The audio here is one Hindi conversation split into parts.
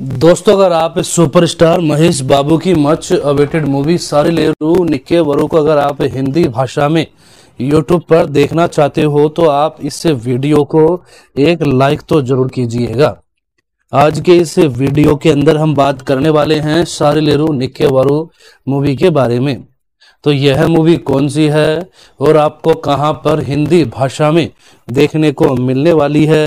दोस्तों अगर आप सुपरस्टार महेश बाबू की मच अवेटेड मूवी सारे लेरू निक्के वरू को अगर आप हिंदी भाषा में यूट्यूब पर देखना चाहते हो तो आप इस वीडियो को एक लाइक तो जरूर कीजिएगा आज के इस वीडियो के अंदर हम बात करने वाले हैं सारे लेरू निक्के वरू मूवी के बारे में तो यह मूवी कौन सी है और आपको कहाँ पर हिंदी भाषा में देखने को मिलने वाली है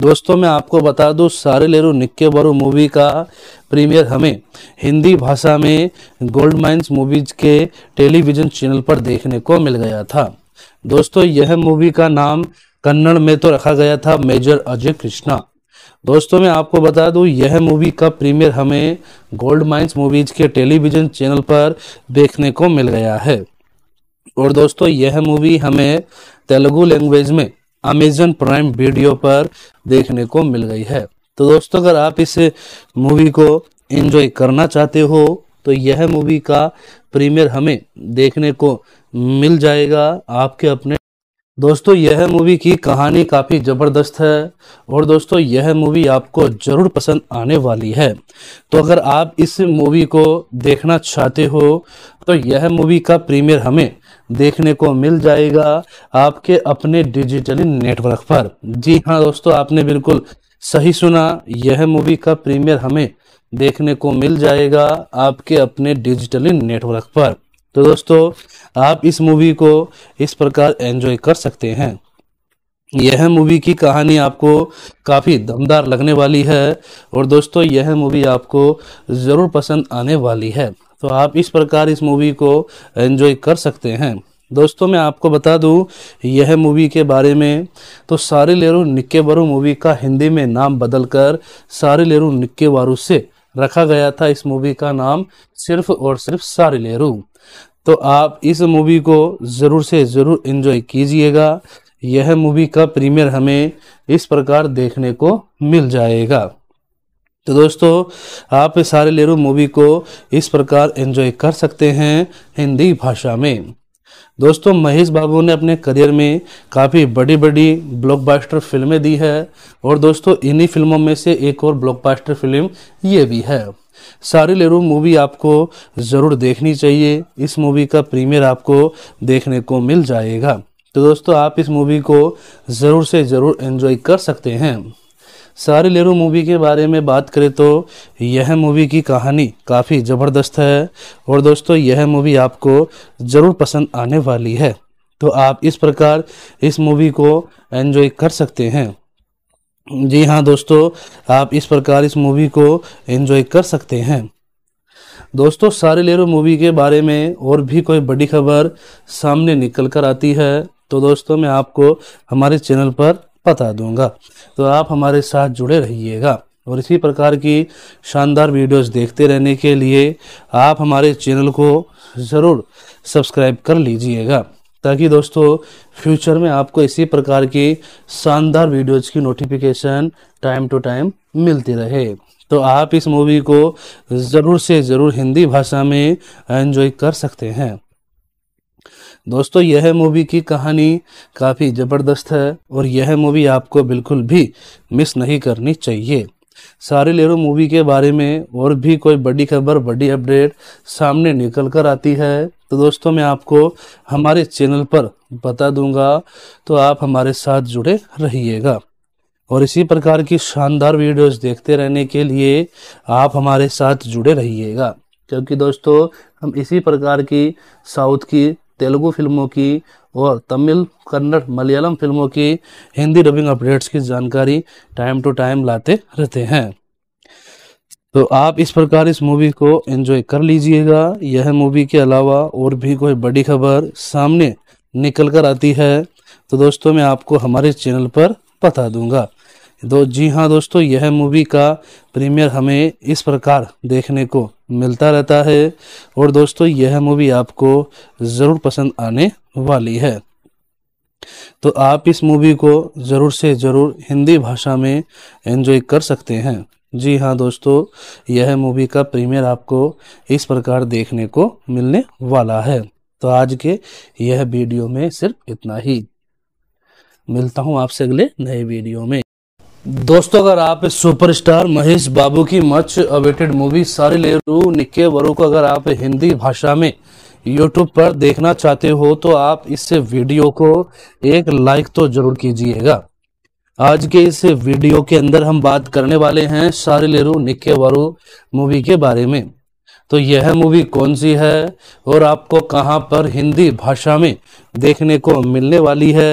दोस्तों मैं आपको बता दूं सारे लेरू निक्के बरू मूवी का प्रीमियर हमें हिंदी भाषा में गोल्ड माइंस मूवीज के टेलीविजन चैनल पर देखने को मिल गया था दोस्तों यह मूवी का नाम कन्नड़ में तो रखा गया था मेजर अजय कृष्णा दोस्तों मैं आपको बता दूं यह मूवी का प्रीमियर हमें गोल्ड माइंस मूवीज के टेलीविजन चैनल पर देखने को मिल गया है और दोस्तों यह मूवी हमें तेलुगु लैंग्वेज में अमेजन प्राइम वीडियो पर देखने को मिल गई है तो दोस्तों अगर आप इस मूवी को एंजॉय करना चाहते हो तो यह मूवी का प्रीमियर हमें देखने को मिल जाएगा आपके अपने दोस्तों यह मूवी की कहानी काफ़ी ज़बरदस्त है और दोस्तों यह मूवी आपको ज़रूर पसंद आने वाली है तो अगर आप इस मूवी को देखना चाहते हो तो यह मूवी का प्रीमियर हमें देखने को मिल जाएगा आपके अपने डिजिटली नेटवर्क पर जी हाँ दोस्तों आपने बिल्कुल सही सुना यह मूवी का प्रीमियर हमें देखने को मिल जाएगा आपके अपने डिजिटली नेटवर्क पर तो दोस्तों आप इस मूवी को इस प्रकार एंजॉय कर सकते हैं यह मूवी की कहानी आपको काफ़ी दमदार लगने वाली है और दोस्तों यह मूवी आपको ज़रूर पसंद आने वाली है तो आप इस प्रकार इस मूवी को एंजॉय कर सकते हैं दोस्तों मैं आपको बता दूं यह मूवी के बारे में तो सारे लेरू निक्के बरू मूवी का हिंदी में नाम बदलकर सारे लेरू निक्के वारू से रखा गया था इस मूवी का नाम सिर्फ और सिर्फ सारे लेरू तो आप इस मूवी को ज़रूर से ज़रूर इन्जॉय कीजिएगा यह मूवी का प्रीमियर हमें इस प्रकार देखने को मिल जाएगा तो दोस्तों आप सारे लेरू मूवी को इस प्रकार एंजॉय कर सकते हैं हिंदी भाषा में दोस्तों महेश बाबू ने अपने करियर में काफ़ी बड़ी बड़ी ब्लॉकबस्टर फिल्में दी है और दोस्तों इन्हीं फिल्मों में से एक और ब्लॉकबस्टर फिल्म ये भी है सारी लेरू मूवी आपको ज़रूर देखनी चाहिए इस मूवी का प्रीमियर आपको देखने को मिल जाएगा तो दोस्तों आप इस मूवी को ज़रूर से ज़रूर एंजॉय कर सकते हैं सारे लेरू मूवी के बारे में बात करें तो यह मूवी की कहानी काफ़ी ज़बरदस्त है और दोस्तों यह मूवी आपको ज़रूर पसंद आने वाली है तो आप इस प्रकार इस मूवी को एंजॉय कर सकते हैं जी हाँ दोस्तों आप इस प्रकार इस मूवी को एंजॉय कर सकते हैं दोस्तों सारे लेरू मूवी के बारे में और भी कोई बड़ी खबर सामने निकल कर आती है तो दोस्तों मैं आपको हमारे चैनल पर बता दूंगा तो आप हमारे साथ जुड़े रहिएगा और इसी प्रकार की शानदार वीडियोस देखते रहने के लिए आप हमारे चैनल को ज़रूर सब्सक्राइब कर लीजिएगा ताकि दोस्तों फ्यूचर में आपको इसी प्रकार की शानदार वीडियोज़ की नोटिफिकेशन टाइम टू टाइम मिलती रहे तो आप इस मूवी को ज़रूर से ज़रूर हिंदी भाषा में एंजॉय कर सकते हैं दोस्तों यह मूवी की कहानी काफ़ी ज़बरदस्त है और यह मूवी आपको बिल्कुल भी मिस नहीं करनी चाहिए सारे लेरो मूवी के बारे में और भी कोई बड़ी खबर बड़ी अपडेट सामने निकल कर आती है तो दोस्तों मैं आपको हमारे चैनल पर बता दूंगा तो आप हमारे साथ जुड़े रहिएगा और इसी प्रकार की शानदार वीडियोस देखते रहने के लिए आप हमारे साथ जुड़े रहिएगा क्योंकि दोस्तों हम इसी प्रकार की साउथ की तेलुगु फिल्मों की और तमिल कन्नड़ मलयालम फिल्मों की हिंदी डबिंग अपडेट्स की जानकारी टाइम टू टाइम लाते रहते हैं तो आप इस प्रकार इस मूवी को एंजॉय कर लीजिएगा यह मूवी के अलावा और भी कोई बड़ी खबर सामने निकल कर आती है तो दोस्तों मैं आपको हमारे चैनल पर बता दूंगा तो जी हाँ दोस्तों यह मूवी का प्रीमियर हमें इस प्रकार देखने को मिलता रहता है और दोस्तों यह मूवी आपको ज़रूर पसंद आने वाली है तो आप इस मूवी को ज़रूर से ज़रूर हिंदी भाषा में एंजॉय कर सकते हैं जी हाँ दोस्तों यह मूवी का प्रीमियर आपको इस प्रकार देखने को मिलने वाला है तो आज के यह वीडियो में सिर्फ इतना ही मिलता हूँ आपसे अगले नए वीडियो में दोस्तों अगर आप सुपरस्टार महेश बाबू की मच अवेटेड मूवी सारे लेरू निक्के वरू को अगर आप हिंदी भाषा में यूट्यूब पर देखना चाहते हो तो आप इस वीडियो को एक लाइक तो जरूर कीजिएगा आज के इस वीडियो के अंदर हम बात करने वाले हैं सारे लेरू निक्के वरू मूवी के बारे में तो यह मूवी कौन सी है और आपको कहाँ पर हिंदी भाषा में देखने को मिलने वाली है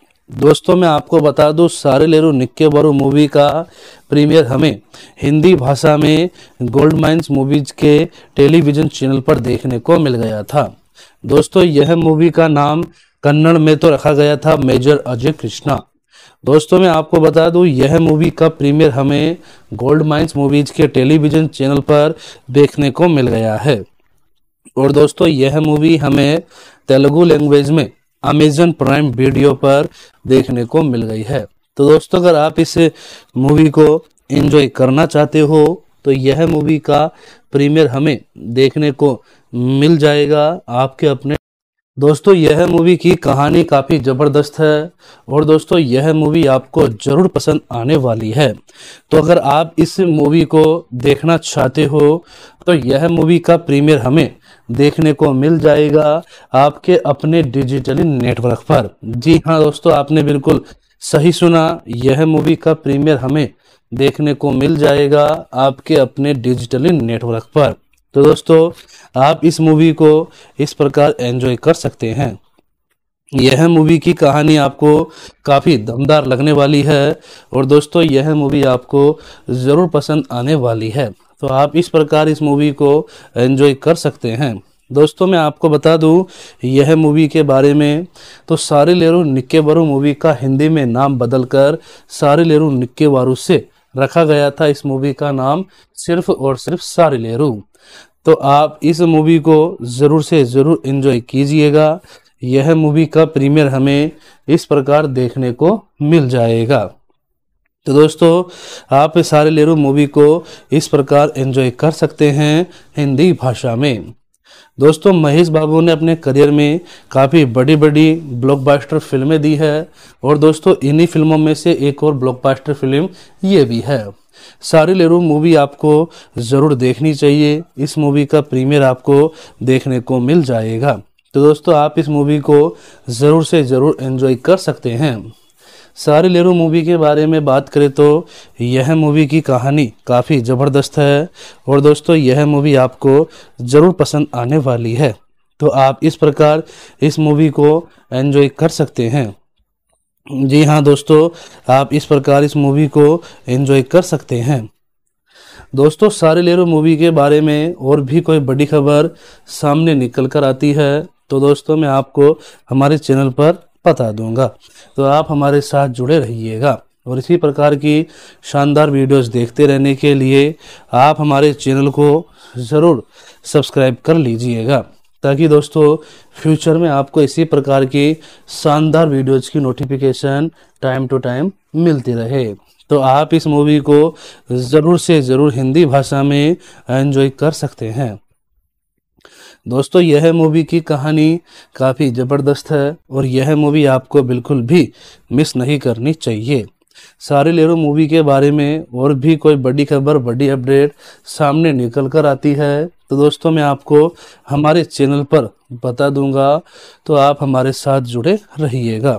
दोस्तों मैं आपको बता दूं सारे लेरू निक्के बरू मूवी का प्रीमियर हमें हिंदी भाषा में गोल्ड माइंस मूवीज के टेलीविजन चैनल पर देखने को मिल गया था दोस्तों यह मूवी का नाम कन्नड़ में तो रखा गया था मेजर अजय कृष्णा दोस्तों मैं आपको बता दूं यह मूवी का प्रीमियर हमें गोल्ड माइंस मूवीज के टेलीविजन चैनल पर देखने को मिल गया है और दोस्तों यह मूवी हमें तेलुगु लैंग्वेज में अमेजन प्राइम वीडियो पर देखने को मिल गई है तो दोस्तों अगर आप इस मूवी को एंजॉय करना चाहते हो तो यह मूवी का प्रीमियर हमें देखने को मिल जाएगा आपके अपने दोस्तों यह मूवी की कहानी काफ़ी ज़बरदस्त है और दोस्तों यह मूवी आपको ज़रूर पसंद आने वाली है तो अगर आप इस मूवी को देखना चाहते हो तो यह मूवी का प्रीमियर हमें देखने को मिल जाएगा आपके अपने डिजिटली नेटवर्क पर जी हाँ दोस्तों आपने बिल्कुल सही सुना यह मूवी का प्रीमियर हमें देखने को मिल जाएगा आपके अपने डिजिटली नेटवर्क पर तो दोस्तों आप इस मूवी को इस प्रकार एंजॉय कर सकते हैं यह मूवी की कहानी आपको काफ़ी दमदार लगने वाली है और दोस्तों यह मूवी आपको ज़रूर पसंद आने वाली है तो आप इस प्रकार इस मूवी को एंजॉय कर सकते हैं दोस्तों मैं आपको बता दूं यह मूवी के बारे में तो सारे लेरू निक्के बरू मूवी का हिंदी में नाम बदलकर सारे लेरू निक्के वारू से रखा गया था इस मूवी का नाम सिर्फ और सिर्फ सारे लेरू तो आप इस मूवी को ज़रूर से ज़रूर इन्जॉय कीजिएगा यह मूवी का प्रीमियर हमें इस प्रकार देखने को मिल जाएगा तो दोस्तों आप सारे लेरू मूवी को इस प्रकार एंजॉय कर सकते हैं हिंदी भाषा में दोस्तों महेश बाबू ने अपने करियर में काफ़ी बड़ी बड़ी ब्लॉकबस्टर फिल्में दी है और दोस्तों इन्हीं फिल्मों में से एक और ब्लॉकबस्टर फिल्म ये भी है सारी लेरू मूवी आपको ज़रूर देखनी चाहिए इस मूवी का प्रीमियर आपको देखने को मिल जाएगा तो दोस्तों आप इस मूवी को ज़रूर से ज़रूर एंजॉय कर सकते हैं सारे लेरू मूवी के बारे में बात करें तो यह मूवी की कहानी काफ़ी ज़बरदस्त है और दोस्तों यह मूवी आपको ज़रूर पसंद आने वाली है तो आप इस प्रकार इस मूवी को एंजॉय कर सकते हैं जी हाँ दोस्तों आप इस प्रकार इस मूवी को एंजॉय कर सकते हैं दोस्तों सारे लेरू मूवी के बारे में और भी कोई बड़ी खबर सामने निकल कर आती है तो दोस्तों मैं आपको हमारे चैनल पर बता दूंगा तो आप हमारे साथ जुड़े रहिएगा और इसी प्रकार की शानदार वीडियोस देखते रहने के लिए आप हमारे चैनल को ज़रूर सब्सक्राइब कर लीजिएगा ताकि दोस्तों फ्यूचर में आपको इसी प्रकार की शानदार वीडियोज़ की नोटिफिकेशन टाइम टू टाइम मिलती रहे तो आप इस मूवी को ज़रूर से ज़रूर हिंदी भाषा में एंजॉय कर सकते हैं दोस्तों यह मूवी की कहानी काफ़ी ज़बरदस्त है और यह मूवी आपको बिल्कुल भी मिस नहीं करनी चाहिए सारे लेरो मूवी के बारे में और भी कोई बड़ी खबर बड़ी अपडेट सामने निकल कर आती है तो दोस्तों मैं आपको हमारे चैनल पर बता दूंगा तो आप हमारे साथ जुड़े रहिएगा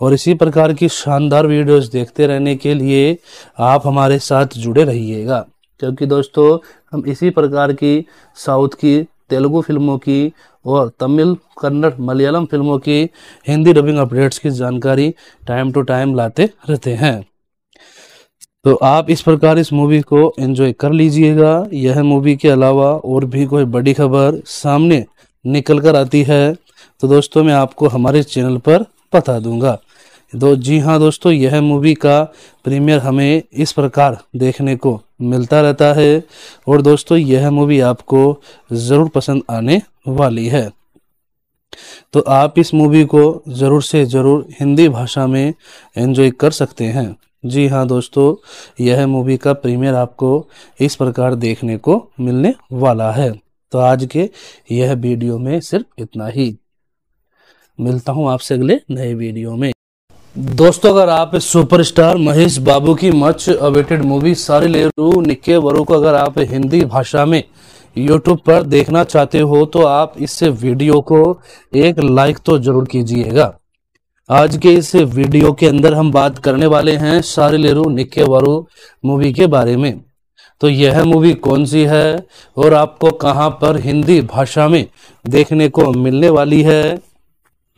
और इसी प्रकार की शानदार वीडियोस देखते रहने के लिए आप हमारे साथ जुड़े रहिएगा क्योंकि दोस्तों हम इसी प्रकार की साउथ की तेलुगु फिल्मों की और तमिल कन्नड़ मलयालम फिल्मों की हिंदी डबिंग अपडेट्स की जानकारी टाइम टू टाइम लाते रहते हैं तो आप इस प्रकार इस मूवी को एंजॉय कर लीजिएगा यह मूवी के अलावा और भी कोई बड़ी खबर सामने निकल कर आती है तो दोस्तों मैं आपको हमारे चैनल पर बता दूंगा दो जी हाँ दोस्तों यह मूवी का प्रीमियर हमें इस प्रकार देखने को मिलता रहता है और दोस्तों यह मूवी आपको ज़रूर पसंद आने वाली है तो आप इस मूवी को ज़रूर से ज़रूर हिंदी भाषा में एंजॉय कर सकते हैं जी हाँ दोस्तों यह मूवी का प्रीमियर आपको इस प्रकार देखने को मिलने वाला है तो आज के यह वीडियो में सिर्फ इतना ही मिलता हूँ आपसे अगले नए वीडियो में दोस्तों अगर आप सुपरस्टार महेश बाबू की मच अवेटेड मूवी सारे रू निक्के वरू को अगर आप हिंदी भाषा में यूट्यूब पर देखना चाहते हो तो आप इस वीडियो को एक लाइक तो जरूर कीजिएगा आज के इस वीडियो के अंदर हम बात करने वाले हैं सारे लेरू निक्के वरू मूवी के बारे में तो यह मूवी कौन सी है और आपको कहाँ पर हिंदी भाषा में देखने को मिलने वाली है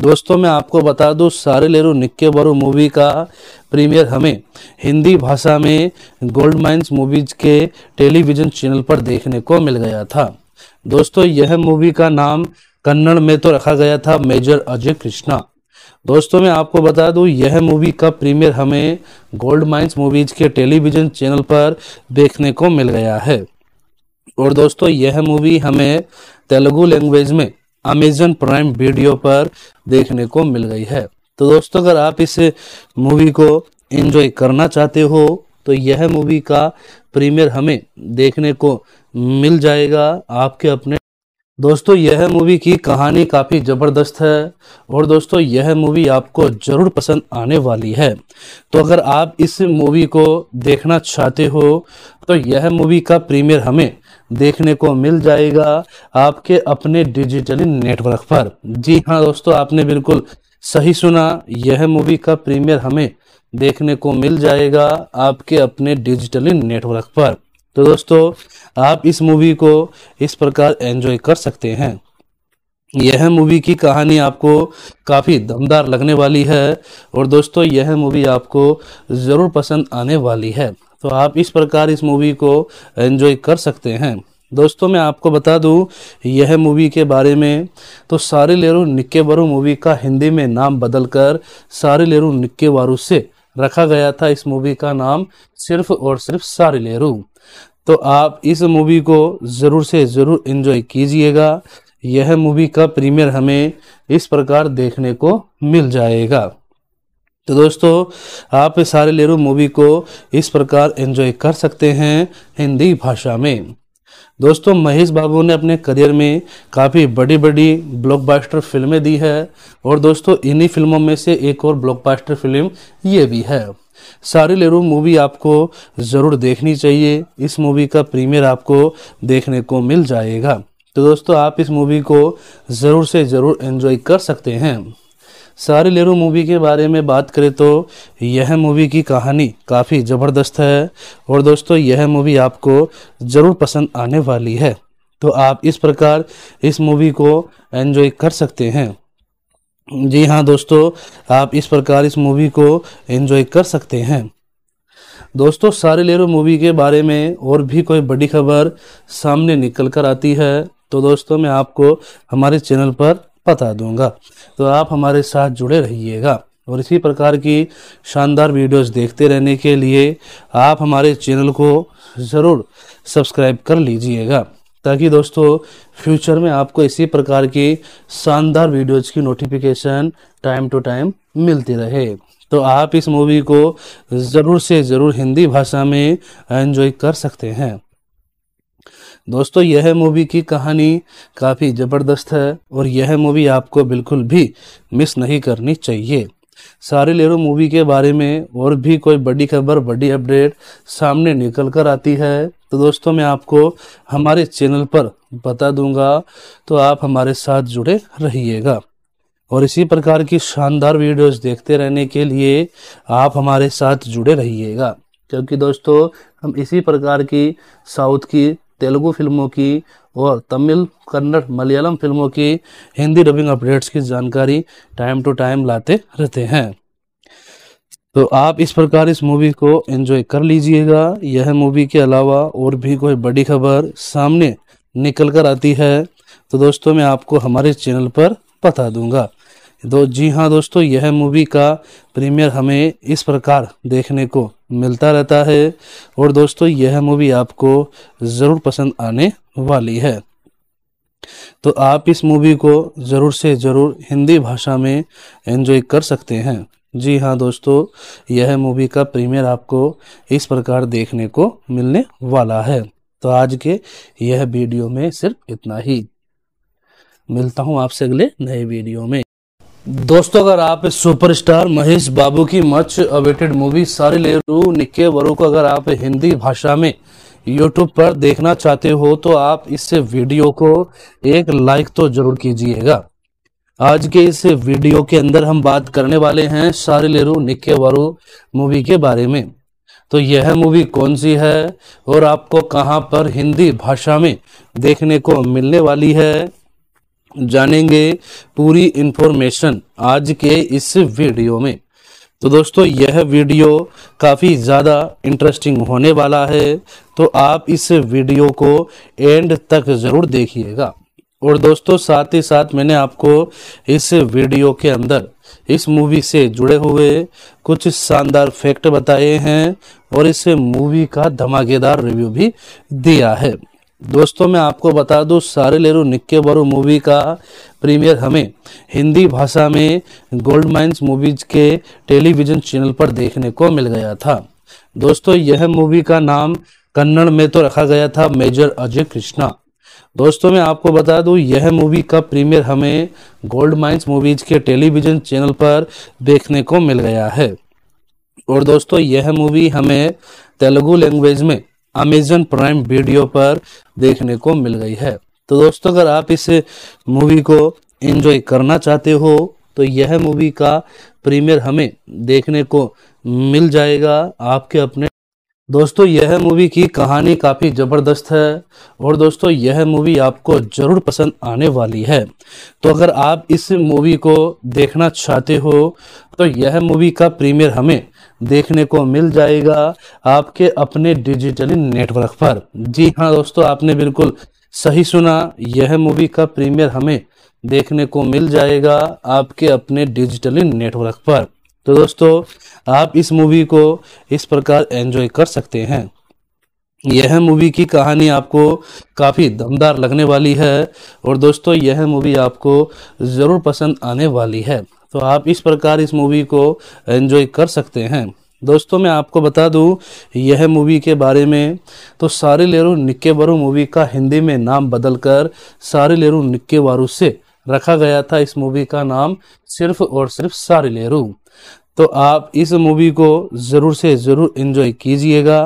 दोस्तों मैं आपको बता दूं सारे लेरू निक्के बरू मूवी का प्रीमियर हमें हिंदी भाषा में गोल्ड माइंस मूवीज के टेलीविजन चैनल पर देखने को मिल गया था दोस्तों यह मूवी का नाम कन्नड़ में तो रखा गया था मेजर अजय कृष्णा दोस्तों मैं आपको बता दूं यह मूवी का प्रीमियर हमें गोल्ड माइंस मूवीज के टेलीविजन चैनल पर देखने को मिल गया है और दोस्तों यह मूवी हमें तेलुगु लैंग्वेज में अमेजन प्राइम वीडियो पर देखने को मिल गई है तो दोस्तों अगर आप इस मूवी को एंजॉय करना चाहते हो तो यह मूवी का प्रीमियर हमें देखने को मिल जाएगा आपके अपने दोस्तों यह मूवी की कहानी काफ़ी ज़बरदस्त है और दोस्तों यह मूवी आपको ज़रूर पसंद आने वाली है तो अगर आप इस मूवी को देखना चाहते हो तो यह मूवी का प्रीमियर हमें देखने को मिल जाएगा आपके अपने डिजिटली नेटवर्क पर जी हाँ दोस्तों आपने बिल्कुल सही सुना यह मूवी का प्रीमियर हमें देखने को मिल जाएगा आपके अपने डिजिटली नेटवर्क पर तो दोस्तों आप इस मूवी को इस प्रकार एंजॉय कर सकते हैं यह मूवी की कहानी आपको काफ़ी दमदार लगने वाली है और दोस्तों यह मूवी आपको ज़रूर पसंद आने वाली है तो आप इस प्रकार इस मूवी को एंजॉय कर सकते हैं दोस्तों मैं आपको बता दूं यह मूवी के बारे में तो सारे लेरू निक्के वारू मूवी का हिंदी में नाम बदलकर सारे लेरू निक्के वारू से रखा गया था इस मूवी का नाम सिर्फ और सिर्फ सारे लेरू तो आप इस मूवी को ज़रूर से ज़रूर इन्जॉय कीजिएगा यह मूवी का प्रीमियर हमें इस प्रकार देखने को मिल जाएगा तो दोस्तों आप इस सारे लेरू मूवी को इस प्रकार एंजॉय कर सकते हैं हिंदी भाषा में दोस्तों महेश बाबू ने अपने करियर में काफ़ी बड़ी बड़ी ब्लॉकबस्टर फिल्में दी है और दोस्तों इन्हीं फिल्मों में से एक और ब्लॉकबस्टर फिल्म ये भी है सारी लेरू मूवी आपको ज़रूर देखनी चाहिए इस मूवी का प्रीमियर आपको देखने को मिल जाएगा तो दोस्तों आप इस मूवी को ज़रूर से ज़रूर एंजॉय कर सकते हैं सारी लेरू मूवी के बारे में बात करें तो यह मूवी की कहानी काफ़ी ज़बरदस्त है और दोस्तों यह मूवी आपको ज़रूर पसंद आने वाली है तो आप इस प्रकार इस मूवी को एंजॉय कर सकते हैं जी हाँ दोस्तों आप इस प्रकार इस मूवी को एंजॉय कर सकते हैं दोस्तों सारे लेरू मूवी के बारे में और भी कोई बड़ी खबर सामने निकल कर आती है तो दोस्तों मैं आपको हमारे चैनल पर बता दूंगा तो आप हमारे साथ जुड़े रहिएगा और इसी प्रकार की शानदार वीडियोस देखते रहने के लिए आप हमारे चैनल को ज़रूर सब्सक्राइब कर लीजिएगा ताकि दोस्तों फ्यूचर में आपको इसी प्रकार की शानदार वीडियोज की नोटिफिकेशन टाइम टू टाइम मिलती रहे तो आप इस मूवी को ज़रूर से ज़रूर हिंदी भाषा में एंजॉय कर सकते हैं दोस्तों यह मूवी की कहानी काफ़ी ज़बरदस्त है और यह मूवी आपको बिल्कुल भी मिस नहीं करनी चाहिए सारी लेरो मूवी के बारे में और भी कोई बड़ी खबर बड़ी अपडेट सामने निकल कर आती है तो दोस्तों मैं आपको हमारे चैनल पर बता दूंगा तो आप हमारे साथ जुड़े रहिएगा और इसी प्रकार की शानदार वीडियोस देखते रहने के लिए आप हमारे साथ जुड़े रहिएगा क्योंकि दोस्तों हम इसी प्रकार की साउथ की तेलुगु फिल्मों की और तमिल कन्नड़ मलयालम फिल्मों की हिंदी डबिंग अपडेट्स की जानकारी टाइम टू टाइम लाते रहते हैं तो आप इस प्रकार इस मूवी को एंजॉय कर लीजिएगा यह मूवी के अलावा और भी कोई बड़ी खबर सामने निकल कर आती है तो दोस्तों मैं आपको हमारे चैनल पर बता दूंगा दो जी हाँ दोस्तों यह मूवी का प्रीमियर हमें इस प्रकार देखने को मिलता रहता है और दोस्तों यह मूवी आपको ज़रूर पसंद आने वाली है तो आप इस मूवी को ज़रूर से ज़रूर हिंदी भाषा में एंजॉय कर सकते हैं जी हाँ दोस्तों यह मूवी का प्रीमियर आपको इस प्रकार देखने को मिलने वाला है तो आज के यह वीडियो में सिर्फ इतना ही मिलता हूँ आपसे अगले नए वीडियो में दोस्तों अगर आप सुपरस्टार महेश बाबू की मच अवेटेड मूवी सारी लेरू निक्के वरु को अगर आप हिंदी भाषा में यूट्यूब पर देखना चाहते हो तो आप इस वीडियो को एक लाइक तो जरूर कीजिएगा आज के इस वीडियो के अंदर हम बात करने वाले हैं सारी लेरू निक्के वरु मूवी के बारे में तो यह मूवी कौन सी है और आपको कहाँ पर हिंदी भाषा में देखने को मिलने वाली है जानेंगे पूरी इन्फॉर्मेशन आज के इस वीडियो में तो दोस्तों यह वीडियो काफ़ी ज़्यादा इंटरेस्टिंग होने वाला है तो आप इस वीडियो को एंड तक ज़रूर देखिएगा और दोस्तों साथ ही साथ मैंने आपको इस वीडियो के अंदर इस मूवी से जुड़े हुए कुछ शानदार फैक्ट बताए हैं और इस मूवी का धमाकेदार रिव्यू भी दिया है दोस्तों मैं आपको बता दूं सारे लेरू निक्के बरू मूवी का प्रीमियर हमें हिंदी भाषा में गोल्ड माइंस मूवीज के टेलीविजन चैनल पर देखने को मिल गया था दोस्तों यह मूवी का नाम कन्नड़ में तो रखा गया था मेजर अजय कृष्णा दोस्तों मैं आपको बता दूं यह मूवी का प्रीमियर हमें गोल्ड माइंस मूवीज के टेलीविजन चैनल पर देखने को मिल गया है और दोस्तों यह मूवी हमें तेलुगु लैंग्वेज में अमेजन प्राइम वीडियो पर देखने को मिल गई है तो दोस्तों अगर आप इस मूवी को एंजॉय करना चाहते हो तो यह मूवी का प्रीमियर हमें देखने को मिल जाएगा आपके अपने दोस्तों यह मूवी की कहानी काफ़ी ज़बरदस्त है और दोस्तों यह मूवी आपको ज़रूर पसंद आने वाली है तो अगर आप इस मूवी को देखना चाहते हो तो यह मूवी का प्रीमियर हमें देखने को मिल जाएगा आपके अपने डिजिटली नेटवर्क पर जी हाँ दोस्तों आपने बिल्कुल सही सुना यह मूवी का प्रीमियर हमें देखने को मिल जाएगा आपके अपने डिजिटली नेटवर्क पर तो दोस्तों आप इस मूवी को इस प्रकार एंजॉय कर सकते हैं यह मूवी की कहानी आपको काफ़ी दमदार लगने वाली है और दोस्तों यह मूवी आपको ज़रूर पसंद आने वाली है तो आप इस प्रकार इस मूवी को एंजॉय कर सकते हैं दोस्तों मैं आपको बता दूं यह मूवी के बारे में तो सारे लेरू निक्के बरू मूवी का हिंदी में नाम बदलकर सारे लेरू निक्के वारू से रखा गया था इस मूवी का नाम सिर्फ और सिर्फ सारे लेरू तो आप इस मूवी को ज़रूर से ज़रूर इन्जॉय कीजिएगा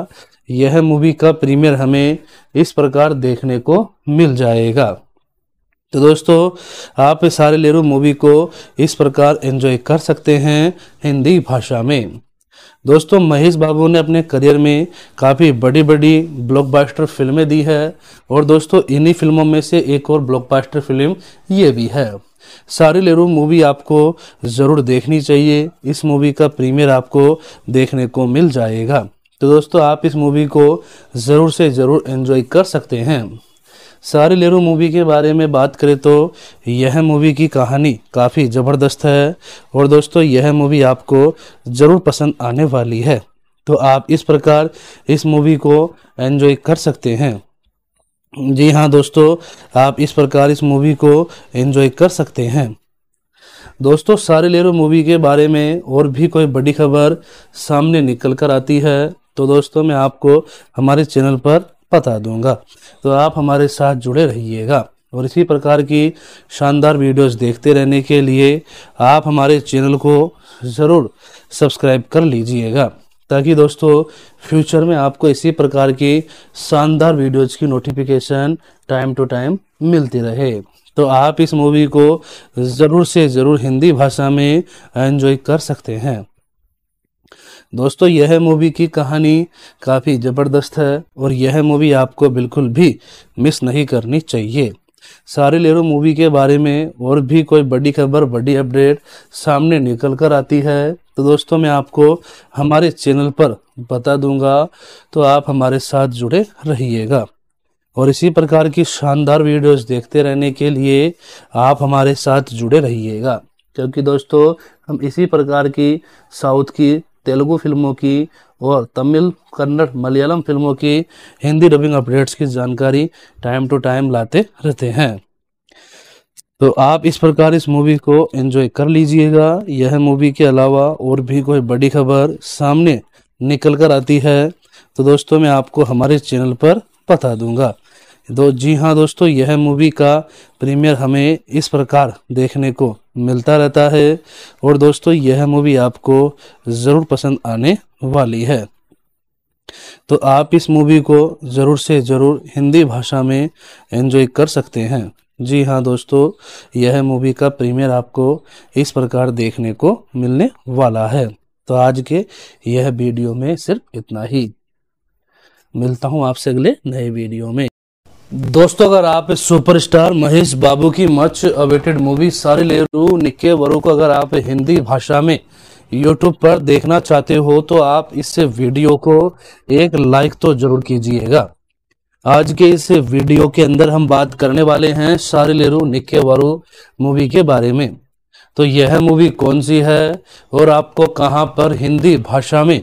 यह मूवी का प्रीमियर हमें इस प्रकार देखने को मिल जाएगा तो दोस्तों आप इस सारे लेरू मूवी को इस प्रकार एंजॉय कर सकते हैं हिंदी भाषा में दोस्तों महेश बाबू ने अपने करियर में काफ़ी बड़ी बड़ी ब्लॉकबस्टर फिल्में दी है और दोस्तों इन्हीं फिल्मों में से एक और ब्लॉकबस्टर फिल्म ये भी है सारी लेरू मूवी आपको ज़रूर देखनी चाहिए इस मूवी का प्रीमियर आपको देखने को मिल जाएगा तो दोस्तों आप इस मूवी को ज़रूर से ज़रूर एंजॉय कर सकते हैं सारे लेरू मूवी के बारे में बात करें तो यह मूवी की कहानी काफ़ी ज़बरदस्त है और दोस्तों यह मूवी आपको ज़रूर पसंद आने वाली है तो आप इस प्रकार इस मूवी को एंजॉय कर सकते हैं जी हाँ दोस्तों आप इस प्रकार इस मूवी को एंजॉय कर सकते हैं दोस्तों सारे लेरू मूवी के बारे में और भी कोई बड़ी खबर सामने निकल कर आती है तो दोस्तों मैं आपको हमारे चैनल पर बता दूंगा तो आप हमारे साथ जुड़े रहिएगा और इसी प्रकार की शानदार वीडियोस देखते रहने के लिए आप हमारे चैनल को ज़रूर सब्सक्राइब कर लीजिएगा ताकि दोस्तों फ्यूचर में आपको इसी प्रकार की शानदार वीडियोज की नोटिफिकेशन टाइम टू टाइम मिलती रहे तो आप इस मूवी को ज़रूर से ज़रूर हिंदी भाषा में एंजॉय कर सकते हैं दोस्तों यह मूवी की कहानी काफ़ी ज़बरदस्त है और यह मूवी आपको बिल्कुल भी मिस नहीं करनी चाहिए सारी लेरो मूवी के बारे में और भी कोई बड़ी खबर बड़ी अपडेट सामने निकल कर आती है तो दोस्तों मैं आपको हमारे चैनल पर बता दूंगा तो आप हमारे साथ जुड़े रहिएगा और इसी प्रकार की शानदार वीडियोस देखते रहने के लिए आप हमारे साथ जुड़े रहिएगा क्योंकि दोस्तों हम इसी प्रकार की साउथ की तेलुगु फिल्मों की और तमिल कन्नड़ मलयालम फिल्मों की हिंदी डबिंग अपडेट्स की जानकारी टाइम टू टाइम लाते रहते हैं तो आप इस प्रकार इस मूवी को एंजॉय कर लीजिएगा यह मूवी के अलावा और भी कोई बड़ी खबर सामने निकल कर आती है तो दोस्तों मैं आपको हमारे चैनल पर बता दूंगा दो जी हाँ दोस्तों यह मूवी का प्रीमियर हमें इस प्रकार देखने को मिलता रहता है और दोस्तों यह मूवी आपको ज़रूर पसंद आने वाली है तो आप इस मूवी को ज़रूर से ज़रूर हिंदी भाषा में एंजॉय कर सकते हैं जी हाँ दोस्तों यह मूवी का प्रीमियर आपको इस प्रकार देखने को मिलने वाला है तो आज के यह वीडियो में सिर्फ इतना ही मिलता हूँ आपसे अगले नए वीडियो में दोस्तों अगर आप सुपरस्टार महेश बाबू की मच अवेटेड मूवी ले रू निके वरु को अगर आप हिंदी भाषा में यूट्यूब पर देखना चाहते हो तो आप इस वीडियो को एक लाइक तो जरूर कीजिएगा आज के इस वीडियो के अंदर हम बात करने वाले हैं ले लेरू निक्के वरु मूवी के बारे में तो यह मूवी कौन सी है और आपको कहाँ पर हिंदी भाषा में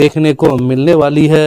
देखने को मिलने वाली है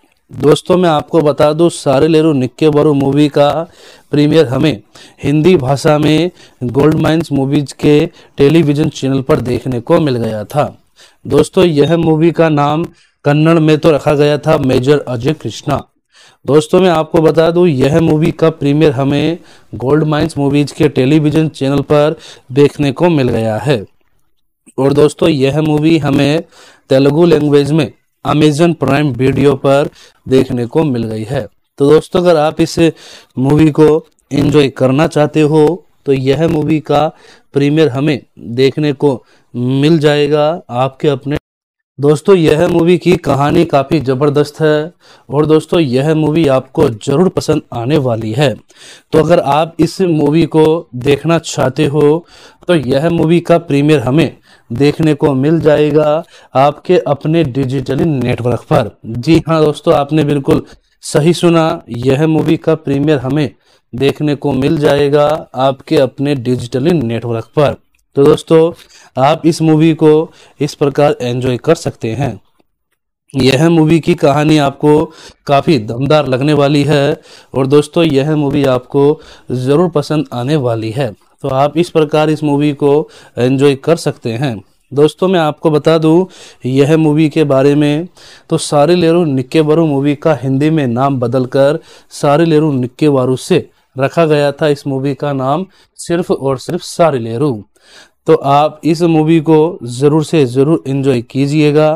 दोस्तों मैं आपको बता दूं सारे लेरू निक्के बरू मूवी का प्रीमियर हमें हिंदी भाषा में गोल्ड माइंस मूवीज के टेलीविजन चैनल पर देखने को मिल गया था दोस्तों यह मूवी का नाम कन्नड़ में तो रखा गया था मेजर अजय कृष्णा दोस्तों मैं आपको बता दूं यह मूवी का प्रीमियर हमें गोल्ड माइंस मूवीज के टेलीविजन चैनल पर देखने को मिल गया है और दोस्तों यह मूवी हमें तेलुगु लैंग्वेज में अमेजन प्राइम वीडियो पर देखने को मिल गई है तो दोस्तों अगर आप इस मूवी को एंजॉय करना चाहते हो तो यह मूवी का प्रीमियर हमें देखने को मिल जाएगा आपके अपने दोस्तों यह मूवी की कहानी काफ़ी ज़बरदस्त है और दोस्तों यह मूवी आपको ज़रूर पसंद आने वाली है तो अगर आप इस मूवी को देखना चाहते हो तो यह मूवी का प्रीमियर हमें देखने को मिल जाएगा आपके अपने डिजिटली नेटवर्क पर जी हाँ दोस्तों आपने बिल्कुल सही सुना यह मूवी का प्रीमियर हमें देखने को मिल जाएगा आपके अपने डिजिटली नेटवर्क पर तो दोस्तों आप इस मूवी को इस प्रकार एंजॉय कर सकते हैं यह मूवी की कहानी आपको काफ़ी दमदार लगने वाली है और दोस्तों यह मूवी आपको ज़रूर पसंद आने वाली है तो आप इस प्रकार इस मूवी को एंजॉय कर सकते हैं दोस्तों मैं आपको बता दूं यह मूवी के बारे में तो सारे लेरू निक्के वारू मूवी का हिंदी में नाम बदलकर सारे लेरू निक्के वारू से रखा गया था इस मूवी का नाम सिर्फ और सिर्फ सारे लेरू तो आप इस मूवी को ज़रूर से ज़रूर इन्जॉय कीजिएगा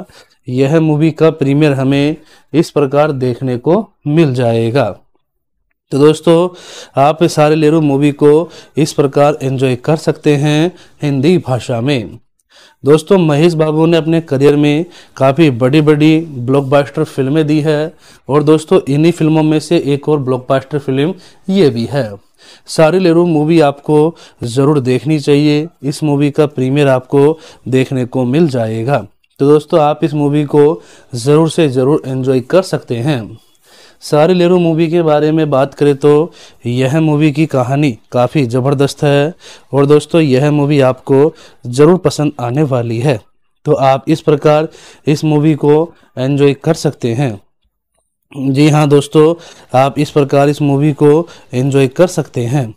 यह मूवी का प्रीमियर हमें इस प्रकार देखने को मिल जाएगा तो दोस्तों आप इस सारे लेरू मूवी को इस प्रकार एंजॉय कर सकते हैं हिंदी भाषा में दोस्तों महेश बाबू ने अपने करियर में काफ़ी बड़ी बड़ी ब्लॉकबस्टर फिल्में दी है और दोस्तों इन्हीं फिल्मों में से एक और ब्लॉकबस्टर फिल्म ये भी है सारी लेरू मूवी आपको ज़रूर देखनी चाहिए इस मूवी का प्रीमियर आपको देखने को मिल जाएगा तो दोस्तों आप इस मूवी को ज़रूर से ज़रूर एंजॉय कर सकते हैं सारे लेरू मूवी के बारे में बात करें तो यह मूवी की कहानी काफ़ी ज़बरदस्त है और दोस्तों यह मूवी आपको ज़रूर पसंद आने वाली है तो आप इस प्रकार इस मूवी को एंजॉय कर सकते हैं जी हाँ दोस्तों आप इस प्रकार इस मूवी को एंजॉय कर सकते हैं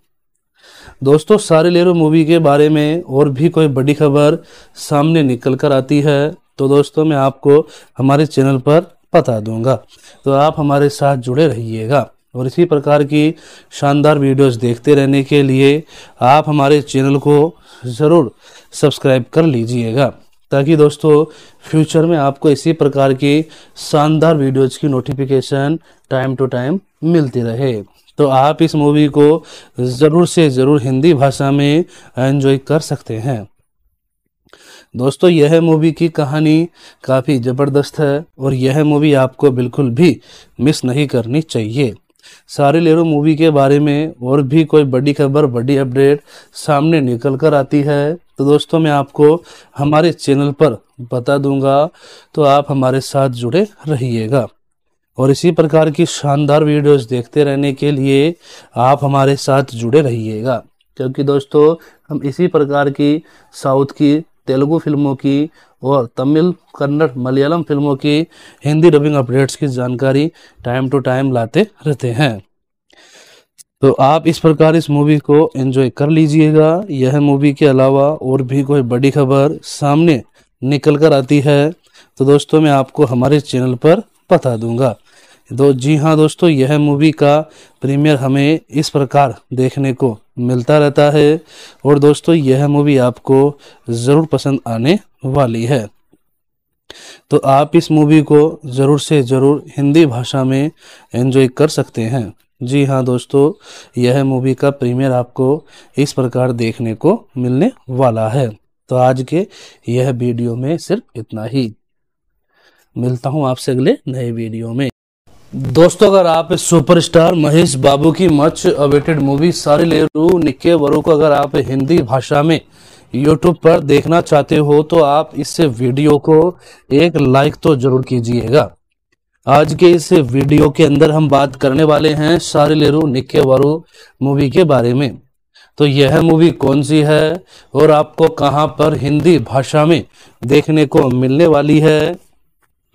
दोस्तों सारे लेरू मूवी के बारे में और भी कोई बड़ी खबर सामने निकल कर आती है तो दोस्तों मैं आपको हमारे चैनल पर बता दूंगा तो आप हमारे साथ जुड़े रहिएगा और इसी प्रकार की शानदार वीडियोस देखते रहने के लिए आप हमारे चैनल को ज़रूर सब्सक्राइब कर लीजिएगा ताकि दोस्तों फ्यूचर में आपको इसी प्रकार की शानदार वीडियोज की नोटिफिकेशन टाइम टू टाइम मिलती रहे तो आप इस मूवी को ज़रूर से ज़रूर हिंदी भाषा में एंजॉय कर सकते हैं दोस्तों यह मूवी की कहानी काफ़ी ज़बरदस्त है और यह मूवी आपको बिल्कुल भी मिस नहीं करनी चाहिए सारी लेरो मूवी के बारे में और भी कोई बड़ी खबर बड़ी अपडेट सामने निकल कर आती है तो दोस्तों मैं आपको हमारे चैनल पर बता दूंगा तो आप हमारे साथ जुड़े रहिएगा और इसी प्रकार की शानदार वीडियोस देखते रहने के लिए आप हमारे साथ जुड़े रहिएगा क्योंकि दोस्तों हम इसी प्रकार की साउथ की तेलुगु फिल्मों की और तमिल कन्नड़ मलयालम फिल्मों की हिंदी डबिंग अपडेट्स की जानकारी टाइम टू टाइम लाते रहते हैं तो आप इस प्रकार इस मूवी को एंजॉय कर लीजिएगा यह मूवी के अलावा और भी कोई बड़ी खबर सामने निकल कर आती है तो दोस्तों मैं आपको हमारे चैनल पर बता दूंगा तो जी हाँ दोस्तों यह मूवी का प्रीमियर हमें इस प्रकार देखने को मिलता रहता है और दोस्तों यह मूवी आपको ज़रूर पसंद आने वाली है तो आप इस मूवी को ज़रूर से ज़रूर हिंदी भाषा में एंजॉय कर सकते हैं जी हाँ दोस्तों यह मूवी का प्रीमियर आपको इस प्रकार देखने को मिलने वाला है तो आज के यह वीडियो में सिर्फ इतना ही मिलता हूँ आपसे अगले नए वीडियो में दोस्तों अगर आप सुपरस्टार महेश बाबू की मच अवेटेड मूवी सारे लेरू निके वरु को अगर आप हिंदी भाषा में यूट्यूब पर देखना चाहते हो तो आप इस वीडियो को एक लाइक तो जरूर कीजिएगा आज के इस वीडियो के अंदर हम बात करने वाले हैं सारे लेरू निक्के वरु मूवी के बारे में तो यह मूवी कौन सी है और आपको कहाँ पर हिंदी भाषा में देखने को मिलने वाली है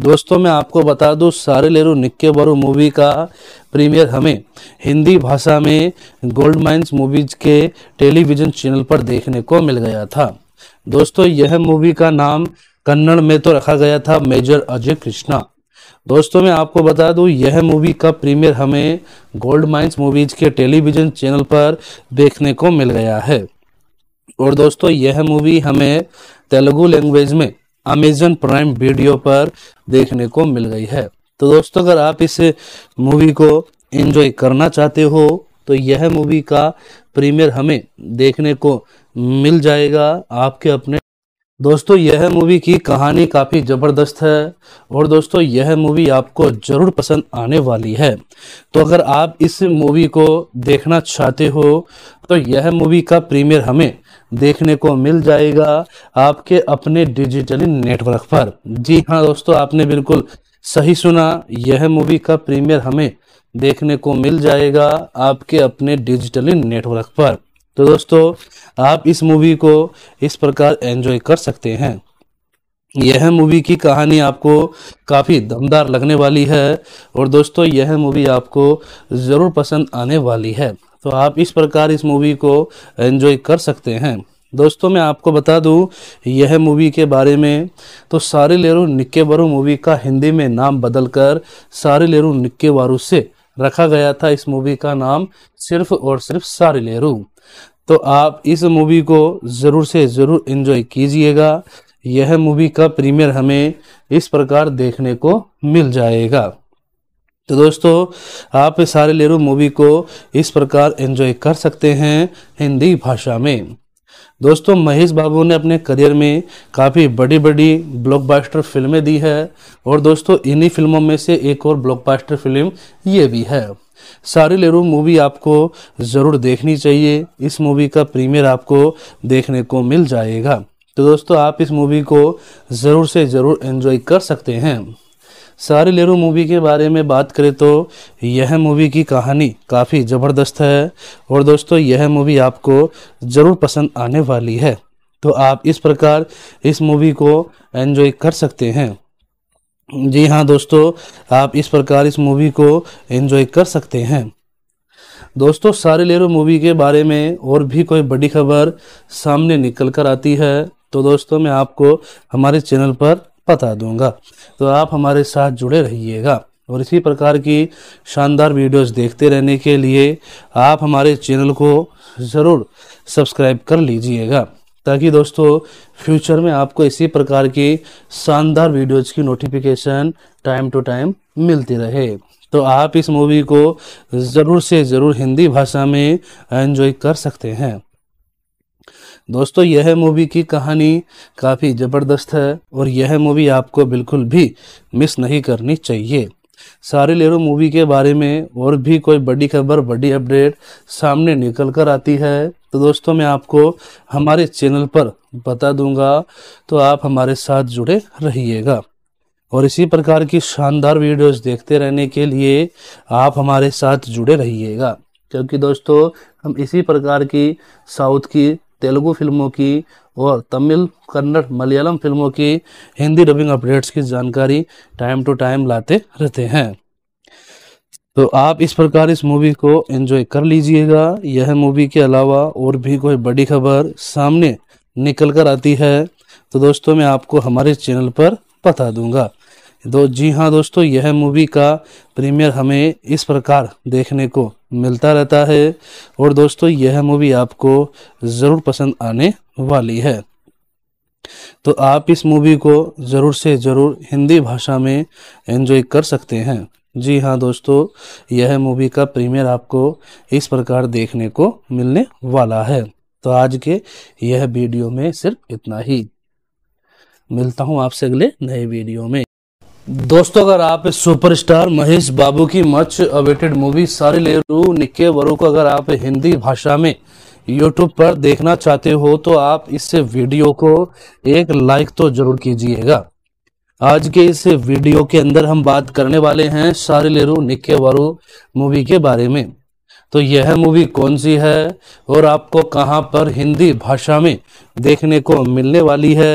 दोस्तों मैं आपको बता दूं सारे लेरू निक्के बरू मूवी का प्रीमियर हमें हिंदी भाषा में गोल्ड माइंस मूवीज के टेलीविजन चैनल पर देखने को मिल गया था दोस्तों यह मूवी का नाम कन्नड़ में तो रखा गया था मेजर अजय कृष्णा दोस्तों मैं आपको बता दूं यह मूवी का प्रीमियर हमें गोल्ड माइंस मूवीज के टेलीविजन चैनल पर देखने को मिल गया है और दोस्तों यह मूवी हमें तेलुगु लैंग्वेज में अमेजन प्राइम वीडियो पर देखने को मिल गई है तो दोस्तों अगर आप इस मूवी को एंजॉय करना चाहते हो तो यह मूवी का प्रीमियर हमें देखने को मिल जाएगा आपके अपने दोस्तों यह मूवी की कहानी काफ़ी ज़बरदस्त है और दोस्तों यह मूवी आपको ज़रूर पसंद आने वाली है तो अगर आप इस मूवी को देखना चाहते हो तो यह मूवी का प्रीमियर हमें देखने को मिल जाएगा आपके अपने डिजिटली नेटवर्क पर जी हाँ दोस्तों आपने बिल्कुल सही सुना यह मूवी का प्रीमियर हमें देखने को मिल जाएगा आपके अपने डिजिटली नेटवर्क पर तो दोस्तों आप इस मूवी को इस प्रकार एंजॉय कर सकते हैं यह मूवी की कहानी आपको काफ़ी दमदार लगने वाली है और दोस्तों यह मूवी आपको ज़रूर पसंद आने वाली है तो आप इस प्रकार इस मूवी को एंजॉय कर सकते हैं दोस्तों मैं आपको बता दूं यह मूवी के बारे में तो सारे लेरू निक्के बारू मूवी का हिंदी में नाम बदलकर सारे लेरू निक्के वारू से रखा गया था इस मूवी का नाम सिर्फ और सिर्फ सारे लेरू तो आप इस मूवी को ज़रूर से ज़रूर इन्जॉय कीजिएगा यह मूवी का प्रीमियर हमें इस प्रकार देखने को मिल जाएगा तो दोस्तों आप इस सारे लेरू मूवी को इस प्रकार एंजॉय कर सकते हैं हिंदी भाषा में दोस्तों महेश बाबू ने अपने करियर में काफ़ी बड़ी बड़ी ब्लॉकबस्टर फिल्में दी है और दोस्तों इन्हीं फिल्मों में से एक और ब्लॉकबस्टर फिल्म ये भी है सारी लेरू मूवी आपको ज़रूर देखनी चाहिए इस मूवी का प्रीमियर आपको देखने को मिल जाएगा तो दोस्तों आप इस मूवी को ज़रूर से ज़रूर एंजॉय कर सकते हैं सारे लेरू मूवी के बारे में बात करें तो यह मूवी की कहानी काफ़ी ज़बरदस्त है और दोस्तों यह मूवी आपको ज़रूर पसंद आने वाली है तो आप इस प्रकार इस मूवी को एंजॉय कर सकते हैं जी हाँ दोस्तों आप इस प्रकार इस मूवी को एंजॉय कर सकते हैं दोस्तों सारे लेरू मूवी के बारे में और भी कोई बड़ी खबर सामने निकल कर आती है तो दोस्तों मैं आपको हमारे चैनल पर बता दूंगा तो आप हमारे साथ जुड़े रहिएगा और इसी प्रकार की शानदार वीडियोस देखते रहने के लिए आप हमारे चैनल को ज़रूर सब्सक्राइब कर लीजिएगा ताकि दोस्तों फ्यूचर में आपको इसी प्रकार की शानदार वीडियोज की नोटिफिकेशन टाइम टू टाइम मिलती रहे तो आप इस मूवी को ज़रूर से ज़रूर हिंदी भाषा में एंजॉय कर सकते हैं दोस्तों यह मूवी की कहानी काफ़ी ज़बरदस्त है और यह मूवी आपको बिल्कुल भी मिस नहीं करनी चाहिए सारी लेरो मूवी के बारे में और भी कोई बड़ी खबर बड़ी अपडेट सामने निकल कर आती है तो दोस्तों मैं आपको हमारे चैनल पर बता दूंगा तो आप हमारे साथ जुड़े रहिएगा और इसी प्रकार की शानदार वीडियोस देखते रहने के लिए आप हमारे साथ जुड़े रहिएगा क्योंकि दोस्तों हम इसी प्रकार की साउथ की तेलुगु फिल्मों की और तमिल कन्नड़ मलयालम फिल्मों की हिंदी डबिंग अपडेट्स की जानकारी टाइम टू टाइम लाते रहते हैं तो आप इस प्रकार इस मूवी को एंजॉय कर लीजिएगा यह मूवी के अलावा और भी कोई बड़ी खबर सामने निकल कर आती है तो दोस्तों मैं आपको हमारे चैनल पर बता दूंगा दो जी हाँ दोस्तों यह मूवी का प्रीमियर हमें इस प्रकार देखने को मिलता रहता है और दोस्तों यह मूवी आपको ज़रूर पसंद आने वाली है तो आप इस मूवी को ज़रूर से ज़रूर हिंदी भाषा में एंजॉय कर सकते हैं जी हाँ दोस्तों यह मूवी का प्रीमियर आपको इस प्रकार देखने को मिलने वाला है तो आज के यह वीडियो में सिर्फ इतना ही मिलता हूँ आपसे अगले नए वीडियो में दोस्तों अगर आप सुपरस्टार महेश बाबू की मच अवेटेड मूवी ले रू निक्के वरु को अगर आप हिंदी भाषा में यूट्यूब पर देखना चाहते हो तो आप इस वीडियो को एक लाइक तो जरूर कीजिएगा आज के इस वीडियो के अंदर हम बात करने वाले हैं ले लेरू निक्के वरु मूवी के बारे में तो यह मूवी कौन सी है और आपको कहाँ पर हिंदी भाषा में देखने को मिलने वाली है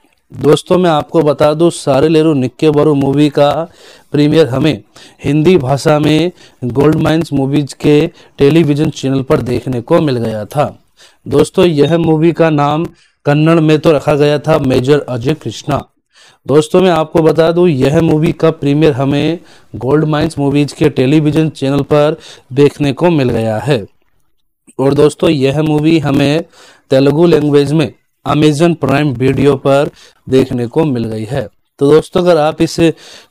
दोस्तों मैं आपको बता दूं सारे लेरू निक्के बरू मूवी का प्रीमियर हमें हिंदी भाषा में गोल्ड माइंस मूवीज के टेलीविजन चैनल पर देखने को मिल गया था दोस्तों यह मूवी का नाम कन्नड़ में तो रखा गया था मेजर अजय कृष्णा दोस्तों मैं आपको बता दूं यह मूवी का प्रीमियर हमें गोल्ड माइंस मूवीज के टेलीविजन चैनल पर देखने को मिल गया है और दोस्तों यह मूवी हमें तेलुगु लैंग्वेज में अमेजन प्राइम वीडियो पर देखने को मिल गई है तो दोस्तों अगर आप इस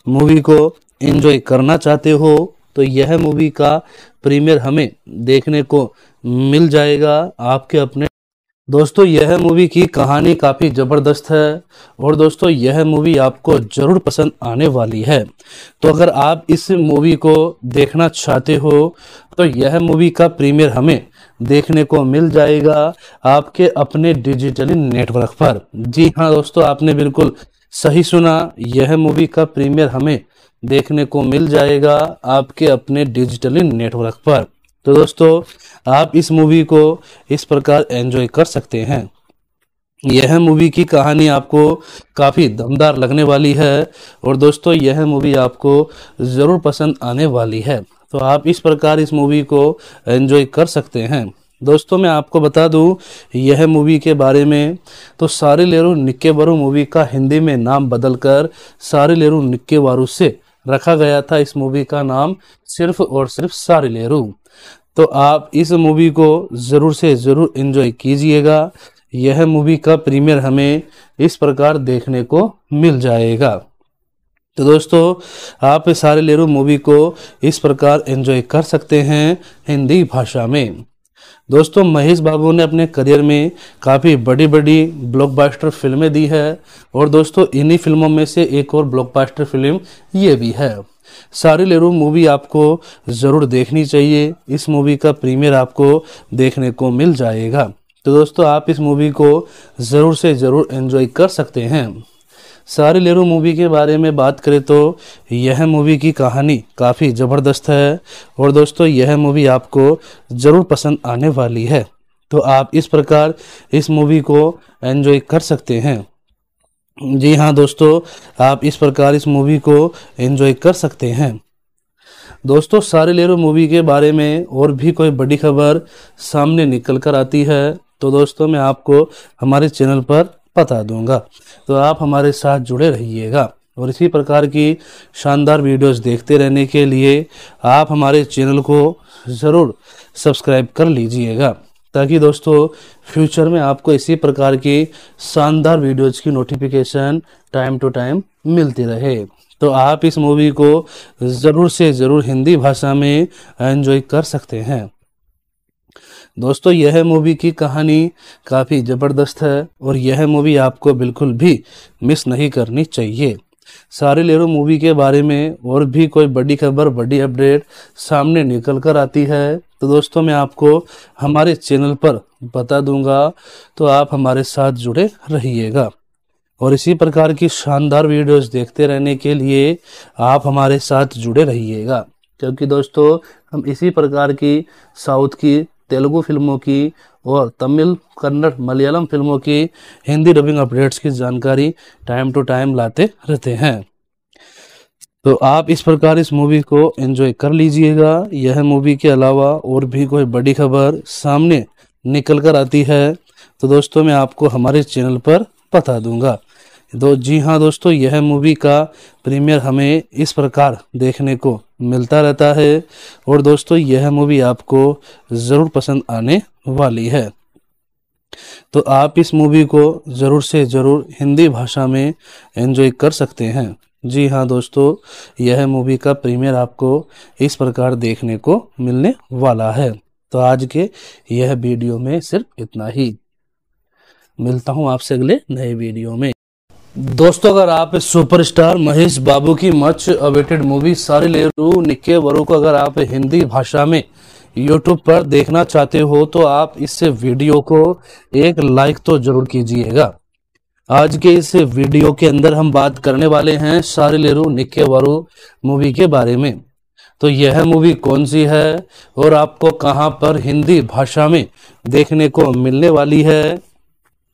मूवी को एंजॉय करना चाहते हो तो यह मूवी का प्रीमियर हमें देखने को मिल जाएगा आपके अपने दोस्तों यह मूवी की कहानी काफ़ी ज़बरदस्त है और दोस्तों यह मूवी आपको ज़रूर पसंद आने वाली है तो अगर आप इस मूवी को देखना चाहते हो तो यह मूवी का प्रीमियर हमें देखने को मिल जाएगा आपके अपने डिजिटली नेटवर्क पर जी हाँ दोस्तों आपने बिल्कुल सही सुना यह मूवी का प्रीमियर हमें देखने को मिल जाएगा आपके अपने डिजिटली नेटवर्क पर तो दोस्तों आप इस मूवी को इस प्रकार एंजॉय कर सकते हैं यह मूवी की कहानी आपको काफ़ी दमदार लगने वाली है और दोस्तों यह मूवी आपको ज़रूर पसंद आने वाली है तो आप इस प्रकार इस मूवी को एंजॉय कर सकते हैं दोस्तों मैं आपको बता दूं यह मूवी के बारे में तो सारे लेरू निक्के बारू मूवी का हिंदी में नाम बदलकर सारे लेरू निक्के वारू से रखा गया था इस मूवी का नाम सिर्फ और सिर्फ सारे लेरू तो आप इस मूवी को ज़रूर से ज़रूर इन्जॉय कीजिएगा यह मूवी का प्रीमियर हमें इस प्रकार देखने को मिल जाएगा तो दोस्तों आप सारे लेरू मूवी को इस प्रकार एंजॉय कर सकते हैं हिंदी भाषा में दोस्तों महेश बाबू ने अपने करियर में काफ़ी बड़ी बड़ी ब्लॉकबस्टर फिल्में दी है और दोस्तों इन्हीं फिल्मों में से एक और ब्लॉकबस्टर फिल्म ये भी है सारी लेरू मूवी आपको ज़रूर देखनी चाहिए इस मूवी का प्रीमियर आपको देखने को मिल जाएगा तो दोस्तों आप इस मूवी को ज़रूर से ज़रूर एंजॉय कर सकते हैं सारे लेरू मूवी के बारे में बात करें तो यह मूवी की कहानी काफ़ी ज़बरदस्त है और दोस्तों यह मूवी आपको ज़रूर पसंद आने वाली है तो आप इस प्रकार इस मूवी को एंजॉय कर सकते हैं जी हाँ दोस्तों आप इस प्रकार इस मूवी को एंजॉय कर सकते हैं दोस्तों सारे लेरो मूवी के बारे में और भी कोई बड़ी खबर सामने निकल कर आती है तो दोस्तों मैं आपको हमारे चैनल पर बता दूंगा तो आप हमारे साथ जुड़े रहिएगा और इसी प्रकार की शानदार वीडियोस देखते रहने के लिए आप हमारे चैनल को ज़रूर सब्सक्राइब कर लीजिएगा ताकि दोस्तों फ्यूचर में आपको इसी प्रकार की शानदार वीडियोज़ की नोटिफिकेशन टाइम टू टाइम मिलती रहे तो आप इस मूवी को ज़रूर से ज़रूर हिंदी भाषा में एंजॉय कर सकते हैं दोस्तों यह मूवी की कहानी काफ़ी ज़बरदस्त है और यह मूवी आपको बिल्कुल भी मिस नहीं करनी चाहिए सारे लेरो मूवी के बारे में और भी कोई बड़ी खबर बड़ी अपडेट सामने निकल कर आती है तो दोस्तों मैं आपको हमारे चैनल पर बता दूंगा तो आप हमारे साथ जुड़े रहिएगा और इसी प्रकार की शानदार वीडियोस देखते रहने के लिए आप हमारे साथ जुड़े रहिएगा क्योंकि दोस्तों हम इसी प्रकार की साउथ की तेलुगु फिल्मों की और तमिल कन्नड़ मलयालम फिल्मों की हिंदी डबिंग अपडेट्स की जानकारी टाइम टू टाइम लाते रहते हैं तो आप इस प्रकार इस मूवी को एंजॉय कर लीजिएगा यह मूवी के अलावा और भी कोई बड़ी खबर सामने निकल कर आती है तो दोस्तों मैं आपको हमारे चैनल पर बता दूंगा दो जी हाँ दोस्तों यह मूवी का प्रीमियर हमें इस प्रकार देखने को मिलता रहता है और दोस्तों यह मूवी आपको ज़रूर पसंद आने वाली है तो आप इस मूवी को ज़रूर से ज़रूर हिंदी भाषा में एंजॉय कर सकते हैं जी हाँ दोस्तों यह मूवी का प्रीमियर आपको इस प्रकार देखने को मिलने वाला है तो आज के यह वीडियो में सिर्फ इतना ही मिलता हूँ आपसे अगले नए वीडियो में दोस्तों अगर आप सुपरस्टार महेश बाबू की मच अवेटेड मूवी सारे रू निक्के वरु को अगर आप हिंदी भाषा में यूट्यूब पर देखना चाहते हो तो आप इस वीडियो को एक लाइक तो जरूर कीजिएगा आज के इस वीडियो के अंदर हम बात करने वाले हैं सारे लेरू निक्के वरु मूवी के बारे में तो यह मूवी कौन सी है और आपको कहाँ पर हिंदी भाषा में देखने को मिलने वाली है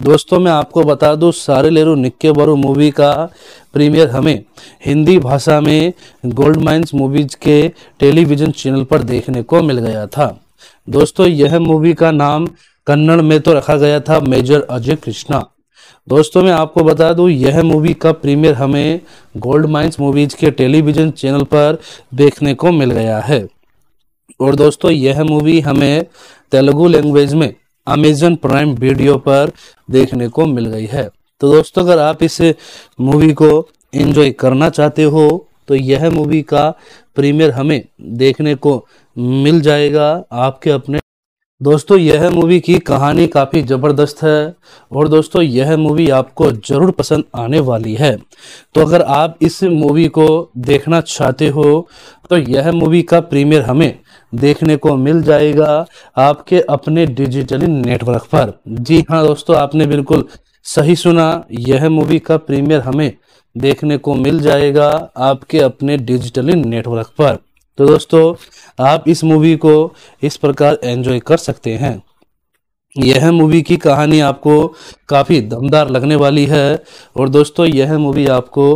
दोस्तों मैं आपको बता दूं सारे लेरू निक्के बरू मूवी का प्रीमियर हमें हिंदी भाषा में गोल्ड माइंस मूवीज के टेलीविजन चैनल पर देखने को मिल गया था दोस्तों यह मूवी का नाम कन्नड़ में तो रखा गया था मेजर अजय कृष्णा दोस्तों मैं आपको बता दूं यह मूवी का प्रीमियर हमें गोल्ड माइंस मूवीज के टेलीविजन चैनल पर देखने को मिल गया है और दोस्तों यह मूवी हमें तेलुगु लैंग्वेज में अमेजन प्राइम वीडियो पर देखने को मिल गई है तो दोस्तों अगर आप इस मूवी को एंजॉय करना चाहते हो तो यह मूवी का प्रीमियर हमें देखने को मिल जाएगा आपके अपने दोस्तों यह मूवी की कहानी काफ़ी ज़बरदस्त है और दोस्तों यह मूवी आपको ज़रूर पसंद आने वाली है तो अगर आप इस मूवी को देखना चाहते हो तो यह मूवी का प्रीमियर हमें देखने को मिल जाएगा आपके अपने डिजिटली नेटवर्क पर जी हाँ दोस्तों आपने बिल्कुल सही सुना यह मूवी का प्रीमियर हमें देखने को मिल जाएगा आपके अपने डिजिटली नेटवर्क पर तो दोस्तों आप इस मूवी को इस प्रकार एंजॉय कर सकते हैं यह मूवी की कहानी आपको काफ़ी दमदार लगने वाली है और दोस्तों यह मूवी आपको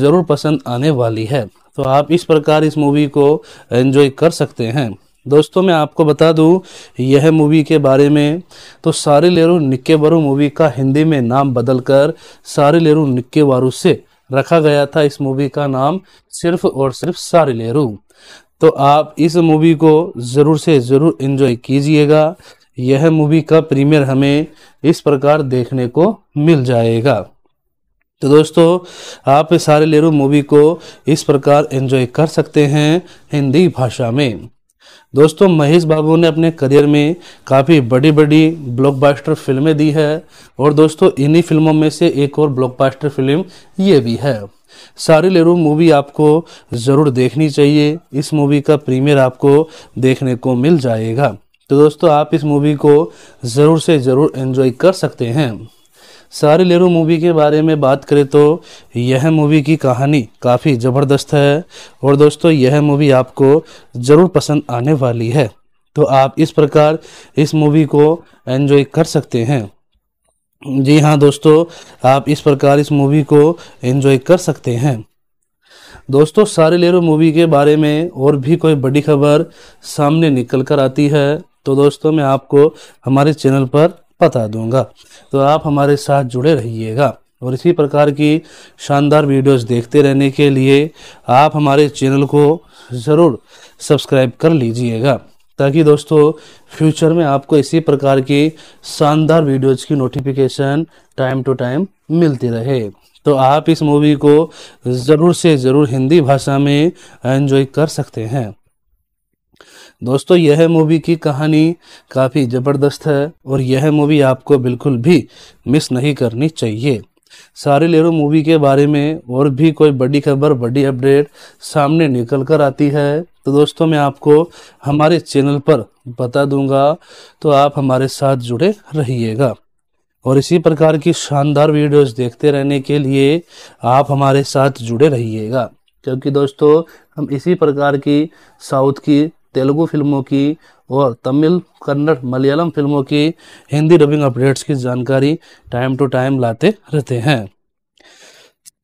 ज़रूर पसंद आने वाली है तो आप इस प्रकार इस मूवी को एंजॉय कर सकते हैं दोस्तों मैं आपको बता दूं यह मूवी के बारे में तो सारे लेरू निक्केबारू मूवी का हिंदी में नाम बदलकर सारे लेरू वारू से रखा गया था इस मूवी का नाम सिर्फ और सिर्फ सारे लेरू तो आप इस मूवी को ज़रूर से ज़रूर इन्जॉय कीजिएगा यह मूवी का प्रीमियर हमें इस प्रकार देखने को मिल जाएगा तो दोस्तों आप इस सारे लेरू मूवी को इस प्रकार एंजॉय कर सकते हैं हिंदी भाषा में दोस्तों महेश बाबू ने अपने करियर में काफ़ी बड़ी बड़ी ब्लॉकबस्टर फिल्में दी है और दोस्तों इन्हीं फिल्मों में से एक और ब्लॉकबस्टर फिल्म ये भी है सारी लेरू मूवी आपको ज़रूर देखनी चाहिए इस मूवी का प्रीमियर आपको देखने को मिल जाएगा तो दोस्तों आप इस मूवी को ज़रूर से ज़रूर एंजॉय कर सकते हैं सारी लेरू मूवी के बारे में बात करें तो यह मूवी की कहानी काफ़ी ज़बरदस्त है और दोस्तों यह मूवी आपको ज़रूर पसंद आने वाली है तो आप इस प्रकार इस मूवी को एंजॉय कर सकते हैं जी हाँ दोस्तों आप इस प्रकार इस मूवी को एंजॉय कर सकते हैं दोस्तों सारे लेरो मूवी के बारे में और भी कोई बड़ी खबर सामने निकल कर आती है तो दोस्तों मैं आपको हमारे चैनल पर बता दूंगा तो आप हमारे साथ जुड़े रहिएगा और इसी प्रकार की शानदार वीडियोस देखते रहने के लिए आप हमारे चैनल को ज़रूर सब्सक्राइब कर लीजिएगा ताकि दोस्तों फ्यूचर में आपको इसी प्रकार की शानदार वीडियोज़ की नोटिफिकेशन टाइम टू टाइम मिलती रहे तो आप इस मूवी को ज़रूर से ज़रूर हिंदी भाषा में एंजॉय कर सकते हैं दोस्तों यह मूवी की कहानी काफ़ी ज़बरदस्त है और यह मूवी आपको बिल्कुल भी मिस नहीं करनी चाहिए सारे लेरो मूवी के बारे में और भी कोई बड़ी खबर बड़ी अपडेट सामने निकल कर आती है तो दोस्तों मैं आपको हमारे चैनल पर बता दूंगा तो आप हमारे साथ जुड़े रहिएगा और इसी प्रकार की शानदार वीडियोस देखते रहने के लिए आप हमारे साथ जुड़े रहिएगा क्योंकि दोस्तों हम इसी प्रकार की साउथ की तेलुगु फिल्मों की और तमिल कन्नड़ मलयालम फिल्मों की हिंदी डबिंग अपडेट्स की जानकारी टाइम टू टाइम लाते रहते हैं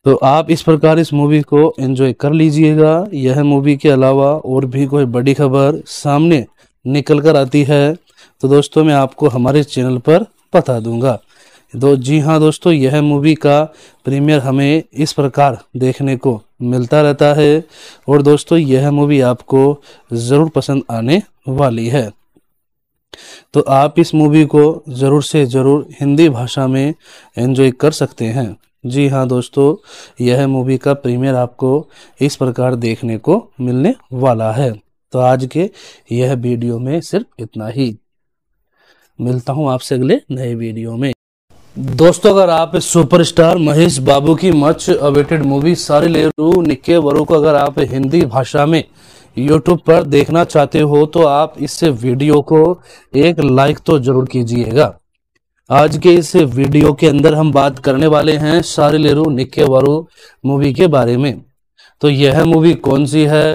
तो आप इस प्रकार इस मूवी को एंजॉय कर लीजिएगा यह मूवी के अलावा और भी कोई बड़ी खबर सामने निकल कर आती है तो दोस्तों मैं आपको हमारे चैनल पर बता दूंगा तो जी हाँ दोस्तों यह मूवी का प्रीमियर हमें इस प्रकार देखने को मिलता रहता है और दोस्तों यह मूवी आपको ज़रूर पसंद आने वाली है तो आप इस मूवी को ज़रूर से ज़रूर हिंदी भाषा में एंजॉय कर सकते हैं जी हाँ दोस्तों यह मूवी का प्रीमियर आपको इस प्रकार देखने को मिलने वाला है तो आज के यह वीडियो में सिर्फ इतना ही मिलता हूँ आपसे अगले नए वीडियो में दोस्तों अगर आप सुपर सुपरस्टार महेश बाबू की मच अवेटेड मूवी ले लेरू निक्के वरु को अगर आप हिंदी भाषा में यूट्यूब पर देखना चाहते हो तो आप इस वीडियो को एक लाइक तो जरूर कीजिएगा आज के इस वीडियो के अंदर हम बात करने वाले हैं ले लेरू निक्के वरु मूवी के बारे में तो यह मूवी कौन सी है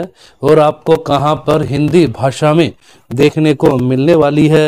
और आपको कहाँ पर हिंदी भाषा में देखने को मिलने वाली है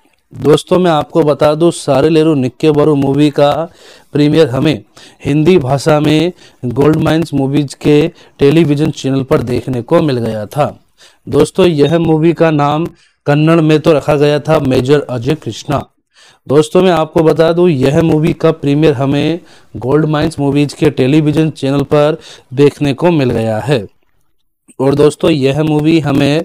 दोस्तों मैं आपको बता दूं सारे लेरू निक्के बरू मूवी का प्रीमियर हमें हिंदी भाषा में गोल्ड माइंस मूवीज के टेलीविजन चैनल पर देखने को मिल गया था दोस्तों यह मूवी का नाम कन्नड़ में तो रखा गया था मेजर अजय कृष्णा दोस्तों मैं आपको बता दूं यह मूवी का प्रीमियर हमें गोल्ड माइंस मूवीज के टेलीविजन चैनल पर देखने को मिल गया है और दोस्तों यह मूवी हमें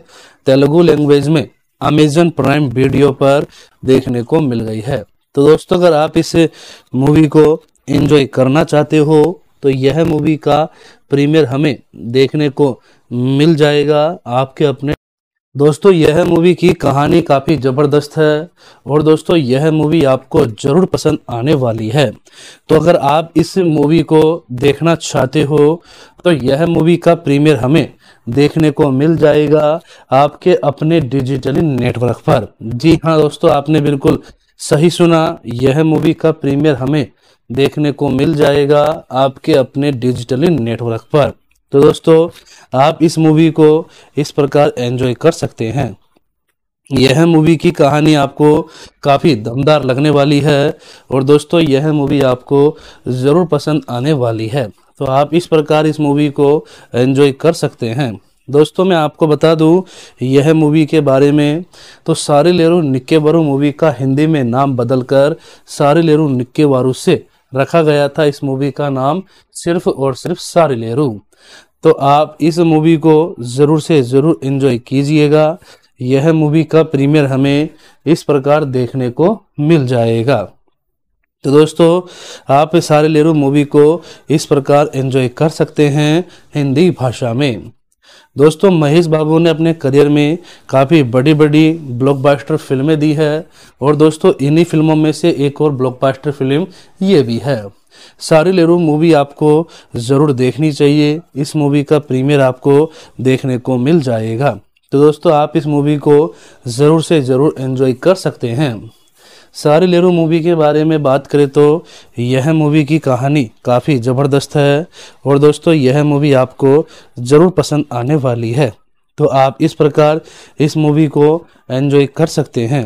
तेलुगु लैंग्वेज में अमेजन प्राइम वीडियो पर देखने को मिल गई है तो दोस्तों अगर आप इस मूवी को एंजॉय करना चाहते हो तो यह मूवी का प्रीमियर हमें देखने को मिल जाएगा आपके अपने दोस्तों यह मूवी की कहानी काफ़ी ज़बरदस्त है और दोस्तों यह मूवी आपको ज़रूर पसंद आने वाली है तो अगर आप इस मूवी को देखना चाहते हो तो यह मूवी का प्रीमियर हमें देखने को मिल जाएगा आपके अपने डिजिटली नेटवर्क पर जी हाँ दोस्तों आपने बिल्कुल सही सुना यह मूवी का प्रीमियर हमें देखने को मिल जाएगा आपके अपने डिजिटली नेटवर्क पर तो दोस्तों आप इस मूवी को इस प्रकार एंजॉय कर सकते हैं यह मूवी की कहानी आपको काफ़ी दमदार लगने वाली है और दोस्तों यह मूवी आपको ज़रूर पसंद आने वाली है तो आप इस प्रकार इस मूवी को एंजॉय कर सकते हैं दोस्तों मैं आपको बता दूं यह मूवी के बारे में तो सारे लेरू निक्के बारू मूवी का हिंदी में नाम बदलकर सारे लेरू निक्के वारू से रखा गया था इस मूवी का नाम सिर्फ और सिर्फ सारे लेरू तो आप इस मूवी को ज़रूर से ज़रूर इन्जॉय कीजिएगा यह मूवी का प्रीमियर हमें इस प्रकार देखने को मिल जाएगा तो दोस्तों आप इस सारे लेरू मूवी को इस प्रकार एंजॉय कर सकते हैं हिंदी भाषा में दोस्तों महेश बाबू ने अपने करियर में काफ़ी बड़ी बड़ी ब्लॉकबस्टर फिल्में दी है और दोस्तों इन्हीं फिल्मों में से एक और ब्लॉकबस्टर फिल्म ये भी है सारी लेरू मूवी आपको ज़रूर देखनी चाहिए इस मूवी का प्रीमियर आपको देखने को मिल जाएगा तो दोस्तों आप इस मूवी को ज़रूर से ज़रूर एंजॉय कर सकते हैं सारे लेरू मूवी के बारे में बात करें तो यह मूवी की कहानी काफ़ी ज़बरदस्त है और दोस्तों यह मूवी आपको ज़रूर पसंद आने वाली है तो आप इस प्रकार इस मूवी को एंजॉय कर सकते हैं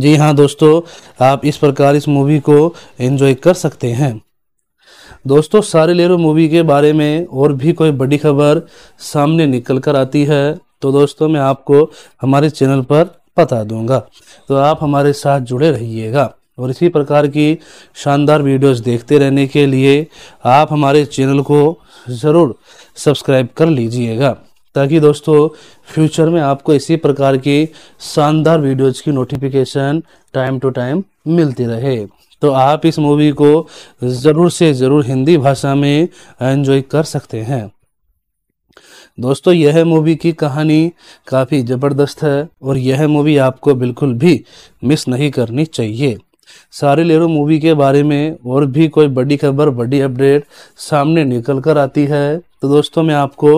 जी हाँ दोस्तों आप इस प्रकार इस मूवी को एंजॉय कर सकते हैं दोस्तों सारे लेरो मूवी के बारे में और भी कोई बड़ी खबर सामने निकल कर आती है तो दोस्तों मैं आपको हमारे चैनल पर बता दूंगा तो आप हमारे साथ जुड़े रहिएगा और इसी प्रकार की शानदार वीडियोस देखते रहने के लिए आप हमारे चैनल को ज़रूर सब्सक्राइब कर लीजिएगा ताकि दोस्तों फ्यूचर में आपको इसी प्रकार की शानदार वीडियोज़ की नोटिफिकेशन टाइम टू टाइम मिलती रहे तो आप इस मूवी को ज़रूर से ज़रूर हिंदी भाषा में एंजॉय कर सकते हैं दोस्तों यह मूवी की कहानी काफ़ी ज़बरदस्त है और यह मूवी आपको बिल्कुल भी मिस नहीं करनी चाहिए सारी लेरो मूवी के बारे में और भी कोई बड़ी खबर बड़ी अपडेट सामने निकल कर आती है तो दोस्तों मैं आपको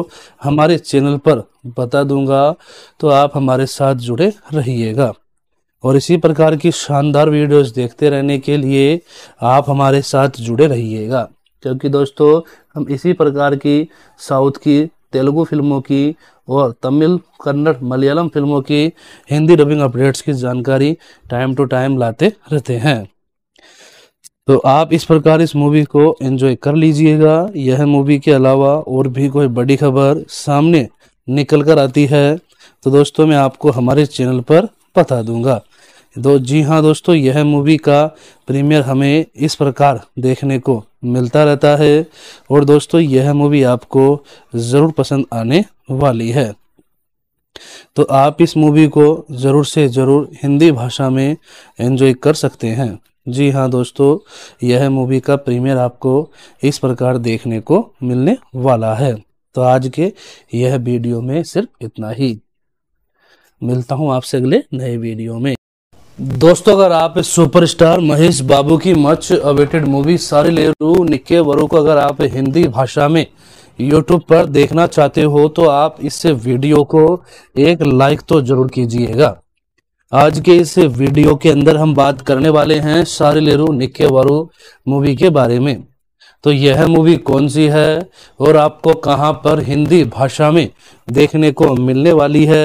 हमारे चैनल पर बता दूंगा तो आप हमारे साथ जुड़े रहिएगा और इसी प्रकार की शानदार वीडियोस देखते रहने के लिए आप हमारे साथ जुड़े रहिएगा क्योंकि दोस्तों हम इसी प्रकार की साउथ की तेलुगु फिल्मों की और तमिल कन्नड़ मलयालम फिल्मों की हिंदी डबिंग अपडेट्स की जानकारी टाइम टू टाइम लाते रहते हैं तो आप इस प्रकार इस मूवी को एंजॉय कर लीजिएगा यह मूवी के अलावा और भी कोई बड़ी खबर सामने निकल कर आती है तो दोस्तों मैं आपको हमारे चैनल पर बता दूंगा दो जी हाँ दोस्तों यह मूवी का प्रीमियर हमें इस प्रकार देखने को मिलता रहता है और दोस्तों यह मूवी आपको ज़रूर पसंद आने वाली है तो आप इस मूवी को ज़रूर से ज़रूर हिंदी भाषा में एंजॉय कर सकते हैं जी हाँ दोस्तों यह मूवी का प्रीमियर आपको इस प्रकार देखने को मिलने वाला है तो आज के यह वीडियो में सिर्फ इतना ही मिलता हूँ आपसे अगले नए वीडियो में दोस्तों अगर आप सुपर सुपरस्टार महेश बाबू की मच अवेटेड मूवी सारे लेरू निक्के वरु को अगर आप हिंदी भाषा में यूट्यूब पर देखना चाहते हो तो आप इस वीडियो को एक लाइक तो जरूर कीजिएगा आज के इस वीडियो के अंदर हम बात करने वाले हैं सारे लेरू निक्के वरु मूवी के बारे में तो यह मूवी कौन सी है और आपको कहाँ पर हिंदी भाषा में देखने को मिलने वाली है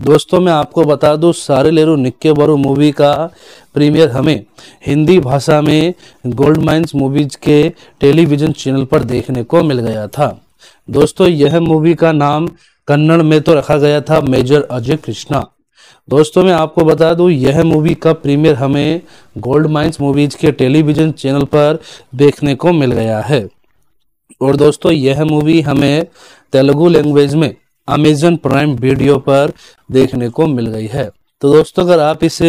दोस्तों मैं आपको बता दूं सारे लेरू निक्के बरू मूवी का प्रीमियर हमें हिंदी भाषा में गोल्ड माइंस मूवीज के टेलीविजन चैनल पर देखने को मिल गया था दोस्तों यह मूवी का नाम कन्नड़ में तो रखा गया था मेजर अजय कृष्णा दोस्तों मैं आपको बता दूं यह मूवी का प्रीमियर हमें गोल्ड माइंस मूवीज के टेलीविजन चैनल पर देखने को मिल गया है और दोस्तों यह मूवी हमें तेलुगु लैंग्वेज में अमेजन प्राइम वीडियो पर देखने को मिल गई है तो दोस्तों अगर आप इस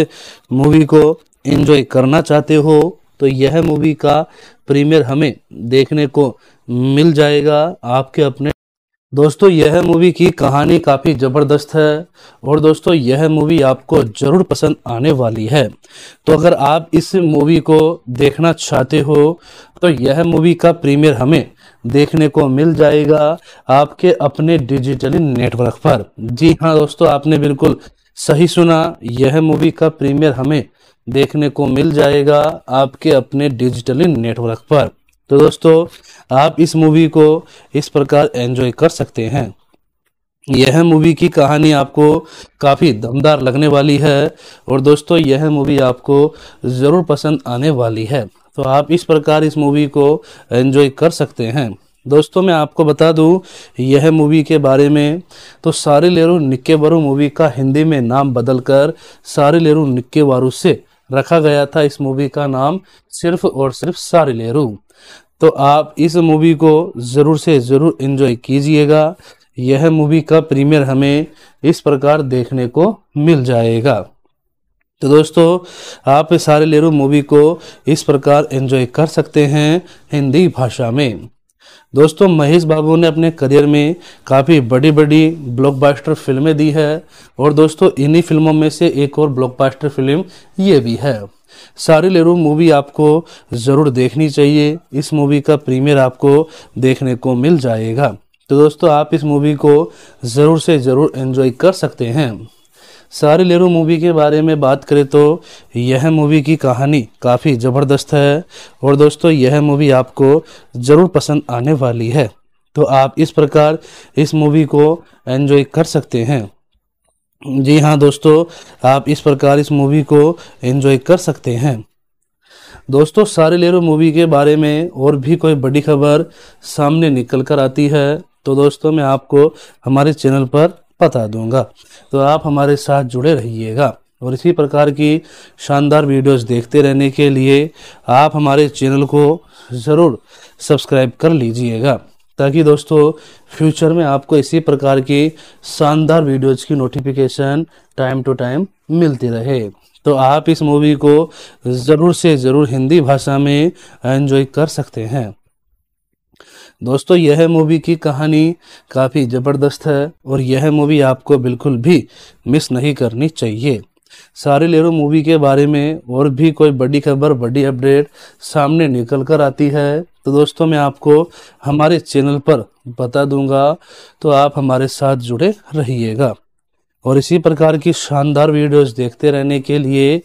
मूवी को एंजॉय करना चाहते हो तो यह मूवी का प्रीमियर हमें देखने को मिल जाएगा आपके अपने दोस्तों यह मूवी की कहानी काफ़ी ज़बरदस्त है और दोस्तों यह मूवी आपको ज़रूर पसंद आने वाली है तो अगर आप इस मूवी को देखना चाहते हो तो यह मूवी का प्रीमियर हमें देखने को मिल जाएगा आपके अपने डिजिटली नेटवर्क पर जी हाँ दोस्तों आपने बिल्कुल सही सुना यह मूवी का प्रीमियर हमें देखने को मिल जाएगा आपके अपने डिजिटली नेटवर्क पर तो दोस्तों आप इस मूवी को इस प्रकार एंजॉय कर सकते हैं यह मूवी की कहानी आपको काफ़ी दमदार लगने वाली है और दोस्तों यह मूवी आपको ज़रूर पसंद आने वाली है तो आप इस प्रकार इस मूवी को एंजॉय कर सकते हैं दोस्तों मैं आपको बता दूं यह मूवी के बारे में तो सारे लेरू निक्केवारू मूवी का हिंदी में नाम बदलकर सारे लेरू निक्के वारू से रखा गया था इस मूवी का नाम सिर्फ और सिर्फ सारे लेरू तो आप इस मूवी को ज़रूर से ज़रूर इन्जॉय कीजिएगा यह मूवी का प्रीमियर हमें इस प्रकार देखने को मिल जाएगा तो दोस्तों आप सारे लेरू मूवी को इस प्रकार एंजॉय कर सकते हैं हिंदी भाषा में दोस्तों महेश बाबू ने अपने करियर में काफ़ी बड़ी बड़ी ब्लॉकबस्टर फिल्में दी है और दोस्तों इन्हीं फिल्मों में से एक और ब्लॉकबस्टर फिल्म ये भी है सारी लेरू मूवी आपको ज़रूर देखनी चाहिए इस मूवी का प्रीमियर आपको देखने को मिल जाएगा तो दोस्तों आप इस मूवी को ज़रूर से ज़रूर एंजॉय कर सकते हैं सारी लेरू मूवी के बारे में बात करें तो यह मूवी की कहानी काफ़ी ज़बरदस्त है और दोस्तों यह मूवी आपको ज़रूर पसंद आने वाली है तो आप इस प्रकार इस मूवी को एंजॉय कर सकते हैं जी हाँ दोस्तों आप इस प्रकार इस मूवी को एंजॉय कर सकते हैं दोस्तों सारे लेरो मूवी के बारे में और भी कोई बड़ी खबर सामने निकल कर आती है तो दोस्तों मैं आपको हमारे चैनल पर बता दूंगा तो आप हमारे साथ जुड़े रहिएगा और इसी प्रकार की शानदार वीडियोस देखते रहने के लिए आप हमारे चैनल को ज़रूर सब्सक्राइब कर लीजिएगा ताकि दोस्तों फ्यूचर में आपको इसी प्रकार की शानदार वीडियोज़ की नोटिफिकेशन टाइम टू टाइम मिलती रहे तो आप इस मूवी को ज़रूर से ज़रूर हिंदी भाषा में एंजॉय कर सकते हैं दोस्तों यह मूवी की कहानी काफ़ी ज़बरदस्त है और यह मूवी आपको बिल्कुल भी मिस नहीं करनी चाहिए सारे लेरो मूवी के बारे में और भी कोई बड़ी खबर बड़ी अपडेट सामने निकल कर आती है तो दोस्तों मैं आपको हमारे चैनल पर बता दूंगा तो आप हमारे साथ जुड़े रहिएगा और इसी प्रकार की शानदार वीडियोस देखते रहने के लिए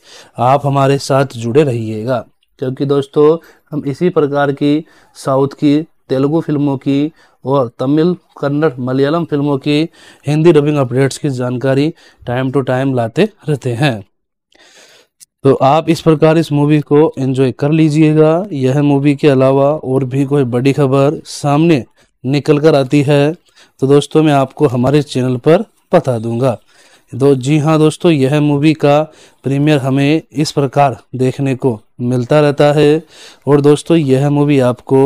आप हमारे साथ जुड़े रहिएगा क्योंकि दोस्तों हम इसी प्रकार की साउथ की तेलुगु फिल्मों की और तमिल कन्नड़ मलयालम फिल्मों की हिंदी डबिंग अपडेट्स की जानकारी टाइम टू टाइम लाते रहते हैं तो आप इस प्रकार इस मूवी को एंजॉय कर लीजिएगा यह मूवी के अलावा और भी कोई बड़ी खबर सामने निकल कर आती है तो दोस्तों मैं आपको हमारे चैनल पर बता दूंगा दो जी हाँ दोस्तों यह मूवी का प्रीमियर हमें इस प्रकार देखने को मिलता रहता है और दोस्तों यह मूवी आपको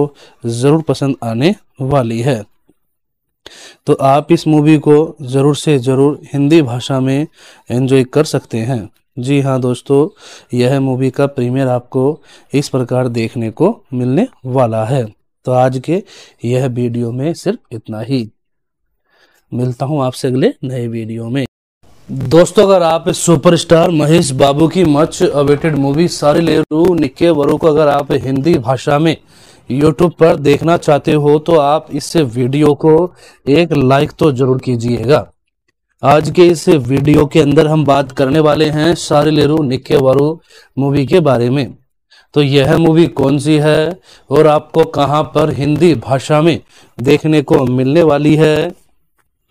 ज़रूर पसंद आने वाली है तो आप इस मूवी को ज़रूर से ज़रूर हिंदी भाषा में एंजॉय कर सकते हैं जी हाँ दोस्तों यह मूवी का प्रीमियर आपको इस प्रकार देखने को मिलने वाला है तो आज के यह वीडियो में सिर्फ इतना ही मिलता हूँ आपसे अगले नए वीडियो में दोस्तों अगर आप सुपरस्टार महेश बाबू की मच अवेटेड मूवी सारे लेरू निक्के वरु को अगर आप हिंदी भाषा में यूट्यूब पर देखना चाहते हो तो आप इस वीडियो को एक लाइक तो जरूर कीजिएगा आज के इस वीडियो के अंदर हम बात करने वाले हैं सारे लेरू निक्के वरु मूवी के बारे में तो यह मूवी कौन सी है और आपको कहाँ पर हिंदी भाषा में देखने को मिलने वाली है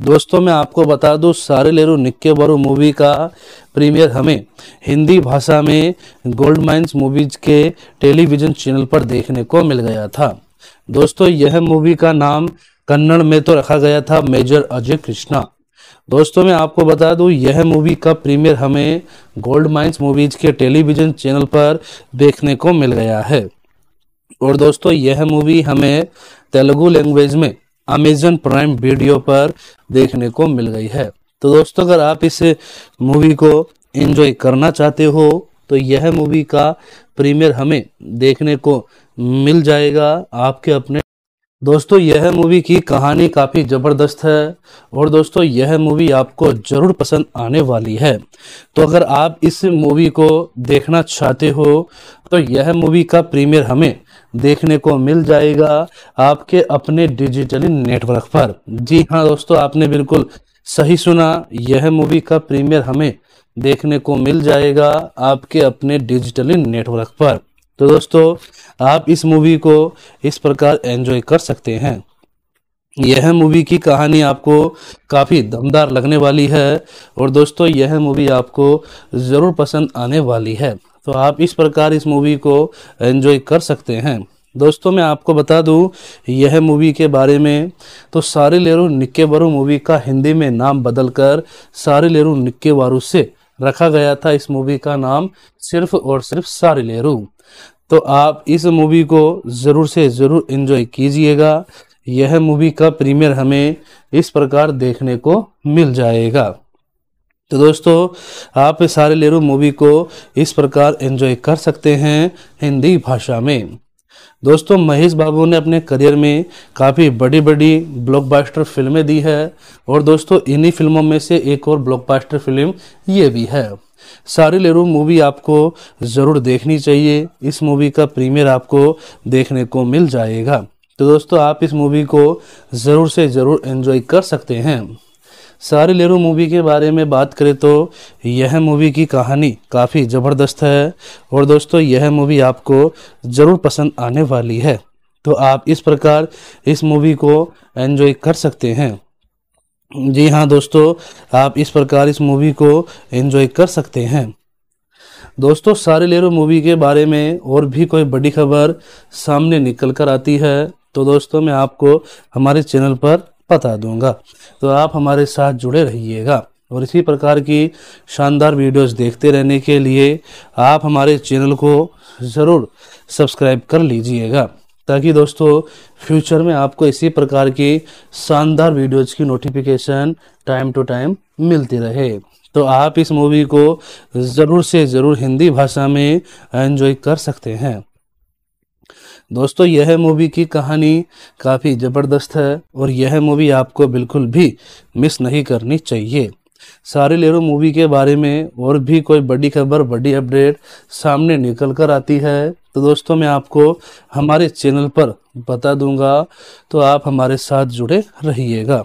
दोस्तों मैं आपको बता दूं सारे लेरू निक्के बरू मूवी का प्रीमियर हमें हिंदी भाषा में गोल्ड माइंस मूवीज के टेलीविजन चैनल पर देखने को मिल गया था दोस्तों यह मूवी का नाम कन्नड़ में तो रखा गया था मेजर अजय कृष्णा दोस्तों मैं आपको बता दूं यह मूवी का प्रीमियर हमें गोल्ड माइंस मूवीज के टेलीविजन चैनल पर देखने को मिल गया है और दोस्तों यह मूवी हमें तेलुगु लैंग्वेज में अमेजन प्राइम वीडियो पर देखने को मिल गई है तो दोस्तों अगर आप इस मूवी को एंजॉय करना चाहते हो तो यह मूवी का प्रीमियर हमें देखने को मिल जाएगा आपके अपने दोस्तों यह मूवी की कहानी काफ़ी ज़बरदस्त है और दोस्तों यह मूवी आपको ज़रूर पसंद आने वाली है तो अगर आप इस मूवी को देखना चाहते हो तो यह मूवी का प्रीमियर हमें देखने को मिल जाएगा आपके अपने डिजिटली नेटवर्क पर जी हाँ दोस्तों आपने बिल्कुल सही सुना यह मूवी का प्रीमियर हमें देखने को मिल जाएगा आपके अपने डिजिटली नेटवर्क पर तो दोस्तों आप इस मूवी को इस प्रकार एंजॉय कर सकते हैं यह मूवी की कहानी आपको काफ़ी दमदार लगने वाली है और दोस्तों यह मूवी आपको ज़रूर पसंद आने वाली है तो आप इस प्रकार इस मूवी को एंजॉय कर सकते हैं दोस्तों मैं आपको बता दूं यह मूवी के बारे में तो सारे लेरू निक्के बारू मूवी का हिंदी में नाम बदलकर सारे लेरू निक्के वारू से रखा गया था इस मूवी का नाम सिर्फ और सिर्फ सारे लेरू तो आप इस मूवी को ज़रूर से ज़रूर इन्जॉय कीजिएगा यह मूवी का प्रीमियर हमें इस प्रकार देखने को मिल जाएगा तो दोस्तों आप सारे लेरू मूवी को इस प्रकार एंजॉय कर सकते हैं हिंदी भाषा में दोस्तों महेश बाबू ने अपने करियर में काफ़ी बड़ी बड़ी ब्लॉकबस्टर फिल्में दी है और दोस्तों इन्हीं फिल्मों में से एक और ब्लॉकबस्टर फिल्म ये भी है सारी लेरू मूवी आपको ज़रूर देखनी चाहिए इस मूवी का प्रीमियर आपको देखने को मिल जाएगा तो दोस्तों आप इस मूवी को ज़रूर से ज़रूर एंजॉय कर सकते हैं सारी लेरू मूवी के बारे में बात करें तो यह मूवी की कहानी काफ़ी ज़बरदस्त है और दोस्तों यह मूवी आपको ज़रूर पसंद आने वाली है तो आप इस प्रकार इस मूवी को एंजॉय कर सकते हैं जी हाँ दोस्तों आप इस प्रकार इस मूवी को एंजॉय कर सकते हैं दोस्तों सारे लेरो मूवी के बारे में और भी कोई बड़ी खबर सामने निकल कर आती है तो दोस्तों मैं आपको हमारे चैनल पर बता दूंगा तो आप हमारे साथ जुड़े रहिएगा और इसी प्रकार की शानदार वीडियोस देखते रहने के लिए आप हमारे चैनल को ज़रूर सब्सक्राइब कर लीजिएगा ताकि दोस्तों फ्यूचर में आपको इसी प्रकार की शानदार वीडियोज़ की नोटिफिकेशन टाइम टू टाइम मिलती रहे तो आप इस मूवी को ज़रूर से ज़रूर हिंदी भाषा में एंजॉय कर सकते हैं दोस्तों यह मूवी की कहानी काफ़ी ज़बरदस्त है और यह मूवी आपको बिल्कुल भी मिस नहीं करनी चाहिए सारे लेरो मूवी के बारे में और भी कोई बड़ी खबर बड़ी अपडेट सामने निकल कर आती है तो दोस्तों मैं आपको हमारे चैनल पर बता दूंगा तो आप हमारे साथ जुड़े रहिएगा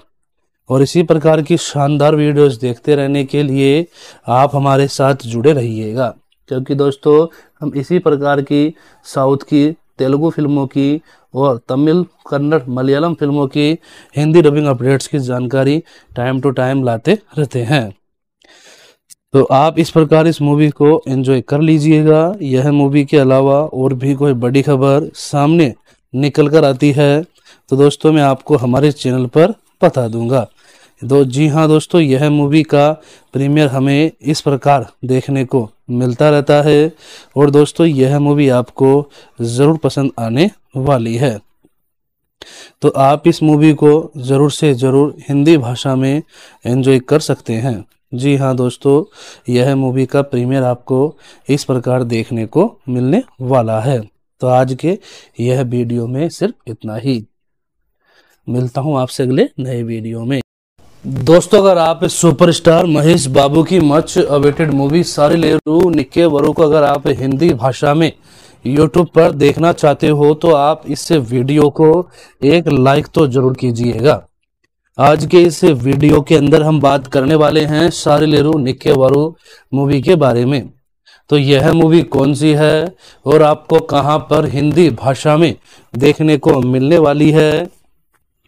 और इसी प्रकार की शानदार वीडियोस देखते रहने के लिए आप हमारे साथ जुड़े रहिएगा क्योंकि दोस्तों हम इसी प्रकार की साउथ की तेलुगु फिल्मों की और तमिल कन्नड़ मलयालम फिल्मों की हिंदी डबिंग अपडेट्स की जानकारी टाइम टू टाइम लाते रहते हैं तो आप इस प्रकार इस मूवी को एंजॉय कर लीजिएगा यह मूवी के अलावा और भी कोई बड़ी खबर सामने निकल कर आती है तो दोस्तों मैं आपको हमारे चैनल पर बता दूंगा दो जी हाँ दोस्तों यह मूवी का प्रीमियर हमें इस प्रकार देखने को मिलता रहता है और दोस्तों यह मूवी आपको ज़रूर पसंद आने वाली है तो आप इस मूवी को ज़रूर से ज़रूर हिंदी भाषा में एंजॉय कर सकते हैं जी हाँ दोस्तों यह मूवी का प्रीमियर आपको इस प्रकार देखने को मिलने वाला है तो आज के यह वीडियो में सिर्फ इतना ही मिलता हूँ आपसे अगले नए वीडियो में दोस्तों अगर आप सुपरस्टार महेश बाबू की मच अवेटेड मूवी सारी लेरू निक्के वरु को अगर आप हिंदी भाषा में यूट्यूब पर देखना चाहते हो तो आप इस वीडियो को एक लाइक तो जरूर कीजिएगा आज के इस वीडियो के अंदर हम बात करने वाले हैं सारी लेरू निक्के वरु मूवी के बारे में तो यह मूवी कौन सी है और आपको कहाँ पर हिंदी भाषा में देखने को मिलने वाली है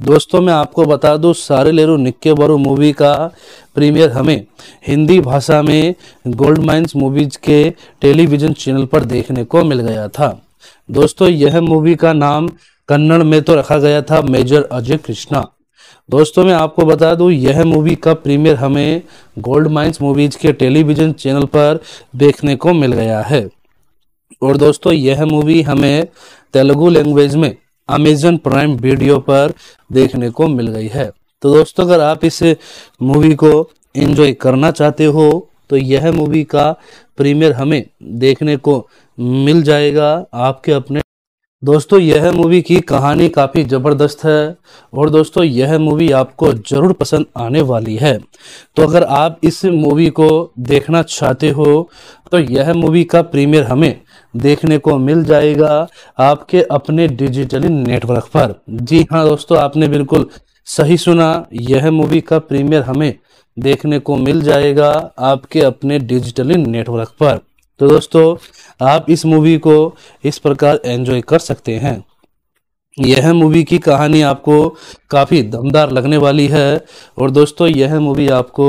दोस्तों मैं आपको बता दूं सारे लेरू निक्के बरू मूवी का प्रीमियर हमें हिंदी भाषा में गोल्ड माइंस मूवीज के टेलीविजन चैनल पर देखने को मिल गया था दोस्तों यह मूवी का नाम कन्नड़ में तो रखा गया था मेजर अजय कृष्णा दोस्तों मैं आपको बता दूं यह मूवी का प्रीमियर हमें गोल्ड माइंस मूवीज के टेलीविजन चैनल पर देखने को मिल गया है और दोस्तों यह मूवी हमें तेलुगु लैंग्वेज में अमेजन प्राइम वीडियो पर देखने को मिल गई है तो दोस्तों अगर आप इस मूवी को एंजॉय करना चाहते हो तो यह मूवी का प्रीमियर हमें देखने को मिल जाएगा आपके अपने दोस्तों यह मूवी की कहानी काफ़ी ज़बरदस्त है और दोस्तों यह मूवी आपको ज़रूर पसंद आने वाली है तो अगर आप इस मूवी को देखना चाहते हो तो यह मूवी का प्रीमियर हमें देखने को मिल जाएगा आपके अपने डिजिटली नेटवर्क पर जी हाँ दोस्तों आपने बिल्कुल सही सुना यह मूवी का प्रीमियर हमें देखने को मिल जाएगा आपके अपने डिजिटली नेटवर्क पर तो दोस्तों आप इस मूवी को इस प्रकार एंजॉय कर सकते हैं यह मूवी की कहानी आपको काफ़ी दमदार लगने वाली है और दोस्तों यह मूवी आपको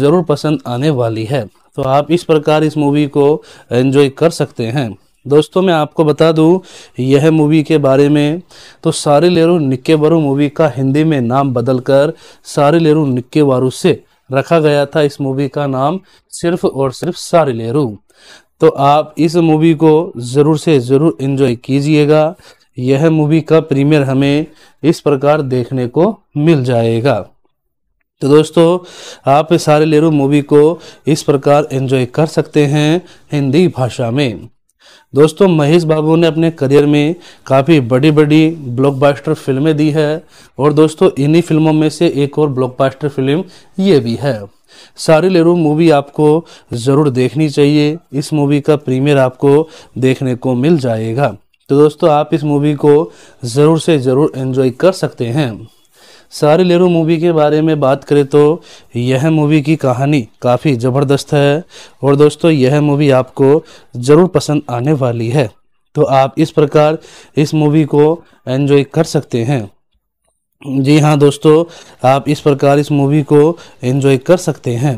ज़रूर पसंद आने वाली है तो आप इस प्रकार इस मूवी को एंजॉय कर सकते हैं दोस्तों मैं आपको बता दूं यह मूवी के बारे में तो सारे लेरू बरू मूवी का हिंदी में नाम बदलकर सारे लेरू वारू से रखा गया था इस मूवी का नाम सिर्फ और सिर्फ सारे लेरू तो आप इस मूवी को ज़रूर से ज़रूर इन्जॉय कीजिएगा यह मूवी का प्रीमियर हमें इस प्रकार देखने को मिल जाएगा तो दोस्तों आप सारे लेरू मूवी को इस प्रकार एंजॉय कर सकते हैं हिंदी भाषा में दोस्तों महेश बाबू ने अपने करियर में काफ़ी बड़ी बड़ी ब्लॉकबस्टर फिल्में दी है और दोस्तों इन्हीं फिल्मों में से एक और ब्लॉकबस्टर फिल्म ये भी है सारी लेरू मूवी आपको ज़रूर देखनी चाहिए इस मूवी का प्रीमियर आपको देखने को मिल जाएगा तो दोस्तों आप इस मूवी को ज़रूर से ज़रूर एंजॉय कर सकते हैं सारी लेरू मूवी के बारे में बात करें तो यह मूवी की कहानी काफ़ी ज़बरदस्त है और दोस्तों यह मूवी आपको ज़रूर पसंद आने वाली है तो आप इस प्रकार इस मूवी को एंजॉय कर सकते हैं जी हाँ दोस्तों आप इस प्रकार इस मूवी को एंजॉय कर सकते हैं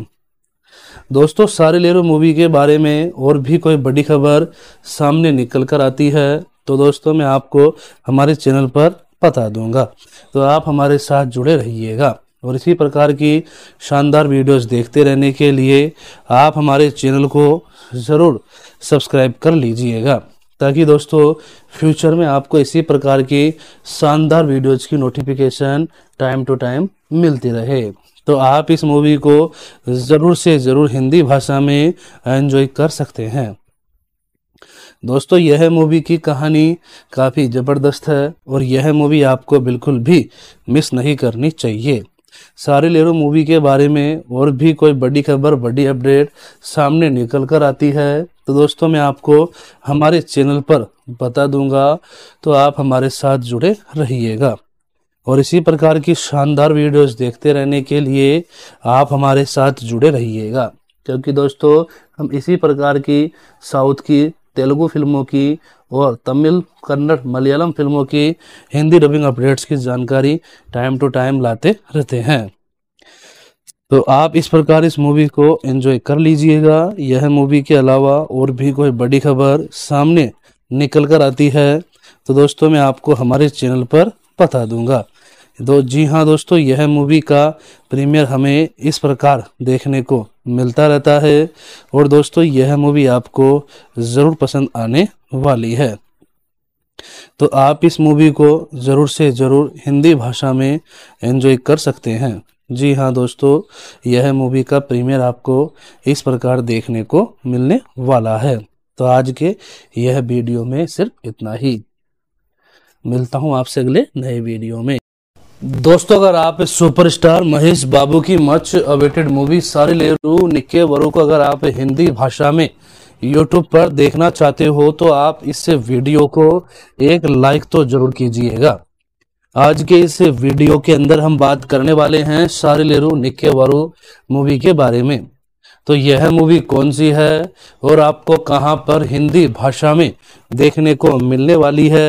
दोस्तों सारे लेरो मूवी के बारे में और भी कोई बड़ी खबर सामने निकल कर आती है तो दोस्तों मैं आपको हमारे चैनल पर बता दूंगा तो आप हमारे साथ जुड़े रहिएगा और इसी प्रकार की शानदार वीडियोस देखते रहने के लिए आप हमारे चैनल को ज़रूर सब्सक्राइब कर लीजिएगा ताकि दोस्तों फ्यूचर में आपको इसी प्रकार की शानदार वीडियोज़ की नोटिफिकेशन टाइम टू टाइम मिलती रहे तो आप इस मूवी को ज़रूर से ज़रूर हिंदी भाषा में एंजॉय कर सकते हैं दोस्तों यह मूवी की कहानी काफ़ी ज़बरदस्त है और यह मूवी आपको बिल्कुल भी मिस नहीं करनी चाहिए सारे लेरो मूवी के बारे में और भी कोई बड़ी खबर बड़ी अपडेट सामने निकल कर आती है तो दोस्तों मैं आपको हमारे चैनल पर बता दूंगा तो आप हमारे साथ जुड़े रहिएगा और इसी प्रकार की शानदार वीडियोस देखते रहने के लिए आप हमारे साथ जुड़े रहिएगा क्योंकि दोस्तों हम इसी प्रकार की साउथ की तेलुगु फिल्मों की और तमिल कन्नड़ मलयालम फिल्मों की हिंदी डबिंग अपडेट्स की जानकारी टाइम टू टाइम लाते रहते हैं तो आप इस प्रकार इस मूवी को एंजॉय कर लीजिएगा यह मूवी के अलावा और भी कोई बड़ी खबर सामने निकल कर आती है तो दोस्तों मैं आपको हमारे चैनल पर बता दूंगा दो तो जी हाँ दोस्तों यह मूवी का प्रीमियर हमें इस प्रकार देखने को मिलता रहता है और दोस्तों यह मूवी आपको ज़रूर पसंद आने वाली है तो आप इस मूवी को ज़रूर से ज़रूर हिंदी भाषा में एंजॉय कर सकते हैं जी हाँ दोस्तों यह मूवी का प्रीमियर आपको इस प्रकार देखने को मिलने वाला है तो आज के यह वीडियो में सिर्फ इतना ही मिलता हूँ आपसे अगले नए वीडियो में दोस्तों अगर आप सुपरस्टार महेश बाबू की मच अवेटेड मूवी सारी लेरू निक्के वरु को अगर आप हिंदी भाषा में यूट्यूब पर देखना चाहते हो तो आप इस वीडियो को एक लाइक तो जरूर कीजिएगा आज के इस वीडियो के अंदर हम बात करने वाले हैं सारी लेरू निक्के वरु मूवी के बारे में तो यह मूवी कौन सी है और आपको कहाँ पर हिंदी भाषा में देखने को मिलने वाली है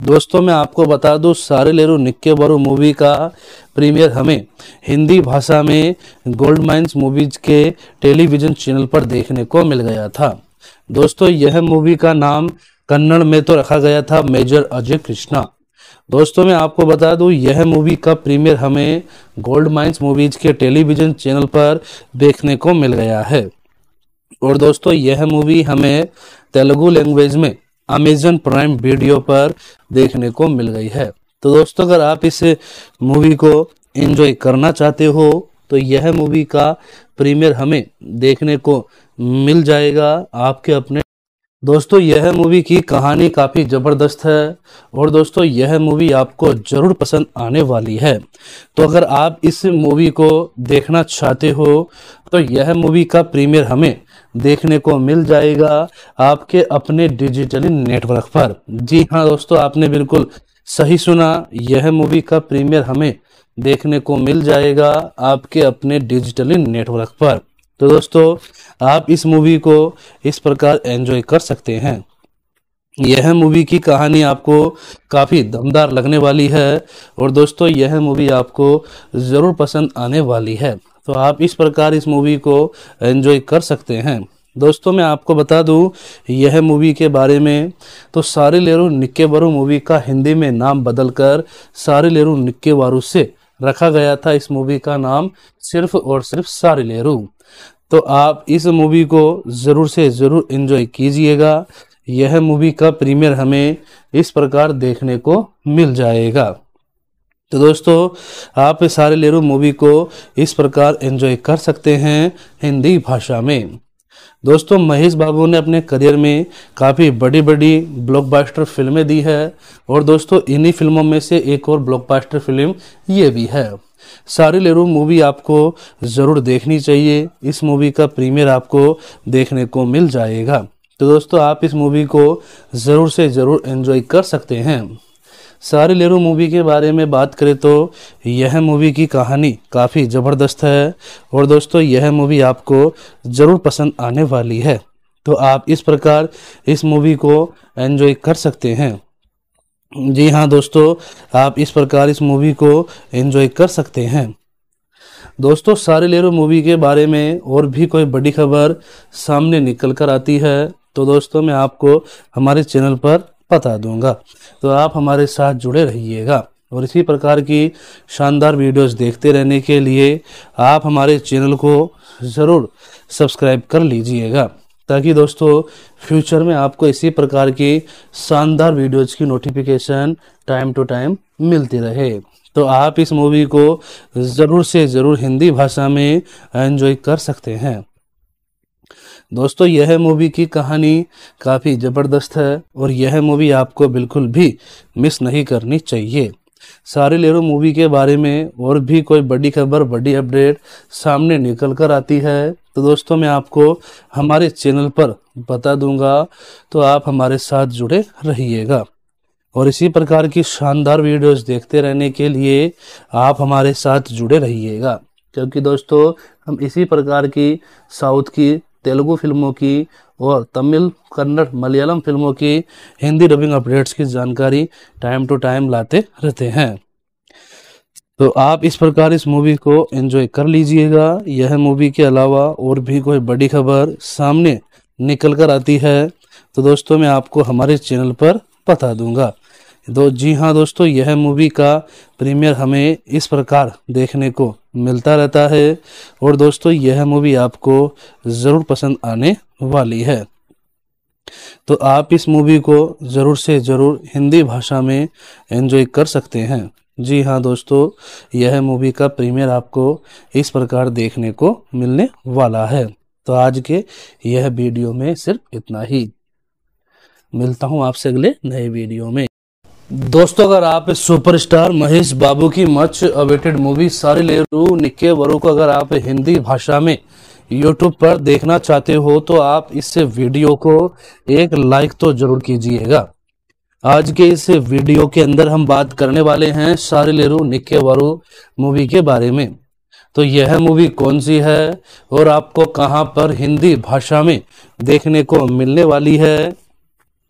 दोस्तों मैं आपको बता दूं सारे लेरू निक्के बरू मूवी का प्रीमियर हमें हिंदी भाषा में गोल्ड माइंस मूवीज के टेलीविजन चैनल पर देखने को मिल गया था दोस्तों यह मूवी का नाम कन्नड़ में तो रखा गया था मेजर अजय कृष्णा दोस्तों मैं आपको बता दूं यह मूवी का प्रीमियर हमें गोल्ड माइंस मूवीज के टेलीविजन चैनल पर देखने को मिल गया है और दोस्तों यह मूवी हमें तेलुगु लैंग्वेज में अमेजन प्राइम वीडियो पर देखने को मिल गई है तो दोस्तों अगर आप इस मूवी को एंजॉय करना चाहते हो तो यह मूवी का प्रीमियर हमें देखने को मिल जाएगा आपके अपने दोस्तों यह मूवी की कहानी काफ़ी ज़बरदस्त है और दोस्तों यह मूवी आपको ज़रूर पसंद आने वाली है तो अगर आप इस मूवी को देखना चाहते हो तो यह मूवी का प्रीमियर हमें देखने को मिल जाएगा आपके अपने डिजिटली नेटवर्क पर जी हाँ दोस्तों आपने बिल्कुल सही सुना यह मूवी का प्रीमियर हमें देखने को मिल जाएगा आपके अपने डिजिटली नेटवर्क पर तो दोस्तों आप इस मूवी को इस प्रकार एंजॉय कर सकते हैं यह मूवी की कहानी आपको काफ़ी दमदार लगने वाली है और दोस्तों यह मूवी आपको ज़रूर पसंद आने वाली है तो आप इस प्रकार इस मूवी को एंजॉय कर सकते हैं दोस्तों मैं आपको बता दूं यह मूवी के बारे में तो सारे लेरू निक्केवारू मूवी का हिंदी में नाम बदलकर सारे लेरू वारू से रखा गया था इस मूवी का नाम सिर्फ और सिर्फ सारे लेरू तो आप इस मूवी को ज़रूर से ज़रूर इन्जॉय कीजिएगा यह मूवी का प्रीमियर हमें इस प्रकार देखने को मिल जाएगा तो दोस्तों आप सारे लेरू मूवी को इस प्रकार एंजॉय कर सकते हैं हिंदी भाषा में दोस्तों महेश बाबू ने अपने करियर में काफ़ी बड़ी बड़ी ब्लॉकबस्टर फिल्में दी है और दोस्तों इन्हीं फिल्मों में से एक और ब्लॉकबस्टर फिल्म ये भी है सारी लेरू मूवी आपको ज़रूर देखनी चाहिए इस मूवी का प्रीमियर आपको देखने को मिल जाएगा तो दोस्तों आप इस मूवी को ज़रूर से ज़रूर एंजॉय कर सकते हैं सारी लेरू मूवी के बारे में बात करें तो यह मूवी की कहानी काफ़ी ज़बरदस्त है और दोस्तों यह मूवी आपको ज़रूर पसंद आने वाली है तो आप इस प्रकार इस मूवी को एंजॉय कर सकते हैं जी हाँ दोस्तों आप इस प्रकार इस मूवी को एंजॉय कर सकते हैं दोस्तों सारे लेरो मूवी के बारे में और भी कोई बड़ी खबर सामने निकल कर आती है तो दोस्तों मैं आपको हमारे चैनल पर बता दूंगा तो आप हमारे साथ जुड़े रहिएगा और इसी प्रकार की शानदार वीडियोस देखते रहने के लिए आप हमारे चैनल को ज़रूर सब्सक्राइब कर लीजिएगा ताकि दोस्तों फ्यूचर में आपको इसी प्रकार की शानदार वीडियोज़ की नोटिफिकेशन टाइम टू टाइम मिलती रहे तो आप इस मूवी को ज़रूर से ज़रूर हिंदी भाषा में एंजॉय कर सकते हैं दोस्तों यह मूवी की कहानी काफ़ी ज़बरदस्त है और यह मूवी आपको बिल्कुल भी मिस नहीं करनी चाहिए सारे लेरो मूवी के बारे में और भी कोई बड़ी खबर बड़ी अपडेट सामने निकल कर आती है तो दोस्तों मैं आपको हमारे चैनल पर बता दूंगा तो आप हमारे साथ जुड़े रहिएगा और इसी प्रकार की शानदार वीडियोस देखते रहने के लिए आप हमारे साथ जुड़े रहिएगा क्योंकि दोस्तों हम इसी प्रकार की साउथ की तेलुगु फिल्मों की और तमिल कन्नड़ मलयालम फिल्मों की हिंदी डबिंग अपडेट्स की जानकारी टाइम टू टाइम लाते रहते हैं तो आप इस प्रकार इस मूवी को एंजॉय कर लीजिएगा यह मूवी के अलावा और भी कोई बड़ी खबर सामने निकल कर आती है तो दोस्तों मैं आपको हमारे चैनल पर बता दूंगा दो तो जी हाँ दोस्तों यह मूवी का प्रीमियर हमें इस प्रकार देखने को मिलता रहता है और दोस्तों यह मूवी आपको ज़रूर पसंद आने वाली है तो आप इस मूवी को ज़रूर से ज़रूर हिंदी भाषा में एंजॉय कर सकते हैं जी हाँ दोस्तों यह मूवी का प्रीमियर आपको इस प्रकार देखने को मिलने वाला है तो आज के यह वीडियो में सिर्फ इतना ही मिलता हूँ आपसे अगले नए वीडियो में दोस्तों अगर आप सुपरस्टार महेश बाबू की मच अवेटेड मूवी सारी लेरू निक्के वरु को अगर आप हिंदी भाषा में यूट्यूब पर देखना चाहते हो तो आप इस वीडियो को एक लाइक तो जरूर कीजिएगा आज के इस वीडियो के अंदर हम बात करने वाले हैं सारी लेरू निक्के वरु मूवी के बारे में तो यह मूवी कौन सी है और आपको कहाँ पर हिंदी भाषा में देखने को मिलने वाली है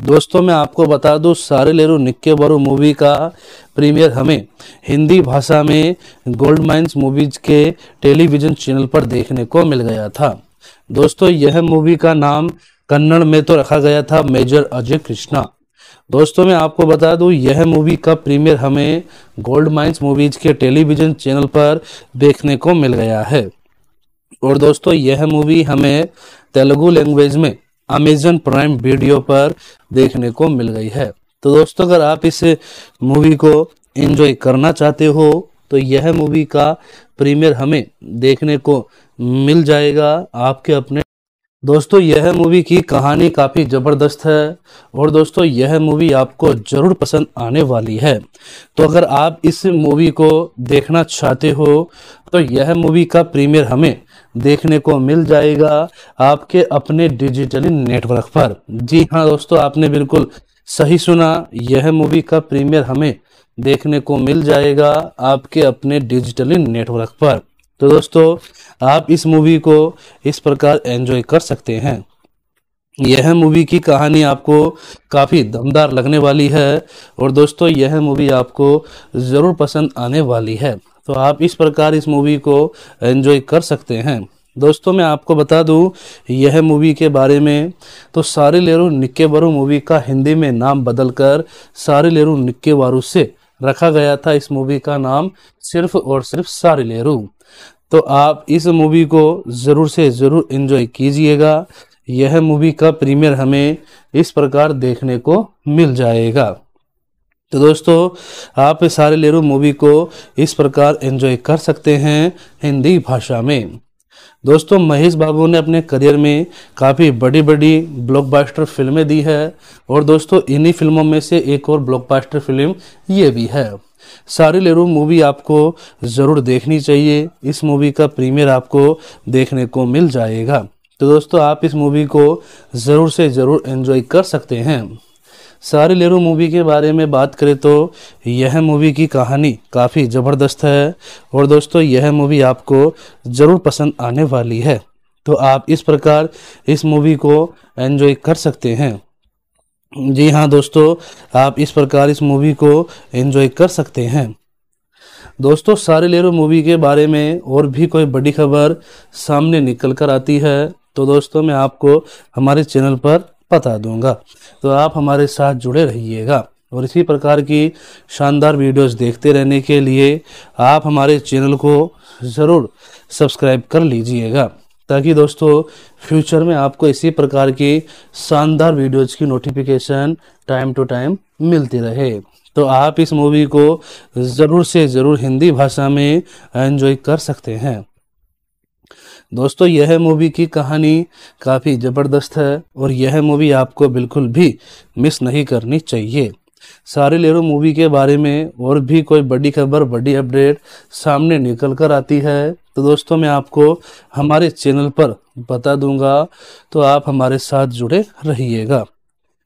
दोस्तों मैं आपको बता दूं सारे लेरू निक्के बरू मूवी का प्रीमियर हमें हिंदी भाषा में गोल्ड माइंस मूवीज के टेलीविजन चैनल पर देखने को मिल गया था दोस्तों यह मूवी का नाम कन्नड़ में तो रखा गया था मेजर अजय कृष्णा दोस्तों मैं आपको बता दूं यह मूवी का प्रीमियर हमें गोल्ड माइंस मूवीज के टेलीविजन चैनल पर देखने को मिल गया है और दोस्तों यह मूवी हमें तेलुगु लैंग्वेज में अमेजन प्राइम वीडियो पर देखने को मिल गई है तो दोस्तों अगर आप इस मूवी को एंजॉय करना चाहते हो तो यह मूवी का प्रीमियर हमें देखने को मिल जाएगा आपके अपने दोस्तों यह मूवी की कहानी काफ़ी ज़बरदस्त है और दोस्तों यह मूवी आपको ज़रूर पसंद आने वाली है तो अगर आप इस मूवी को देखना चाहते हो तो यह मूवी का प्रीमियर हमें देखने को मिल जाएगा आपके अपने डिजिटली नेटवर्क पर जी हाँ दोस्तों आपने बिल्कुल सही सुना यह मूवी का प्रीमियर हमें देखने को मिल जाएगा आपके अपने डिजिटली नेटवर्क पर तो दोस्तों आप इस मूवी को इस प्रकार एंजॉय कर सकते हैं यह मूवी की कहानी आपको काफ़ी दमदार लगने वाली है और दोस्तों यह मूवी आपको ज़रूर पसंद आने वाली है तो आप इस प्रकार इस मूवी को एंजॉय कर सकते हैं दोस्तों मैं आपको बता दूं यह मूवी के बारे में तो सारे लेरू निक्के निक्केवारू मूवी का हिंदी में नाम बदलकर सारे लेरू वारू से रखा गया था इस मूवी का नाम सिर्फ और सिर्फ सारे लेरू तो आप इस मूवी को ज़रूर से ज़रूर इन्जॉय कीजिएगा यह मूवी का प्रीमियर हमें इस प्रकार देखने को मिल जाएगा तो दोस्तों आप इस सारे लेरू मूवी को इस प्रकार एंजॉय कर सकते हैं हिंदी भाषा में दोस्तों महेश बाबू ने अपने करियर में काफ़ी बड़ी बड़ी ब्लॉकबस्टर फिल्में दी है और दोस्तों इन्हीं फिल्मों में से एक और ब्लॉकबस्टर फिल्म ये भी है सारी लेरू मूवी आपको ज़रूर देखनी चाहिए इस मूवी का प्रीमियर आपको देखने को मिल जाएगा तो दोस्तों आप इस मूवी को ज़रूर से ज़रूर एंजॉय कर सकते हैं सारी लेरू मूवी के बारे में बात करें तो यह मूवी की कहानी काफ़ी ज़बरदस्त है और दोस्तों यह मूवी आपको ज़रूर पसंद आने वाली है तो आप इस प्रकार इस मूवी को एंजॉय कर सकते हैं जी हाँ दोस्तों आप इस प्रकार इस मूवी को एंजॉय कर सकते हैं दोस्तों सारे लेरो मूवी के बारे में और भी कोई बड़ी खबर सामने निकल कर आती है तो दोस्तों मैं आपको हमारे चैनल पर बता दूंगा तो आप हमारे साथ जुड़े रहिएगा और इसी प्रकार की शानदार वीडियोस देखते रहने के लिए आप हमारे चैनल को ज़रूर सब्सक्राइब कर लीजिएगा ताकि दोस्तों फ्यूचर में आपको इसी प्रकार की शानदार वीडियोज़ की नोटिफिकेशन टाइम टू टाइम मिलती रहे तो आप इस मूवी को ज़रूर से ज़रूर हिंदी भाषा में एंजॉय कर सकते हैं दोस्तों यह मूवी की कहानी काफ़ी ज़बरदस्त है और यह मूवी आपको बिल्कुल भी मिस नहीं करनी चाहिए सारे लेरो मूवी के बारे में और भी कोई बड़ी खबर बड़ी अपडेट सामने निकल कर आती है तो दोस्तों मैं आपको हमारे चैनल पर बता दूंगा तो आप हमारे साथ जुड़े रहिएगा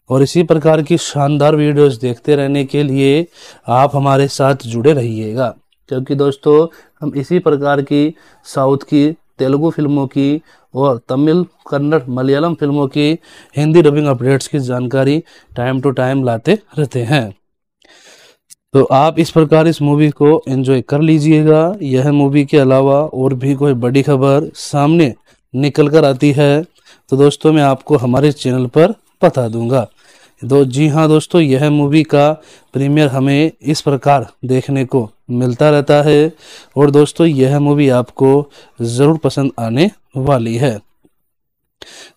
और इसी प्रकार की शानदार वीडियोस देखते रहने के लिए आप हमारे साथ जुड़े रहिएगा क्योंकि दोस्तों हम इसी प्रकार की साउथ की तेलुगु फिल्मों की और तमिल कन्नड़ मलयालम फिल्मों की हिंदी डबिंग अपडेट्स की जानकारी टाइम टू टाइम लाते रहते हैं तो आप इस प्रकार इस मूवी को एंजॉय कर लीजिएगा यह मूवी के अलावा और भी कोई बड़ी खबर सामने निकल कर आती है तो दोस्तों मैं आपको हमारे चैनल पर बता दूंगा दो जी हाँ दोस्तों यह मूवी का प्रीमियर हमें इस प्रकार देखने को मिलता रहता है और दोस्तों यह मूवी आपको ज़रूर पसंद आने वाली है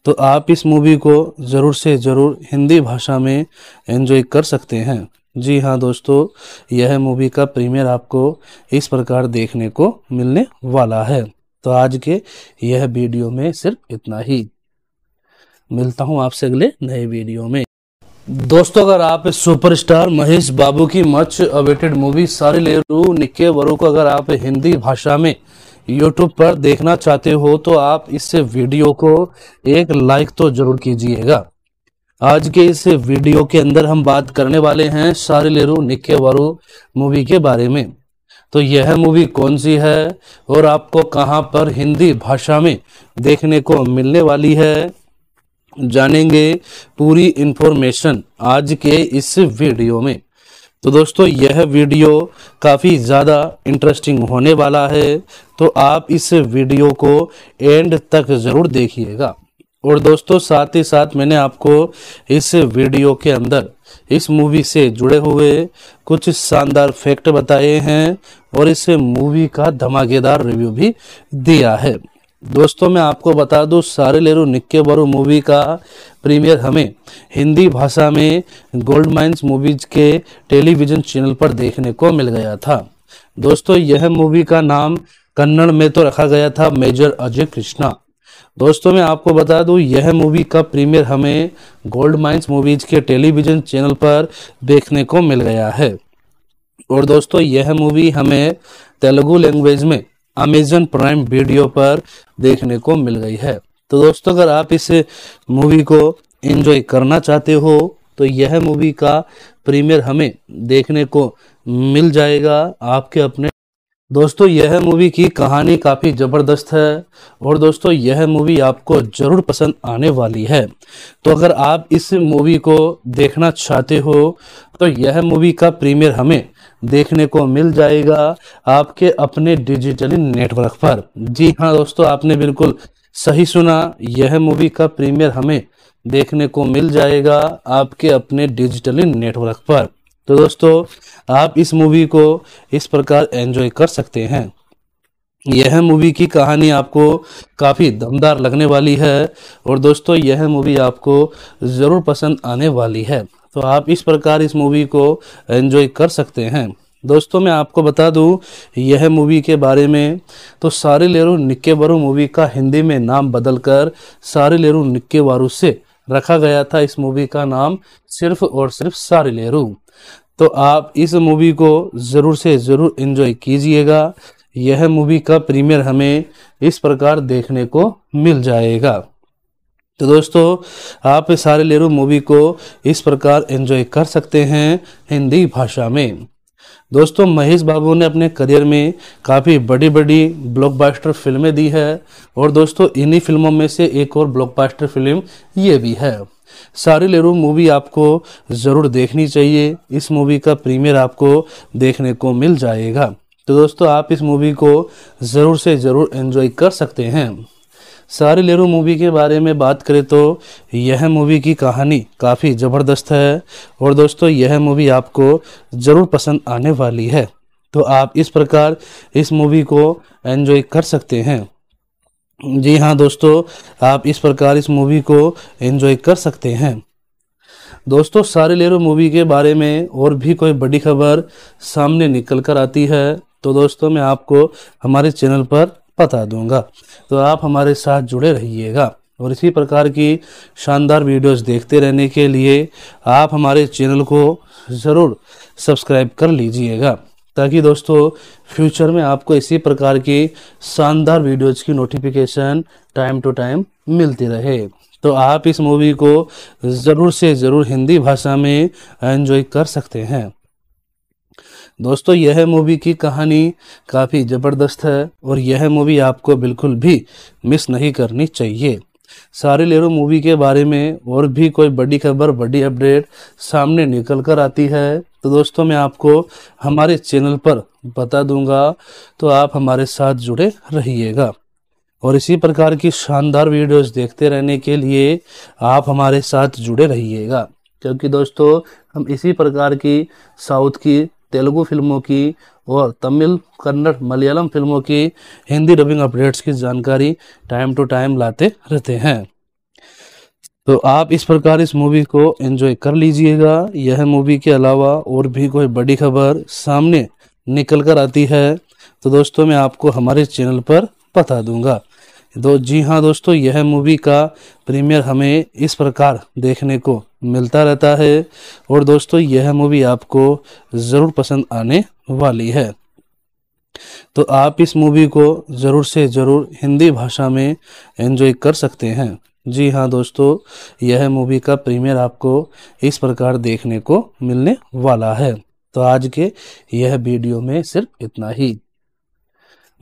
तो आप इस मूवी को ज़रूर से ज़रूर हिंदी भाषा में एंजॉय कर सकते हैं जी हाँ दोस्तों यह मूवी का प्रीमियर आपको इस प्रकार देखने को मिलने वाला है तो आज के यह वीडियो में सिर्फ इतना ही मिलता हूँ आपसे अगले नए वीडियो में दोस्तों अगर आप सुपरस्टार महेश बाबू की मच अवेटेड मूवी सारी लेरू निक्के वरु को अगर आप हिंदी भाषा में यूट्यूब पर देखना चाहते हो तो आप इस वीडियो को एक लाइक तो जरूर कीजिएगा आज के इस वीडियो के अंदर हम बात करने वाले हैं सारी लेरू निक्के वरु मूवी के बारे में तो यह मूवी कौन सी है और आपको कहाँ पर हिंदी भाषा में देखने को मिलने वाली है जानेंगे पूरी इन्फॉर्मेशन आज के इस वीडियो में तो दोस्तों यह वीडियो काफ़ी ज़्यादा इंटरेस्टिंग होने वाला है तो आप इस वीडियो को एंड तक ज़रूर देखिएगा और दोस्तों साथ ही साथ मैंने आपको इस वीडियो के अंदर इस मूवी से जुड़े हुए कुछ शानदार फैक्ट बताए हैं और इस मूवी का धमाकेदार रिव्यू भी दिया है दोस्तों मैं आपको बता दूं सारे लेरू निक्के बरू मूवी का प्रीमियर हमें हिंदी भाषा में गोल्ड माइंस मूवीज के टेलीविजन चैनल पर देखने को मिल गया था दोस्तों यह मूवी का नाम कन्नड़ में तो रखा गया था मेजर अजय कृष्णा दोस्तों मैं आपको बता दूं यह मूवी का प्रीमियर हमें गोल्ड माइंस मूवीज के टेलीविजन चैनल पर देखने को मिल गया है और दोस्तों यह मूवी हमें तेलुगु लैंग्वेज में अमेजन प्राइम वीडियो पर देखने को मिल गई है तो दोस्तों अगर आप इस मूवी को एंजॉय करना चाहते हो तो यह मूवी का प्रीमियर हमें देखने को मिल जाएगा आपके अपने दोस्तों यह मूवी की कहानी काफ़ी ज़बरदस्त है और दोस्तों यह मूवी आपको ज़रूर पसंद आने वाली है तो अगर आप इस मूवी को देखना चाहते हो तो यह मूवी का प्रीमियर हमें देखने को मिल जाएगा आपके अपने डिजिटली नेटवर्क पर जी हाँ दोस्तों आपने बिल्कुल सही सुना यह मूवी का प्रीमियर हमें देखने को मिल जाएगा आपके अपने डिजिटली नेटवर्क पर तो दोस्तों आप इस मूवी को इस प्रकार एंजॉय कर सकते हैं यह मूवी की कहानी आपको काफ़ी दमदार लगने वाली है और दोस्तों यह मूवी आपको ज़रूर पसंद आने वाली है तो आप इस प्रकार इस मूवी को एंजॉय कर सकते हैं दोस्तों मैं आपको बता दूं यह मूवी के बारे में तो सारे लेरू निक्केवारू मूवी का हिंदी में नाम बदलकर सारे लेरू वारू से रखा गया था इस मूवी का नाम सिर्फ और सिर्फ सारे लेरू तो आप इस मूवी को ज़रूर से ज़रूर इन्जॉय कीजिएगा यह मूवी का प्रीमियर हमें इस प्रकार देखने को मिल जाएगा तो दोस्तों आप सारे लेरू मूवी को इस प्रकार एंजॉय कर सकते हैं हिंदी भाषा में दोस्तों महेश बाबू ने अपने करियर में काफ़ी बड़ी बड़ी ब्लॉकबस्टर फिल्में दी है और दोस्तों इन्हीं फिल्मों में से एक और ब्लॉकबस्टर फिल्म ये भी है सारी लेरू मूवी आपको ज़रूर देखनी चाहिए इस मूवी का प्रीमियर आपको देखने को मिल जाएगा तो दोस्तों आप इस मूवी को ज़रूर से ज़रूर एंजॉय कर सकते हैं सारे लेरू मूवी के बारे में बात करें तो यह मूवी की कहानी काफ़ी ज़बरदस्त है और दोस्तों यह मूवी आपको ज़रूर पसंद आने वाली है तो आप इस प्रकार इस मूवी को एंजॉय कर सकते हैं जी हाँ दोस्तों आप इस प्रकार इस मूवी को एंजॉय कर सकते हैं दोस्तों सारे लेरो मूवी के बारे में और भी कोई बड़ी खबर सामने निकल कर आती है तो दोस्तों मैं आपको हमारे चैनल पर बता दूंगा तो आप हमारे साथ जुड़े रहिएगा और इसी प्रकार की शानदार वीडियोस देखते रहने के लिए आप हमारे चैनल को ज़रूर सब्सक्राइब कर लीजिएगा ताकि दोस्तों फ्यूचर में आपको इसी प्रकार की शानदार वीडियोज़ की नोटिफिकेशन टाइम टू टाइम मिलती रहे तो आप इस मूवी को ज़रूर से ज़रूर हिंदी भाषा में एंजॉय कर सकते हैं दोस्तों यह मूवी की कहानी काफ़ी ज़बरदस्त है और यह मूवी आपको बिल्कुल भी मिस नहीं करनी चाहिए सारे लेरो मूवी के बारे में और भी कोई बड़ी खबर बड़ी अपडेट सामने निकल कर आती है तो दोस्तों मैं आपको हमारे चैनल पर बता दूंगा तो आप हमारे साथ जुड़े रहिएगा और इसी प्रकार की शानदार वीडियोस देखते रहने के लिए आप हमारे साथ जुड़े रहिएगा क्योंकि दोस्तों हम इसी प्रकार की साउथ की तेलुगु फिल्मों की और तमिल कन्नड़ मलयालम फिल्मों की हिंदी डबिंग अपडेट्स की जानकारी टाइम टू टाइम लाते रहते हैं तो आप इस प्रकार इस मूवी को एंजॉय कर लीजिएगा यह मूवी के अलावा और भी कोई बड़ी खबर सामने निकल कर आती है तो दोस्तों मैं आपको हमारे चैनल पर बता दूंगा दो तो जी हाँ दोस्तों यह मूवी का प्रीमियर हमें इस प्रकार देखने को मिलता रहता है और दोस्तों यह मूवी आपको ज़रूर पसंद आने वाली है तो आप इस मूवी को ज़रूर से ज़रूर हिंदी भाषा में एंजॉय कर सकते हैं जी हाँ दोस्तों यह मूवी का प्रीमियर आपको इस प्रकार देखने को मिलने वाला है तो आज के यह वीडियो में सिर्फ इतना ही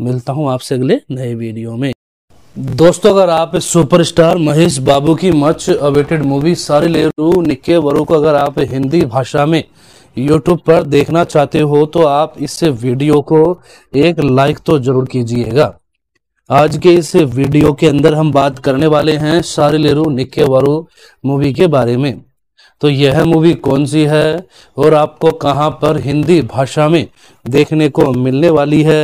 मिलता हूँ आपसे अगले नए वीडियो में दोस्तों अगर आप सुपरस्टार महेश बाबू की मच अवेटेड मूवी सारी लेरू निक्के वरु को अगर आप हिंदी भाषा में यूट्यूब पर देखना चाहते हो तो आप इस वीडियो को एक लाइक तो जरूर कीजिएगा आज के इस वीडियो के अंदर हम बात करने वाले हैं सारी लेरू निक्के वरु मूवी के बारे में तो यह मूवी कौन सी है और आपको कहाँ पर हिंदी भाषा में देखने को मिलने वाली है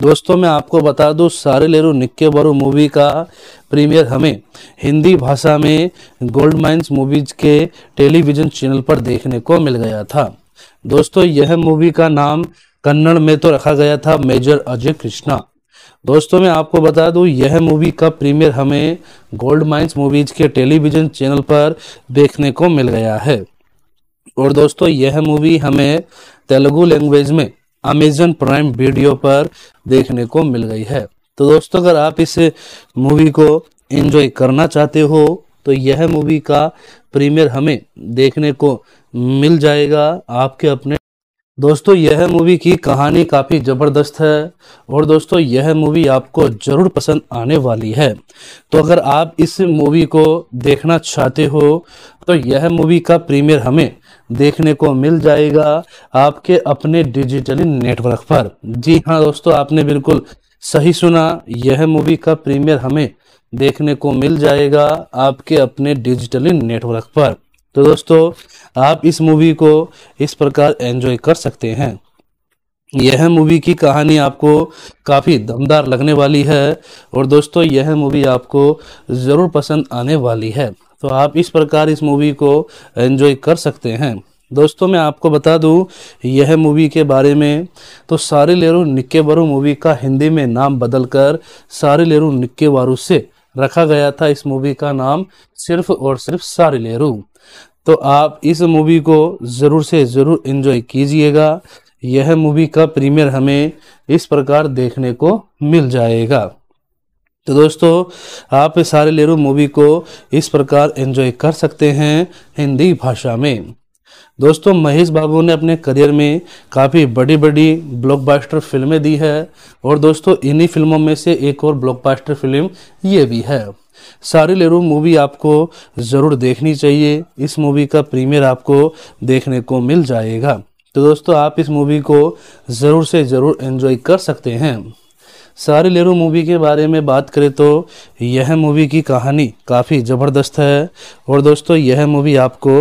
दोस्तों मैं आपको बता दूं सारे लेरू निक्के बरू मूवी का प्रीमियर हमें हिंदी भाषा में गोल्ड माइंस मूवीज के टेलीविजन चैनल पर देखने को मिल गया था दोस्तों यह मूवी का नाम कन्नड़ में तो रखा गया था मेजर अजय कृष्णा दोस्तों मैं आपको बता दूं यह मूवी का प्रीमियर हमें गोल्ड माइंस मूवीज के टेलीविजन चैनल पर देखने को मिल गया है और दोस्तों यह मूवी हमें तेलुगु लैंग्वेज में अमेजन प्राइम वीडियो पर देखने को मिल गई है तो दोस्तों अगर आप इस मूवी को एंजॉय करना चाहते हो तो यह मूवी का प्रीमियर हमें देखने को मिल जाएगा आपके अपने दोस्तों यह मूवी की कहानी काफ़ी ज़बरदस्त है और दोस्तों यह मूवी आपको ज़रूर पसंद आने वाली है तो अगर आप इस मूवी को देखना चाहते हो तो यह मूवी का प्रीमियर हमें देखने को मिल जाएगा आपके अपने डिजिटली नेटवर्क पर जी हाँ दोस्तों आपने बिल्कुल सही सुना यह मूवी का प्रीमियर हमें देखने को मिल जाएगा आपके अपने डिजिटली नेटवर्क पर तो दोस्तों आप इस मूवी को इस प्रकार एंजॉय कर सकते हैं यह मूवी की कहानी आपको काफ़ी दमदार लगने वाली है और दोस्तों यह मूवी आपको ज़रूर पसंद आने वाली है तो आप इस प्रकार इस मूवी को एंजॉय कर सकते हैं दोस्तों मैं आपको बता दूं यह मूवी के बारे में तो सारे लेरू निक्केवारू मूवी का हिंदी में नाम बदलकर सारे लेरू वारू से रखा गया था इस मूवी का नाम सिर्फ और सिर्फ सारे लेरू तो आप इस मूवी को ज़रूर से ज़रूर इन्जॉय कीजिएगा यह मूवी का प्रीमियर हमें इस प्रकार देखने को मिल जाएगा तो दोस्तों आप सारे लेरू मूवी को इस प्रकार एंजॉय कर सकते हैं हिंदी भाषा में दोस्तों महेश बाबू ने अपने करियर में काफ़ी बड़ी बड़ी ब्लॉकबस्टर फिल्में दी है और दोस्तों इन्हीं फिल्मों में से एक और ब्लॉकबस्टर फिल्म ये भी है सारी लेरू मूवी आपको ज़रूर देखनी चाहिए इस मूवी का प्रीमियर आपको देखने को मिल जाएगा तो दोस्तों आप इस मूवी को ज़रूर से ज़रूर एंजॉय कर सकते हैं सारे लेरू मूवी के बारे में बात करें तो यह मूवी की कहानी काफ़ी ज़बरदस्त है और दोस्तों यह मूवी आपको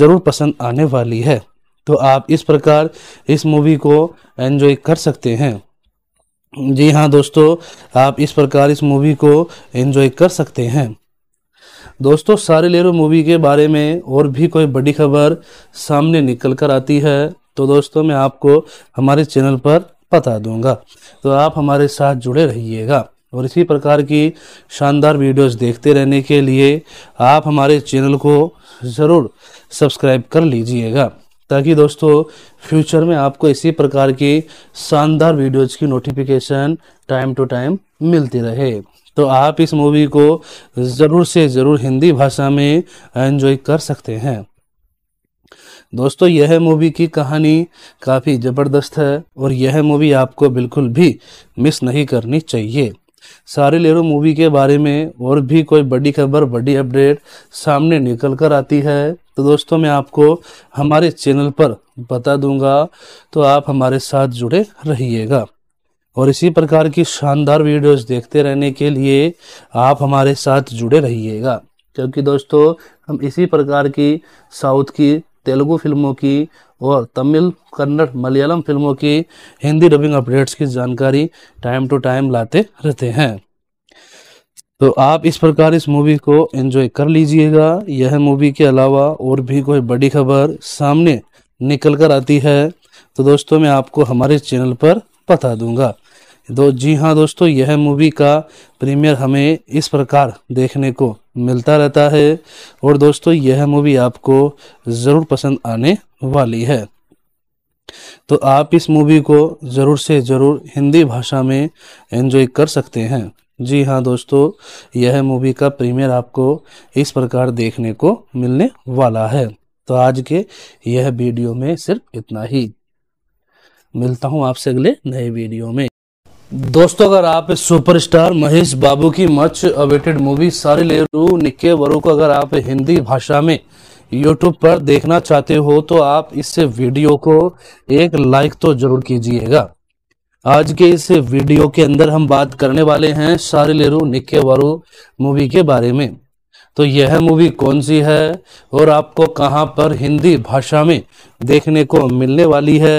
ज़रूर पसंद आने वाली है तो आप इस प्रकार इस मूवी को एंजॉय कर सकते हैं जी हाँ दोस्तों आप इस प्रकार इस मूवी को एंजॉय कर सकते हैं दोस्तों सारे लेरो मूवी के बारे में और भी कोई बड़ी खबर सामने निकल कर आती है तो दोस्तों मैं आपको हमारे चैनल पर बता दूंगा तो आप हमारे साथ जुड़े रहिएगा और इसी प्रकार की शानदार वीडियोस देखते रहने के लिए आप हमारे चैनल को ज़रूर सब्सक्राइब कर लीजिएगा ताकि दोस्तों फ्यूचर में आपको इसी प्रकार की शानदार वीडियोज़ की नोटिफिकेशन टाइम टू टाइम मिलती रहे तो आप इस मूवी को ज़रूर से ज़रूर हिंदी भाषा में एंजॉय कर सकते हैं दोस्तों यह मूवी की कहानी काफ़ी ज़बरदस्त है और यह मूवी आपको बिल्कुल भी मिस नहीं करनी चाहिए सारे लेरो मूवी के बारे में और भी कोई बड़ी खबर बड़ी अपडेट सामने निकल कर आती है तो दोस्तों मैं आपको हमारे चैनल पर बता दूंगा तो आप हमारे साथ जुड़े रहिएगा और इसी प्रकार की शानदार वीडियोस देखते रहने के लिए आप हमारे साथ जुड़े रहिएगा क्योंकि दोस्तों हम इसी प्रकार की साउथ की तेलुगु फिल्मों की और तमिल कन्नड़ मलयालम फिल्मों की हिंदी डबिंग अपडेट्स की जानकारी टाइम टू टाइम लाते रहते हैं तो आप इस प्रकार इस मूवी को एंजॉय कर लीजिएगा यह मूवी के अलावा और भी कोई बड़ी खबर सामने निकल कर आती है तो दोस्तों मैं आपको हमारे चैनल पर बता दूंगा दो जी हाँ दोस्तों यह मूवी का प्रीमियर हमें इस प्रकार देखने को मिलता रहता है और दोस्तों यह मूवी आपको ज़रूर पसंद आने वाली है तो आप इस मूवी को ज़रूर से ज़रूर हिंदी भाषा में एंजॉय कर सकते हैं जी हाँ दोस्तों यह मूवी का प्रीमियर आपको इस प्रकार देखने को मिलने वाला है तो आज के यह वीडियो में सिर्फ इतना ही मिलता हूँ आपसे अगले नए वीडियो में दोस्तों अगर आप सुपरस्टार महेश बाबू की मच अवेटेड मूवी सारी लेरू निक्के वरु को अगर आप हिंदी भाषा में यूट्यूब पर देखना चाहते हो तो आप इस वीडियो को एक लाइक तो जरूर कीजिएगा आज के इस वीडियो के अंदर हम बात करने वाले हैं सारी लेरू निक्के वरु मूवी के बारे में तो यह मूवी कौन सी है और आपको कहाँ पर हिंदी भाषा में देखने को मिलने वाली है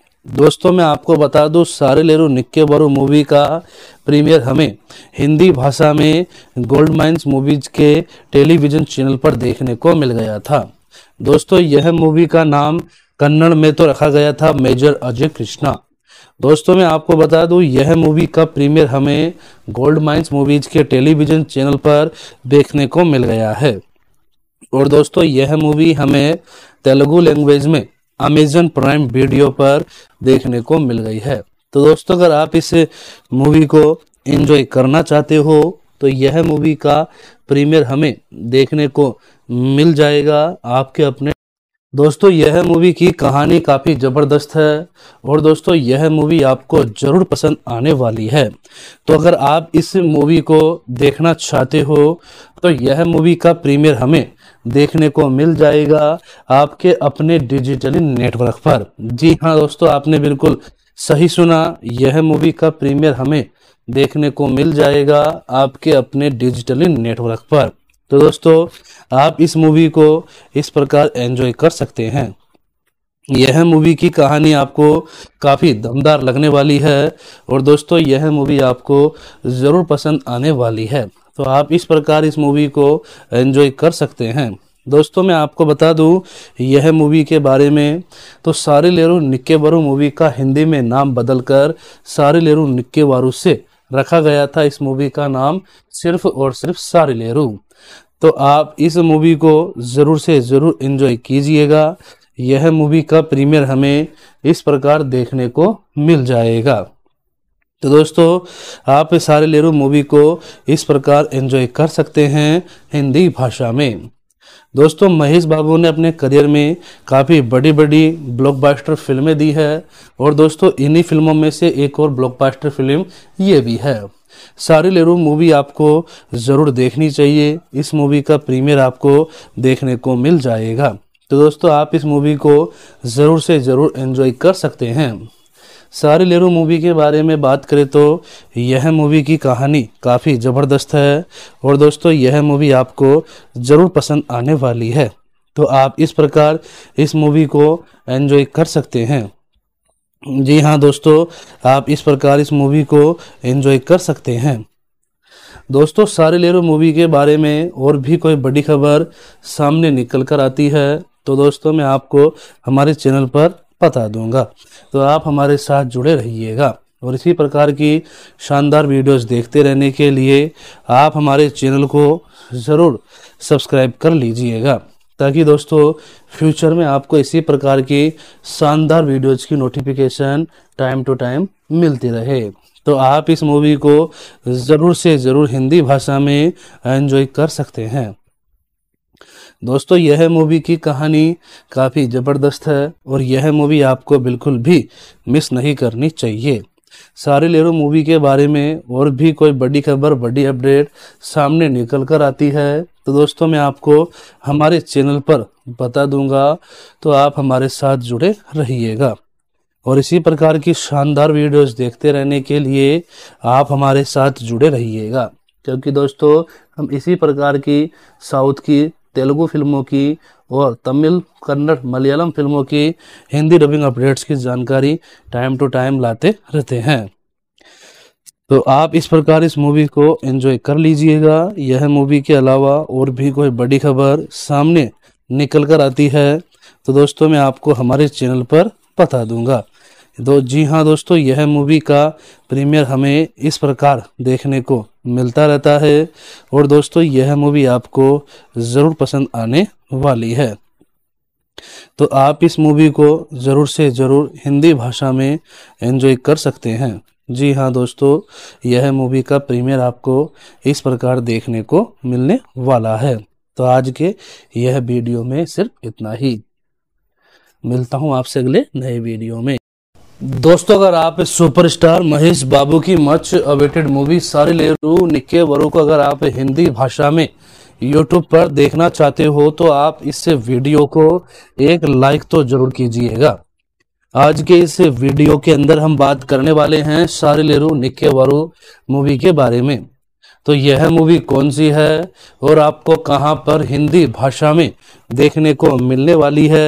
दोस्तों मैं आपको बता दूं सारे लेरू निक्के बरू मूवी का प्रीमियर हमें हिंदी भाषा में गोल्ड माइंस मूवीज के टेलीविजन चैनल पर देखने को मिल गया था दोस्तों यह मूवी का नाम कन्नड़ में तो रखा गया था मेजर अजय कृष्णा दोस्तों मैं आपको बता दूं यह मूवी का प्रीमियर हमें गोल्ड माइंस मूवीज के टेलीविजन चैनल पर देखने को मिल गया है और दोस्तों यह मूवी हमें तेलुगु लैंग्वेज में अमेजन प्राइम वीडियो पर देखने को मिल गई है तो दोस्तों अगर आप इस मूवी को एंजॉय करना चाहते हो तो यह मूवी का प्रीमियर हमें देखने को मिल जाएगा आपके अपने दोस्तों यह मूवी की कहानी काफ़ी ज़बरदस्त है और दोस्तों यह मूवी आपको ज़रूर पसंद आने वाली है तो अगर आप इस मूवी को देखना चाहते हो तो यह मूवी का प्रीमियर हमें देखने को मिल जाएगा आपके अपने डिजिटली नेटवर्क पर जी हाँ दोस्तों आपने बिल्कुल सही सुना यह मूवी का प्रीमियर हमें देखने को मिल जाएगा आपके अपने डिजिटली नेटवर्क पर तो दोस्तों आप इस मूवी को इस प्रकार एंजॉय कर सकते हैं यह मूवी की कहानी आपको काफ़ी दमदार लगने वाली है और दोस्तों यह मूवी आपको ज़रूर पसंद आने वाली है तो आप इस प्रकार इस मूवी को एंजॉय कर सकते हैं दोस्तों मैं आपको बता दूं यह मूवी के बारे में तो सारे लेरू निक्के वारू मूवी का हिंदी में नाम बदलकर सारे लेरू निक्के वारू से रखा गया था इस मूवी का नाम सिर्फ और सिर्फ सारे लेरू तो आप इस मूवी को ज़रूर से ज़रूर इन्जॉय कीजिएगा यह मूवी का प्रीमियर हमें इस प्रकार देखने को मिल जाएगा तो दोस्तों आप सारे लेरू मूवी को इस प्रकार एंजॉय कर सकते हैं हिंदी भाषा में दोस्तों महेश बाबू ने अपने करियर में काफ़ी बड़ी बड़ी ब्लॉकबस्टर फिल्में दी है और दोस्तों इन्हीं फिल्मों में से एक और ब्लॉकबस्टर फिल्म ये भी है सारी लेरू मूवी आपको ज़रूर देखनी चाहिए इस मूवी का प्रीमियर आपको देखने को मिल जाएगा तो दोस्तों आप इस मूवी को ज़रूर से ज़रूर एंजॉय कर सकते हैं सारे लेरू मूवी के बारे में बात करें तो यह मूवी की कहानी काफ़ी ज़बरदस्त है और दोस्तों यह मूवी आपको ज़रूर पसंद आने वाली है तो आप इस प्रकार इस मूवी को एंजॉय कर सकते हैं जी हाँ दोस्तों आप इस प्रकार इस मूवी को एंजॉय कर सकते हैं दोस्तों सारे लेरो मूवी के बारे में और भी कोई बड़ी खबर सामने निकल कर आती है तो दोस्तों मैं आपको हमारे चैनल पर बता दूंगा तो आप हमारे साथ जुड़े रहिएगा और इसी प्रकार की शानदार वीडियोस देखते रहने के लिए आप हमारे चैनल को ज़रूर सब्सक्राइब कर लीजिएगा ताकि दोस्तों फ्यूचर में आपको इसी प्रकार की शानदार वीडियोज़ की नोटिफिकेशन टाइम टू टाइम मिलती रहे तो आप इस मूवी को ज़रूर से ज़रूर हिंदी भाषा में एंजॉय कर सकते हैं दोस्तों यह मूवी की कहानी काफ़ी ज़बरदस्त है और यह मूवी आपको बिल्कुल भी मिस नहीं करनी चाहिए सारे लेरो मूवी के बारे में और भी कोई बड़ी खबर बड़ी अपडेट सामने निकल कर आती है तो दोस्तों मैं आपको हमारे चैनल पर बता दूंगा तो आप हमारे साथ जुड़े रहिएगा और इसी प्रकार की शानदार वीडियोस देखते रहने के लिए आप हमारे साथ जुड़े रहिएगा क्योंकि दोस्तों हम इसी प्रकार की साउथ की तेलुगु फिल्मों की और तमिल कन्नड़ मलयालम फिल्मों की हिंदी डबिंग अपडेट्स की जानकारी टाइम टू टाइम लाते रहते हैं तो आप इस प्रकार इस मूवी को एंजॉय कर लीजिएगा यह मूवी के अलावा और भी कोई बड़ी खबर सामने निकल कर आती है तो दोस्तों मैं आपको हमारे चैनल पर बता दूंगा दो तो जी हाँ दोस्तों यह मूवी का प्रीमियर हमें इस प्रकार देखने को मिलता रहता है और दोस्तों यह मूवी आपको ज़रूर पसंद आने वाली है तो आप इस मूवी को ज़रूर से ज़रूर हिंदी भाषा में एंजॉय कर सकते हैं जी हाँ दोस्तों यह मूवी का प्रीमियर आपको इस प्रकार देखने को मिलने वाला है तो आज के यह वीडियो में सिर्फ इतना ही मिलता हूँ आपसे अगले नए वीडियो में दोस्तों अगर आप सुपरस्टार महेश बाबू की मच अवेटेड मूवी सारी लेरू निक्के वरु को अगर आप हिंदी भाषा में यूट्यूब पर देखना चाहते हो तो आप इस वीडियो को एक लाइक तो जरूर कीजिएगा आज के इस वीडियो के अंदर हम बात करने वाले हैं सारी लेरू निक्के वरु मूवी के बारे में तो यह मूवी कौन सी है और आपको कहाँ पर हिंदी भाषा में देखने को मिलने वाली है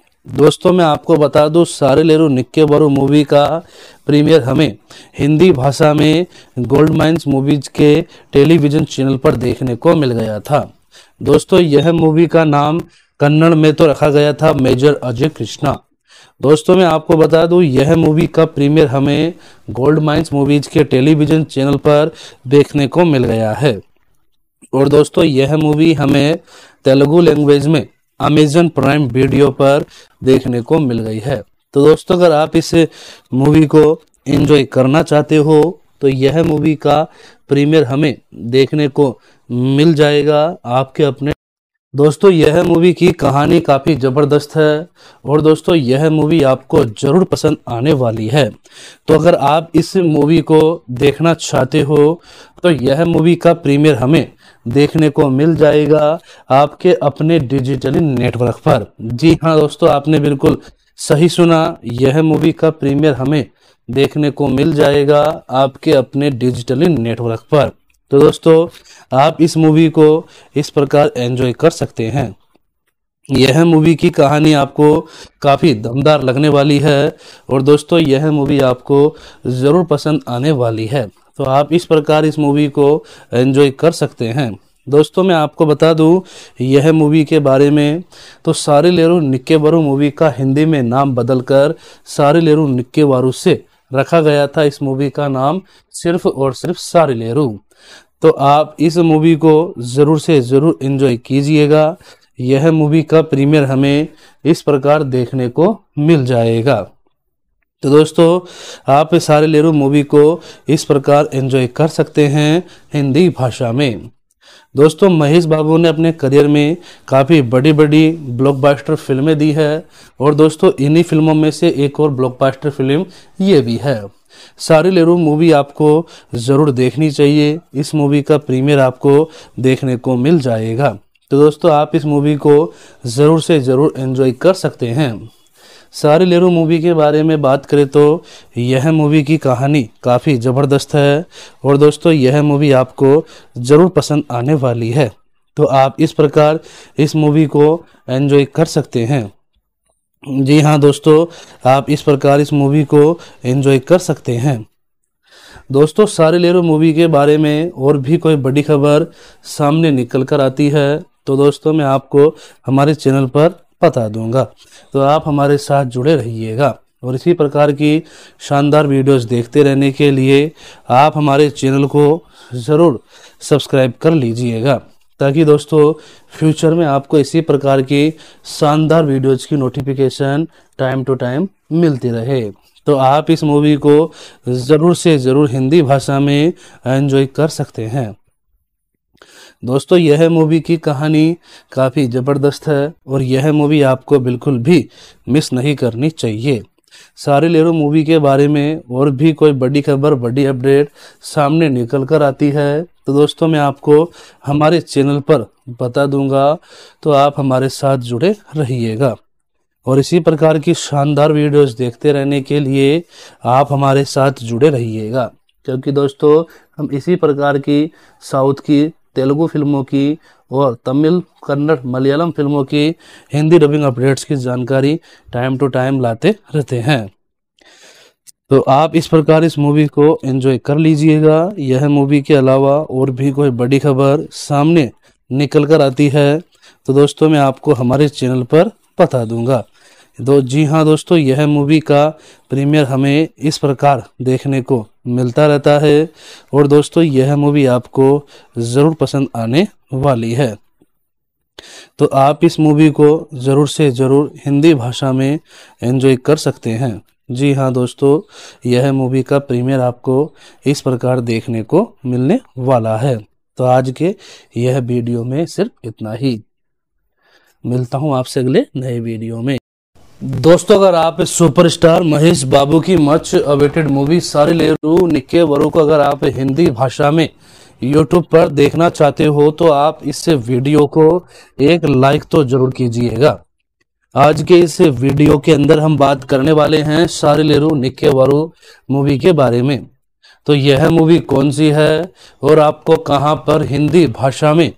दोस्तों मैं आपको बता दूं सारे लेरू निक्के बरू मूवी का प्रीमियर हमें हिंदी भाषा में गोल्ड माइंस मूवीज के टेलीविजन चैनल पर देखने को मिल गया था दोस्तों यह मूवी का नाम कन्नड़ में तो रखा गया था मेजर अजय कृष्णा दोस्तों मैं आपको बता दूं यह मूवी का प्रीमियर हमें गोल्ड माइंस मूवीज के टेलीविजन चैनल पर देखने को मिल गया है और दोस्तों यह मूवी हमें तेलुगु लैंग्वेज में अमेजन प्राइम वीडियो पर देखने को मिल गई है तो दोस्तों अगर आप इस मूवी को एंजॉय करना चाहते हो तो यह मूवी का प्रीमियर हमें देखने को मिल जाएगा आपके अपने दोस्तों यह मूवी की कहानी काफ़ी ज़बरदस्त है और दोस्तों यह मूवी आपको ज़रूर पसंद आने वाली है तो अगर आप इस मूवी को देखना चाहते हो तो यह मूवी का प्रीमियर हमें देखने को मिल जाएगा आपके अपने डिजिटली नेटवर्क पर जी हाँ दोस्तों आपने बिल्कुल सही सुना यह मूवी का प्रीमियर हमें देखने को मिल जाएगा आपके अपने डिजिटली नेटवर्क पर तो दोस्तों आप इस मूवी को इस प्रकार एंजॉय कर सकते हैं यह मूवी की कहानी आपको काफ़ी दमदार लगने वाली है और दोस्तों यह मूवी आपको ज़रूर पसंद आने वाली है तो आप इस प्रकार इस मूवी को एंजॉय कर सकते हैं दोस्तों मैं आपको बता दूं यह मूवी के बारे में तो सारे लेरू निक्के बारू मूवी का हिंदी में नाम बदलकर सारे लेरू निक्के वारु से रखा गया था इस मूवी का नाम सिर्फ और सिर्फ सारे लेरू तो आप इस मूवी को ज़रूर से ज़रूर इन्जॉय कीजिएगा यह मूवी का प्रीमियर हमें इस प्रकार देखने को मिल जाएगा तो दोस्तों आप इस सारे लेरू मूवी को इस प्रकार एंजॉय कर सकते हैं हिंदी भाषा में दोस्तों महेश बाबू ने अपने करियर में काफ़ी बड़ी बड़ी ब्लॉकबस्टर फिल्में दी है और दोस्तों इन्हीं फिल्मों में से एक और ब्लॉकबस्टर फिल्म ये भी है सारी लेरू मूवी आपको ज़रूर देखनी चाहिए इस मूवी का प्रीमियर आपको देखने को मिल जाएगा तो दोस्तों आप इस मूवी को ज़रूर से ज़रूर एंजॉय कर सकते हैं सारे लेरू मूवी के बारे में बात करें तो यह मूवी की कहानी काफ़ी ज़बरदस्त है और दोस्तों यह मूवी आपको ज़रूर पसंद आने वाली है तो आप इस प्रकार इस मूवी को एंजॉय कर सकते हैं जी हाँ दोस्तों आप इस प्रकार इस मूवी को एंजॉय कर सकते हैं दोस्तों सारे लेरो मूवी के बारे में और भी कोई बड़ी खबर सामने निकल कर आती है तो दोस्तों मैं आपको हमारे चैनल पर बता दूंगा तो आप हमारे साथ जुड़े रहिएगा और इसी प्रकार की शानदार वीडियोस देखते रहने के लिए आप हमारे चैनल को ज़रूर सब्सक्राइब कर लीजिएगा ताकि दोस्तों फ्यूचर में आपको इसी प्रकार की शानदार वीडियोज़ की नोटिफिकेशन टाइम टू टाइम मिलती रहे तो आप इस मूवी को ज़रूर से ज़रूर हिंदी भाषा में एंजॉय कर सकते हैं दोस्तों यह मूवी की कहानी काफ़ी ज़बरदस्त है और यह मूवी आपको बिल्कुल भी मिस नहीं करनी चाहिए सारी लेरो मूवी के बारे में और भी कोई बड़ी खबर बड़ी अपडेट सामने निकल कर आती है तो दोस्तों मैं आपको हमारे चैनल पर बता दूंगा तो आप हमारे साथ जुड़े रहिएगा और इसी प्रकार की शानदार वीडियोस देखते रहने के लिए आप हमारे साथ जुड़े रहिएगा क्योंकि दोस्तों हम इसी प्रकार की साउथ की तेलुगु फिल्मों की और तमिल कन्नड़ मलयालम फिल्मों की हिंदी डबिंग अपडेट्स की जानकारी टाइम टू टाइम लाते रहते हैं तो आप इस प्रकार इस मूवी को एंजॉय कर लीजिएगा यह मूवी के अलावा और भी कोई बड़ी खबर सामने निकल कर आती है तो दोस्तों मैं आपको हमारे चैनल पर बता दूंगा दो जी हाँ दोस्तों यह मूवी का प्रीमियर हमें इस प्रकार देखने को मिलता रहता है और दोस्तों यह मूवी आपको ज़रूर पसंद आने वाली है तो आप इस मूवी को ज़रूर से ज़रूर हिंदी भाषा में एंजॉय कर सकते हैं जी हाँ दोस्तों यह मूवी का प्रीमियर आपको इस प्रकार देखने को मिलने वाला है तो आज के यह वीडियो में सिर्फ इतना ही मिलता हूँ आपसे अगले नए वीडियो में दोस्तों अगर आप सुपरस्टार महेश बाबू की मच अवेटेड मूवी सारी लेरू निक्के वरू को अगर आप हिंदी भाषा में यूट्यूब पर देखना चाहते हो तो आप इस वीडियो को एक लाइक तो जरूर कीजिएगा आज के इस वीडियो के अंदर हम बात करने वाले हैं सारी लेरू निक्के वरू मूवी के बारे में तो यह मूवी कौन सी है और आपको कहाँ पर हिंदी भाषा में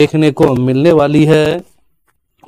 देखने को मिलने वाली है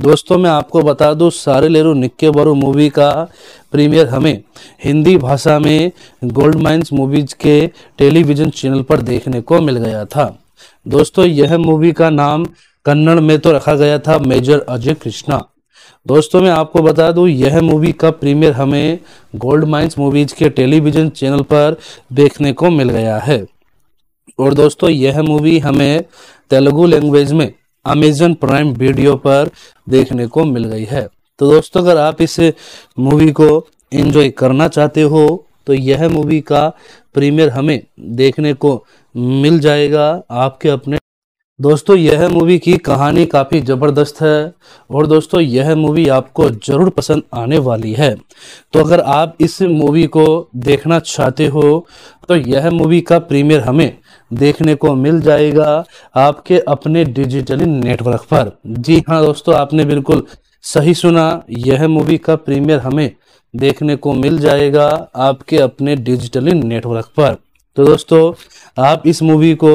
दोस्तों मैं आपको बता दूं सारे लेरू निक्के बरू मूवी का प्रीमियर हमें हिंदी भाषा में गोल्ड माइंस मूवीज के टेलीविजन चैनल पर देखने को मिल गया था दोस्तों यह मूवी का नाम कन्नड़ में तो रखा गया था मेजर अजय कृष्णा दोस्तों मैं आपको बता दूं यह मूवी का प्रीमियर हमें गोल्ड माइंस मूवीज के टेलीविजन चैनल पर देखने को मिल गया है और दोस्तों यह मूवी हमें तेलुगु लैंग्वेज में अमेजन प्राइम वीडियो पर देखने को मिल गई है तो दोस्तों अगर आप इस मूवी को एंजॉय करना चाहते हो तो यह मूवी का प्रीमियर हमें देखने को मिल जाएगा आपके अपने दोस्तों यह मूवी की कहानी काफ़ी ज़बरदस्त है और दोस्तों यह मूवी आपको ज़रूर पसंद आने वाली है तो अगर आप इस मूवी को देखना चाहते हो तो यह मूवी का प्रीमियर हमें देखने को मिल जाएगा आपके अपने डिजिटली नेटवर्क पर जी हाँ दोस्तों आपने बिल्कुल सही सुना यह मूवी का प्रीमियर हमें देखने को मिल जाएगा आपके अपने डिजिटली नेटवर्क पर तो दोस्तों आप इस मूवी को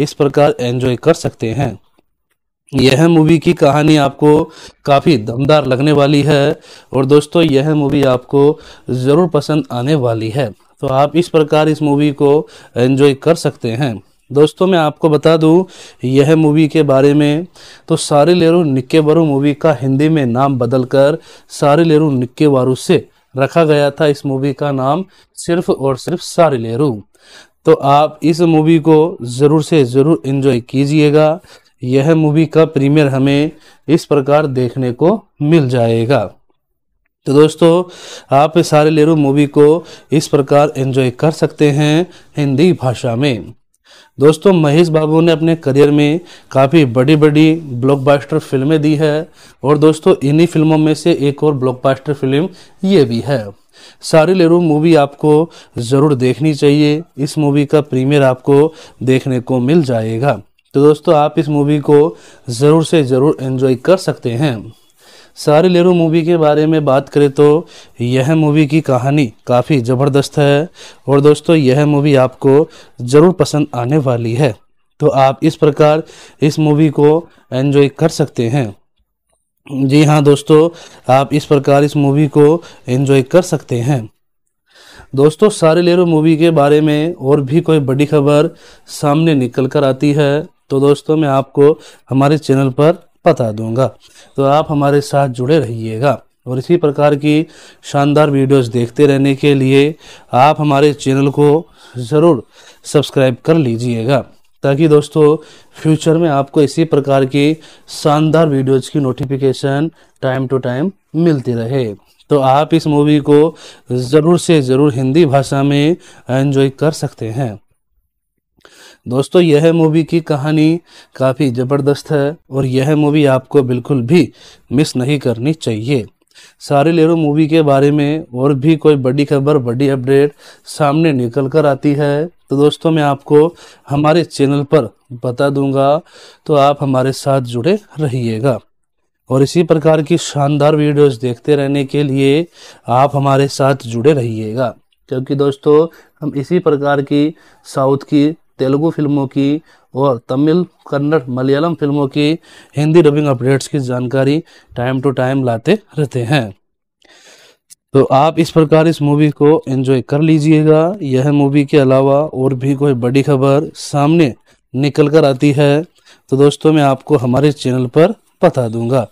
इस प्रकार एंजॉय कर सकते हैं यह मूवी की कहानी आपको काफ़ी दमदार लगने वाली है और दोस्तों यह मूवी आपको ज़रूर पसंद आने वाली है तो आप इस प्रकार इस मूवी को एंजॉय कर सकते हैं दोस्तों मैं आपको बता दूं यह मूवी के बारे में तो सारे लेरू निक्के वरू मूवी का हिंदी में नाम बदलकर सारे लेरू निक्के वारू से रखा गया था इस मूवी का नाम सिर्फ और सिर्फ सारे लेरू तो आप इस मूवी को ज़रूर से ज़रूर इन्जॉय कीजिएगा यह मूवी का प्रीमियर हमें इस प्रकार देखने को मिल जाएगा तो दोस्तों आप इस सारे लेरू मूवी को इस प्रकार एंजॉय कर सकते हैं हिंदी भाषा में दोस्तों महेश बाबू ने अपने करियर में काफ़ी बड़ी बड़ी ब्लॉकबस्टर फिल्में दी है और दोस्तों इन्हीं फिल्मों में से एक और ब्लॉकबस्टर फिल्म ये भी है सारी लेरू मूवी आपको ज़रूर देखनी चाहिए इस मूवी का प्रीमियर आपको देखने को मिल जाएगा तो दोस्तों आप इस मूवी को ज़रूर से ज़रूर एंजॉय कर सकते हैं सारे लेरू मूवी के बारे में बात करें तो यह मूवी की कहानी काफ़ी ज़बरदस्त है और दोस्तों यह मूवी आपको ज़रूर पसंद आने वाली है तो आप इस प्रकार इस मूवी को एंजॉय कर सकते हैं जी हाँ दोस्तों आप इस प्रकार इस मूवी को एंजॉय कर सकते हैं दोस्तों सारे लेरो मूवी के बारे में और भी कोई बड़ी खबर सामने निकल कर आती है तो दोस्तों मैं आपको हमारे चैनल पर बता दूंगा तो आप हमारे साथ जुड़े रहिएगा और इसी प्रकार की शानदार वीडियोस देखते रहने के लिए आप हमारे चैनल को ज़रूर सब्सक्राइब कर लीजिएगा ताकि दोस्तों फ्यूचर में आपको इसी प्रकार की शानदार वीडियोज की नोटिफिकेशन टाइम टू टाइम मिलती रहे तो आप इस मूवी को ज़रूर से ज़रूर हिंदी भाषा में एंजॉय कर सकते हैं दोस्तों यह मूवी की कहानी काफ़ी ज़बरदस्त है और यह मूवी आपको बिल्कुल भी मिस नहीं करनी चाहिए सारी लेरो मूवी के बारे में और भी कोई बड़ी खबर बड़ी अपडेट सामने निकल कर आती है तो दोस्तों मैं आपको हमारे चैनल पर बता दूंगा तो आप हमारे साथ जुड़े रहिएगा और इसी प्रकार की शानदार वीडियोस देखते रहने के लिए आप हमारे साथ जुड़े रहिएगा क्योंकि दोस्तों हम इसी प्रकार की साउथ की तेलुगु फिल्मों की और तमिल कन्नड़ मलयालम फिल्मों की हिंदी डबिंग अपडेट्स की जानकारी टाइम टू टाइम लाते रहते हैं तो आप इस प्रकार इस मूवी को एंजॉय कर लीजिएगा यह मूवी के अलावा और भी कोई बड़ी खबर सामने निकल कर आती है तो दोस्तों मैं आपको हमारे चैनल पर बता दूंगा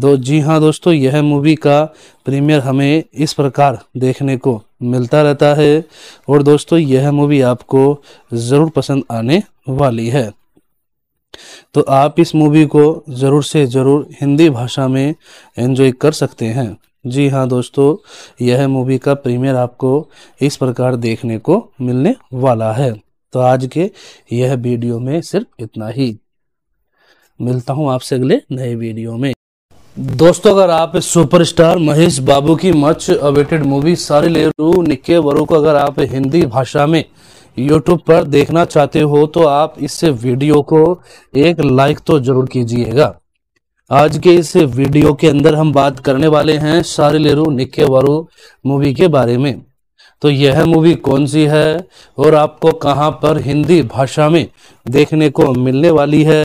दो जी हाँ दोस्तों यह मूवी का प्रीमियर हमें इस प्रकार देखने को मिलता रहता है और दोस्तों यह मूवी आपको ज़रूर पसंद आने वाली है तो आप इस मूवी को ज़रूर से ज़रूर हिंदी भाषा में एंजॉय कर सकते हैं जी हाँ दोस्तों यह मूवी का प्रीमियर आपको इस प्रकार देखने को मिलने वाला है तो आज के यह वीडियो में सिर्फ इतना ही मिलता हूँ आपसे अगले नए वीडियो में दोस्तों अगर आप सुपरस्टार महेश बाबू की मच अवेटेड मूवी सारी लेरू निक्के वरू को अगर आप हिंदी भाषा में यूट्यूब पर देखना चाहते हो तो आप इस वीडियो को एक लाइक तो जरूर कीजिएगा आज के इस वीडियो के अंदर हम बात करने वाले हैं सारी लेरू निक्के वरू मूवी के बारे में तो यह मूवी कौन सी है और आपको कहाँ पर हिंदी भाषा में देखने को मिलने वाली है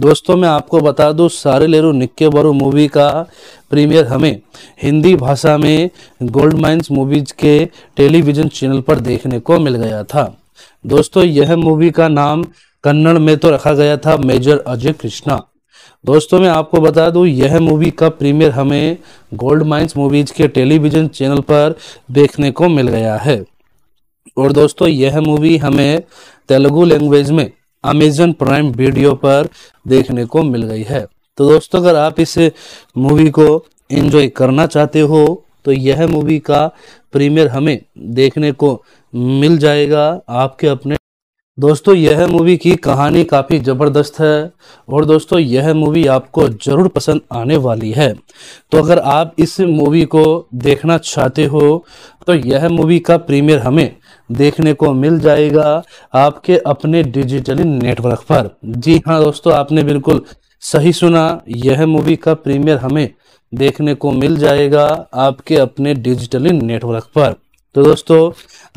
दोस्तों मैं आपको बता दूं सारे लेरू निक्के बरू मूवी का प्रीमियर हमें हिंदी भाषा में गोल्ड माइंस मूवीज के टेलीविजन चैनल पर देखने को मिल गया था दोस्तों यह मूवी का नाम कन्नड़ में तो रखा गया था मेजर अजय कृष्णा दोस्तों मैं आपको बता दूं यह मूवी का प्रीमियर हमें गोल्ड माइंस मूवीज के टेलीविजन चैनल पर देखने को मिल गया है और दोस्तों यह मूवी हमें तेलुगु लैंग्वेज में अमेजन प्राइम वीडियो पर देखने को मिल गई है तो दोस्तों अगर आप इस मूवी को एंजॉय करना चाहते हो तो यह मूवी का प्रीमियर हमें देखने को मिल जाएगा आपके अपने दोस्तों यह मूवी की कहानी काफ़ी ज़बरदस्त है और दोस्तों यह मूवी आपको ज़रूर पसंद आने वाली है तो अगर आप इस मूवी को देखना चाहते हो तो यह मूवी का प्रीमियर हमें देखने को मिल जाएगा आपके अपने डिजिटली नेटवर्क पर जी हाँ दोस्तों आपने बिल्कुल सही सुना यह मूवी का प्रीमियर हमें देखने को मिल जाएगा आपके अपने डिजिटली नेटवर्क पर तो दोस्तों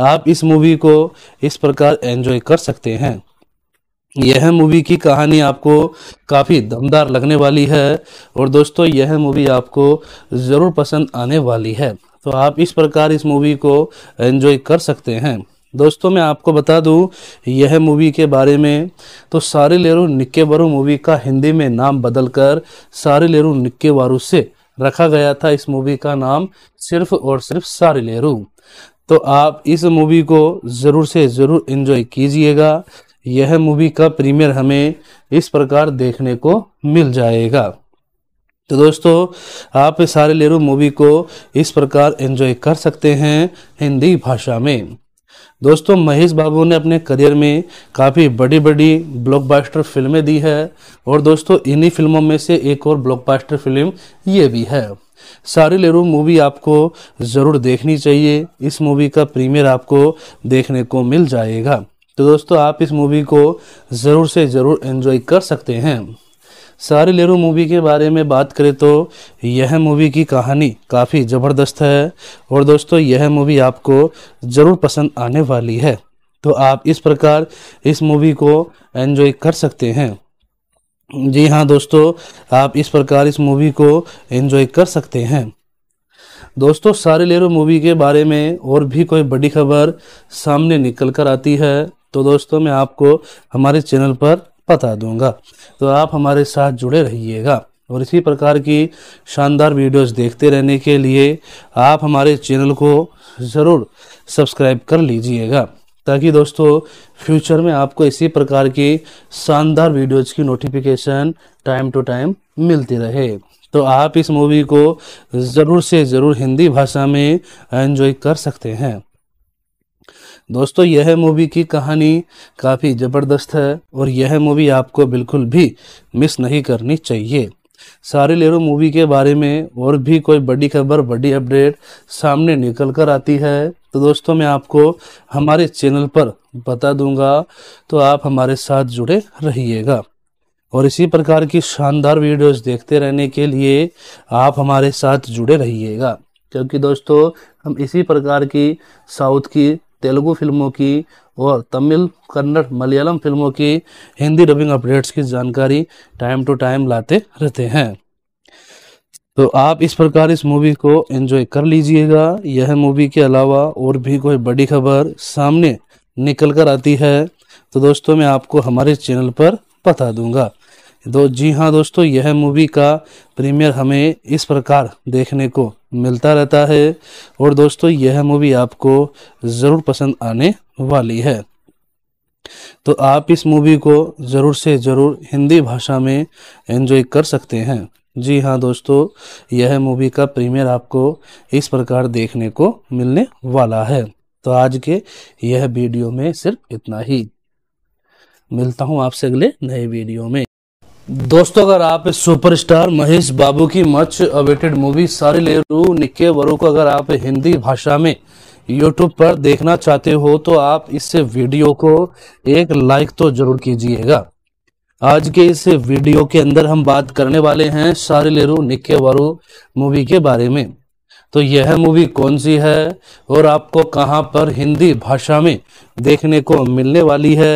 आप इस मूवी को इस प्रकार एंजॉय कर सकते हैं यह मूवी की कहानी आपको काफ़ी दमदार लगने वाली है और दोस्तों यह मूवी आपको ज़रूर पसंद आने वाली है तो आप इस प्रकार इस मूवी को एंजॉय कर सकते हैं दोस्तों मैं आपको बता दूं यह मूवी के बारे में तो सारे लेरू निक्के वारू मूवी का हिंदी में नाम बदलकर सारे लेरू निक्के वारू से रखा गया था इस मूवी का नाम सिर्फ और सिर्फ सारे लेरू तो आप इस मूवी को ज़रूर से ज़रूर इन्जॉय कीजिएगा यह मूवी का प्रीमियर हमें इस प्रकार देखने को मिल जाएगा तो दोस्तों आप सारे लेरू मूवी को इस प्रकार एंजॉय कर सकते हैं हिंदी भाषा में दोस्तों महेश बाबू ने अपने करियर में काफ़ी बड़ी बड़ी ब्लॉकबस्टर फिल्में दी है और दोस्तों इन्हीं फिल्मों में से एक और ब्लॉकबस्टर फिल्म ये भी है सारी लेरू मूवी आपको ज़रूर देखनी चाहिए इस मूवी का प्रीमियर आपको देखने को मिल जाएगा तो दोस्तों आप इस मूवी को ज़रूर से ज़रूर एंजॉय कर सकते हैं सारे लेरू मूवी के बारे में बात करें तो यह मूवी की कहानी काफ़ी ज़बरदस्त है और दोस्तों यह मूवी आपको ज़रूर पसंद आने वाली है तो आप इस प्रकार इस मूवी को एंजॉय कर सकते हैं जी हाँ दोस्तों आप इस प्रकार इस मूवी को एंजॉय कर सकते हैं दोस्तों सारे लेरो मूवी के बारे में और भी कोई बड़ी खबर सामने निकल कर आती है तो दोस्तों मैं आपको हमारे चैनल पर बता दूंगा तो आप हमारे साथ जुड़े रहिएगा और इसी प्रकार की शानदार वीडियोस देखते रहने के लिए आप हमारे चैनल को ज़रूर सब्सक्राइब कर लीजिएगा ताकि दोस्तों फ्यूचर में आपको इसी प्रकार की शानदार वीडियोज की नोटिफिकेशन टाइम टू टाइम मिलती रहे तो आप इस मूवी को ज़रूर से ज़रूर हिंदी भाषा में एंजॉय कर सकते हैं दोस्तों यह मूवी की कहानी काफ़ी ज़बरदस्त है और यह मूवी आपको बिल्कुल भी मिस नहीं करनी चाहिए सारे लेरो मूवी के बारे में और भी कोई बड़ी खबर बड़ी अपडेट सामने निकल कर आती है तो दोस्तों मैं आपको हमारे चैनल पर बता दूंगा तो आप हमारे साथ जुड़े रहिएगा और इसी प्रकार की शानदार वीडियोस देखते रहने के लिए आप हमारे साथ जुड़े रहिएगा क्योंकि दोस्तों हम इसी प्रकार की साउथ की तेलुगु फिल्मों की और तमिल कन्नड़ मलयालम फिल्मों की हिंदी डबिंग अपडेट्स की जानकारी टाइम टू टाइम लाते रहते हैं तो आप इस प्रकार इस मूवी को एंजॉय कर लीजिएगा यह मूवी के अलावा और भी कोई बड़ी खबर सामने निकल कर आती है तो दोस्तों मैं आपको हमारे चैनल पर बता दूंगा तो जी हाँ दोस्तों यह मूवी का प्रीमियर हमें इस प्रकार देखने को मिलता रहता है और दोस्तों यह मूवी आपको ज़रूर पसंद आने वाली है तो आप इस मूवी को ज़रूर से ज़रूर हिंदी भाषा में एंजॉय कर सकते हैं जी हाँ दोस्तों यह मूवी का प्रीमियर आपको इस प्रकार देखने को मिलने वाला है तो आज के यह वीडियो में सिर्फ इतना ही मिलता हूँ आपसे अगले नए वीडियो में दोस्तों अगर आप सुपरस्टार महेश बाबू की मच अवेटेड मूवी सारी लेरू निक्के वरू को अगर आप हिंदी भाषा में यूट्यूब पर देखना चाहते हो तो आप इस वीडियो को एक लाइक तो जरूर कीजिएगा आज के इस वीडियो के अंदर हम बात करने वाले हैं सारी लेरू निक्के वरू मूवी के बारे में तो यह मूवी कौन सी है और आपको कहाँ पर हिंदी भाषा में देखने को मिलने वाली है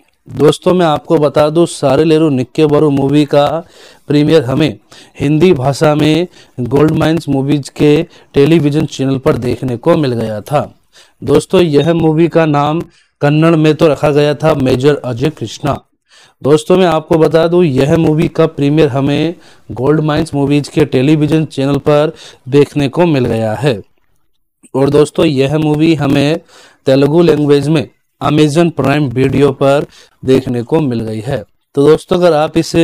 दोस्तों मैं आपको बता दूं सारे लेरू निक्के बरू मूवी का प्रीमियर हमें हिंदी भाषा में गोल्ड माइंस मूवीज के टेलीविजन चैनल पर देखने को मिल गया था दोस्तों यह मूवी का नाम कन्नड़ में तो रखा गया था मेजर अजय कृष्णा दोस्तों मैं आपको बता दूं यह मूवी का प्रीमियर हमें गोल्ड माइंस मूवीज के टेलीविजन चैनल पर देखने को मिल गया है और दोस्तों यह मूवी हमें तेलुगु लैंग्वेज में अमेजन प्राइम वीडियो पर देखने को मिल गई है तो दोस्तों अगर आप इस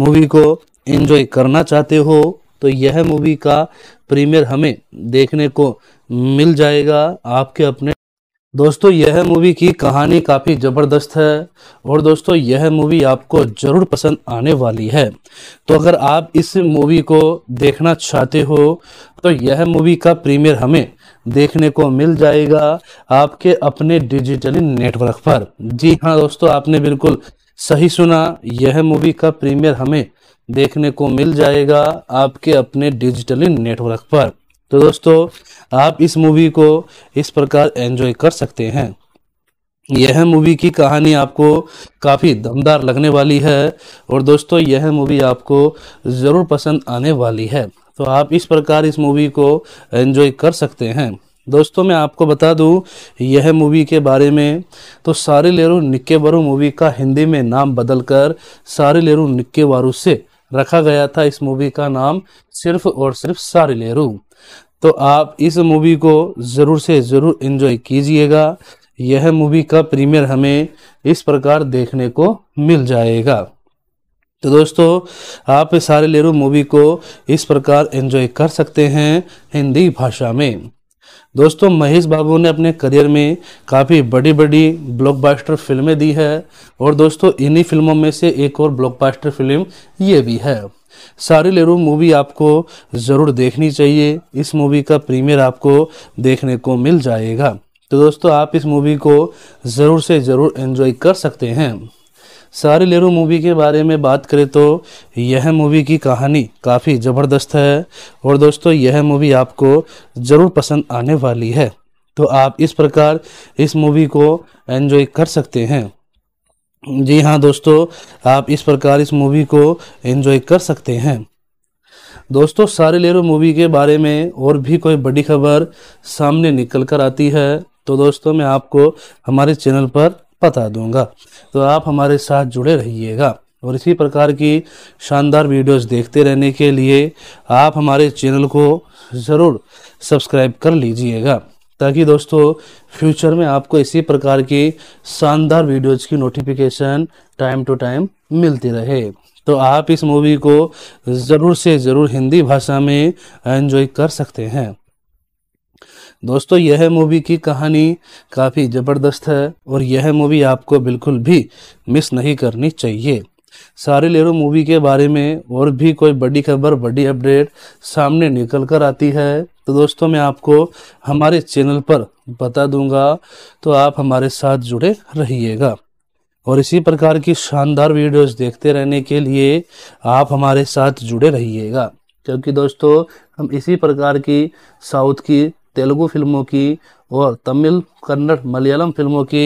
मूवी को एंजॉय करना चाहते हो तो यह मूवी का प्रीमियर हमें देखने को मिल जाएगा आपके अपने दोस्तों यह मूवी की कहानी काफ़ी ज़बरदस्त है और दोस्तों यह मूवी आपको ज़रूर पसंद आने वाली है तो अगर आप इस मूवी को देखना चाहते हो तो यह मूवी का प्रीमियर हमें देखने को मिल जाएगा आपके अपने डिजिटली नेटवर्क पर जी हाँ दोस्तों आपने बिल्कुल सही सुना यह मूवी का प्रीमियर हमें देखने को मिल जाएगा आपके अपने डिजिटली नेटवर्क पर तो दोस्तों आप इस मूवी को इस प्रकार एंजॉय कर सकते हैं यह मूवी की कहानी आपको काफ़ी दमदार लगने वाली है और दोस्तों यह मूवी आपको ज़रूर पसंद आने वाली है तो आप इस प्रकार इस मूवी को एंजॉय कर सकते हैं दोस्तों मैं आपको बता दूं यह मूवी के बारे में तो सारे लेरू निक्के वारू मूवी का हिंदी में नाम बदलकर सारे लेरू निक्के वारू से रखा गया था इस मूवी का नाम सिर्फ और सिर्फ सारे लेरू तो आप इस मूवी को ज़रूर से ज़रूर इन्जॉय कीजिएगा यह मूवी का प्रीमियर हमें इस प्रकार देखने को मिल जाएगा तो दोस्तों आप सारे लेरू मूवी को इस प्रकार एंजॉय कर सकते हैं हिंदी भाषा में दोस्तों महेश बाबू ने अपने करियर में काफ़ी बड़ी बड़ी ब्लॉकबस्टर फिल्में दी है और दोस्तों इन्हीं फिल्मों में से एक और ब्लॉकबस्टर फिल्म ये भी है सारी लेरू मूवी आपको ज़रूर देखनी चाहिए इस मूवी का प्रीमियर आपको देखने को मिल जाएगा तो दोस्तों आप इस मूवी को ज़रूर से ज़रूर एंजॉय कर सकते हैं सारे लेरू मूवी के बारे में बात करें तो यह मूवी की कहानी काफ़ी ज़बरदस्त है और दोस्तों यह मूवी आपको ज़रूर पसंद आने वाली है तो आप इस प्रकार इस मूवी को एंजॉय कर सकते हैं जी हाँ दोस्तों आप इस प्रकार इस मूवी को एंजॉय कर सकते हैं दोस्तों सारे लेरो मूवी के बारे में और भी कोई बड़ी खबर सामने निकल कर आती है तो दोस्तों मैं आपको हमारे चैनल पर बता दूंगा तो आप हमारे साथ जुड़े रहिएगा और इसी प्रकार की शानदार वीडियोस देखते रहने के लिए आप हमारे चैनल को ज़रूर सब्सक्राइब कर लीजिएगा ताकि दोस्तों फ्यूचर में आपको इसी प्रकार की शानदार वीडियोज़ की नोटिफिकेशन टाइम टू टाइम मिलती रहे तो आप इस मूवी को ज़रूर से ज़रूर हिंदी भाषा में एंजॉय कर सकते हैं दोस्तों यह मूवी की कहानी काफ़ी ज़बरदस्त है और यह मूवी आपको बिल्कुल भी मिस नहीं करनी चाहिए सारे लेरो मूवी के बारे में और भी कोई बड़ी खबर बड़ी अपडेट सामने निकल कर आती है तो दोस्तों मैं आपको हमारे चैनल पर बता दूंगा तो आप हमारे साथ जुड़े रहिएगा और इसी प्रकार की शानदार वीडियोस देखते रहने के लिए आप हमारे साथ जुड़े रहिएगा क्योंकि दोस्तों हम इसी प्रकार की साउथ की तेलुगु फिल्मों की और तमिल कन्नड़ मलयालम फिल्मों की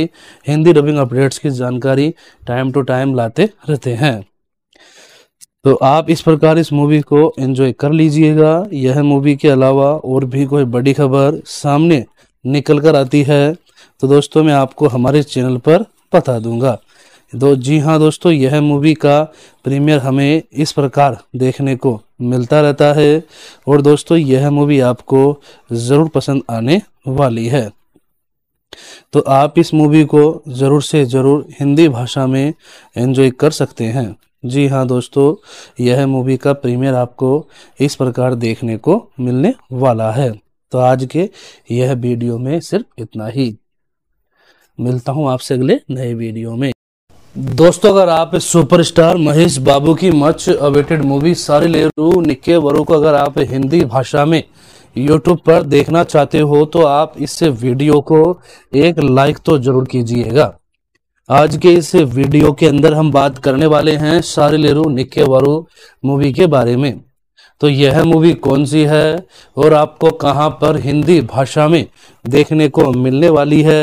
हिंदी डबिंग अपडेट्स की जानकारी टाइम टू टाइम लाते रहते हैं तो आप इस प्रकार इस मूवी को एंजॉय कर लीजिएगा यह मूवी के अलावा और भी कोई बड़ी खबर सामने निकल कर आती है तो दोस्तों मैं आपको हमारे चैनल पर बता दूंगा तो जी हाँ दोस्तों यह मूवी का प्रीमियर हमें इस प्रकार देखने को मिलता रहता है और दोस्तों यह मूवी आपको ज़रूर पसंद आने वाली है तो आप इस मूवी को ज़रूर से ज़रूर हिंदी भाषा में एंजॉय कर सकते हैं जी हाँ दोस्तों यह मूवी का प्रीमियर आपको इस प्रकार देखने को मिलने वाला है तो आज के यह वीडियो में सिर्फ इतना ही मिलता हूँ आपसे अगले नए वीडियो में दोस्तों अगर आप सुपरस्टार महेश बाबू की मच अवेटेड मूवी सारे लेरू निक्के वरु को अगर आप हिंदी भाषा में यूट्यूब पर देखना चाहते हो तो आप इस वीडियो को एक लाइक तो जरूर कीजिएगा आज के इस वीडियो के अंदर हम बात करने वाले हैं सारे लेरू निक्के वरू मूवी के बारे में तो यह मूवी कौन सी है और आपको कहाँ पर हिंदी भाषा में देखने को मिलने वाली है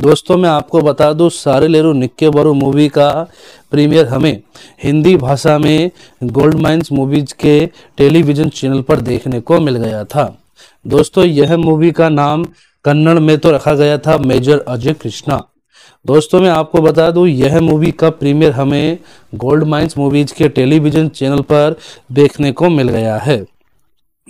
दोस्तों मैं आपको बता दूं सारे लेरू निक्के बरू मूवी का प्रीमियर हमें हिंदी भाषा में गोल्ड माइंस मूवीज के टेलीविजन चैनल पर देखने को मिल गया था दोस्तों यह मूवी का नाम कन्नड़ में तो रखा गया था मेजर अजय कृष्णा दोस्तों मैं आपको बता दूं यह मूवी का प्रीमियर हमें गोल्ड माइंस मूवीज के टेलीविजन चैनल पर देखने को मिल गया है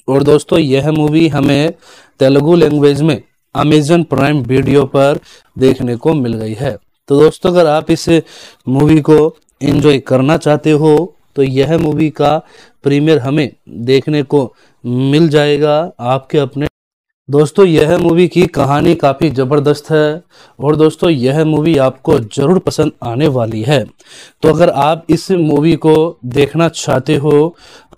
और दोस्तों यह मूवी हमें तेलुगु लैंग्वेज में अमेजन प्राइम वीडियो पर देखने को मिल गई है तो दोस्तों अगर आप इस मूवी को एंजॉय करना चाहते हो तो यह मूवी का प्रीमियर हमें देखने को मिल जाएगा आपके अपने दोस्तों यह मूवी की कहानी काफ़ी ज़बरदस्त है और दोस्तों यह मूवी आपको ज़रूर पसंद आने वाली है तो अगर आप इस मूवी को देखना चाहते हो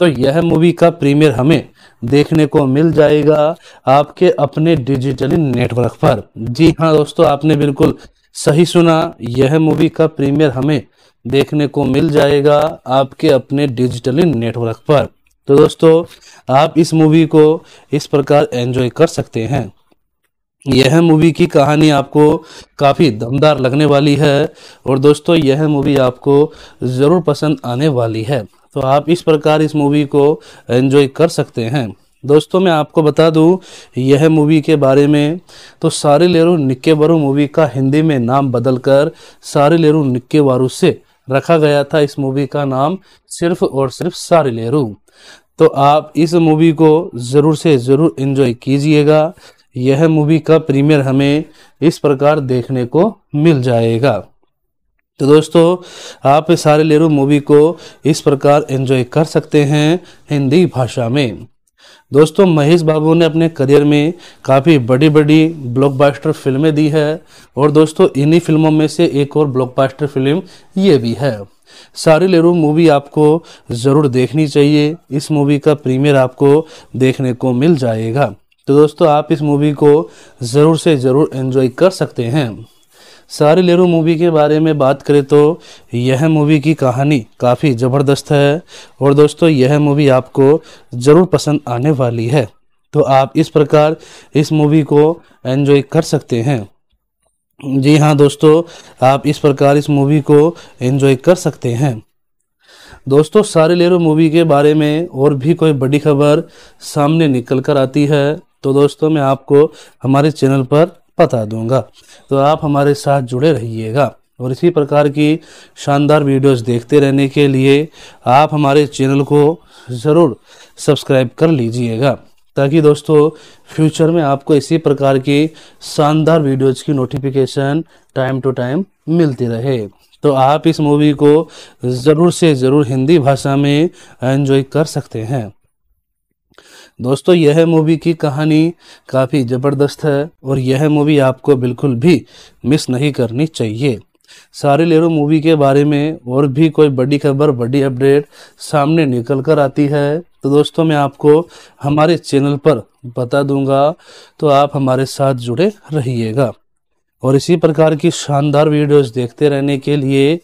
तो यह मूवी का प्रीमियर हमें देखने को मिल जाएगा आपके अपने डिजिटली नेटवर्क पर जी हाँ दोस्तों आपने बिल्कुल सही सुना यह मूवी का प्रीमियर हमें देखने को मिल जाएगा आपके अपने डिजिटली नेटवर्क पर तो दोस्तों आप इस मूवी को इस प्रकार एंजॉय कर सकते हैं यह मूवी की कहानी आपको काफ़ी दमदार लगने वाली है और दोस्तों यह मूवी आपको ज़रूर पसंद आने वाली है तो आप इस प्रकार इस मूवी को एंजॉय कर सकते हैं दोस्तों मैं आपको बता दूं यह मूवी के बारे में तो सारे लेरू निक्के वारू मूवी का हिंदी में नाम बदलकर सारे लेरू निक्के वारू से रखा गया था इस मूवी का नाम सिर्फ और सिर्फ सारे लेरू तो आप इस मूवी को ज़रूर से ज़रूर इन्जॉय कीजिएगा यह मूवी का प्रीमियर हमें इस प्रकार देखने को मिल जाएगा तो दोस्तों आप सारे लेरू मूवी को इस प्रकार एंजॉय कर सकते हैं हिंदी भाषा में दोस्तों महेश बाबू ने अपने करियर में काफ़ी बड़ी बड़ी ब्लॉकबस्टर फिल्में दी है और दोस्तों इन्हीं फिल्मों में से एक और ब्लॉकबस्टर फिल्म ये भी है सारी लेरू मूवी आपको ज़रूर देखनी चाहिए इस मूवी का प्रीमियर आपको देखने को मिल जाएगा तो दोस्तों आप इस मूवी को ज़रूर से ज़रूर एंजॉय कर सकते हैं सारे लेरू मूवी के बारे में बात करें तो यह मूवी की कहानी काफ़ी ज़बरदस्त है और दोस्तों यह मूवी आपको ज़रूर पसंद आने वाली है तो आप इस प्रकार इस मूवी को एंजॉय कर सकते हैं जी हाँ दोस्तों आप इस प्रकार इस मूवी को एंजॉय कर सकते हैं दोस्तों सारे लेरो मूवी के बारे में और भी कोई बड़ी खबर सामने निकल कर आती है तो दोस्तों मैं आपको हमारे चैनल पर बता दूंगा तो आप हमारे साथ जुड़े रहिएगा और इसी प्रकार की शानदार वीडियोस देखते रहने के लिए आप हमारे चैनल को ज़रूर सब्सक्राइब कर लीजिएगा ताकि दोस्तों फ्यूचर में आपको इसी प्रकार की शानदार वीडियोज़ की नोटिफिकेशन टाइम टू टाइम मिलती रहे तो आप इस मूवी को ज़रूर से ज़रूर हिंदी भाषा में एंजॉय कर सकते हैं दोस्तों यह मूवी की कहानी काफ़ी ज़बरदस्त है और यह मूवी आपको बिल्कुल भी मिस नहीं करनी चाहिए सारी लेरो मूवी के बारे में और भी कोई बड़ी खबर बड़ी अपडेट सामने निकल कर आती है तो दोस्तों मैं आपको हमारे चैनल पर बता दूंगा तो आप हमारे साथ जुड़े रहिएगा और इसी प्रकार की शानदार वीडियोस देखते रहने के लिए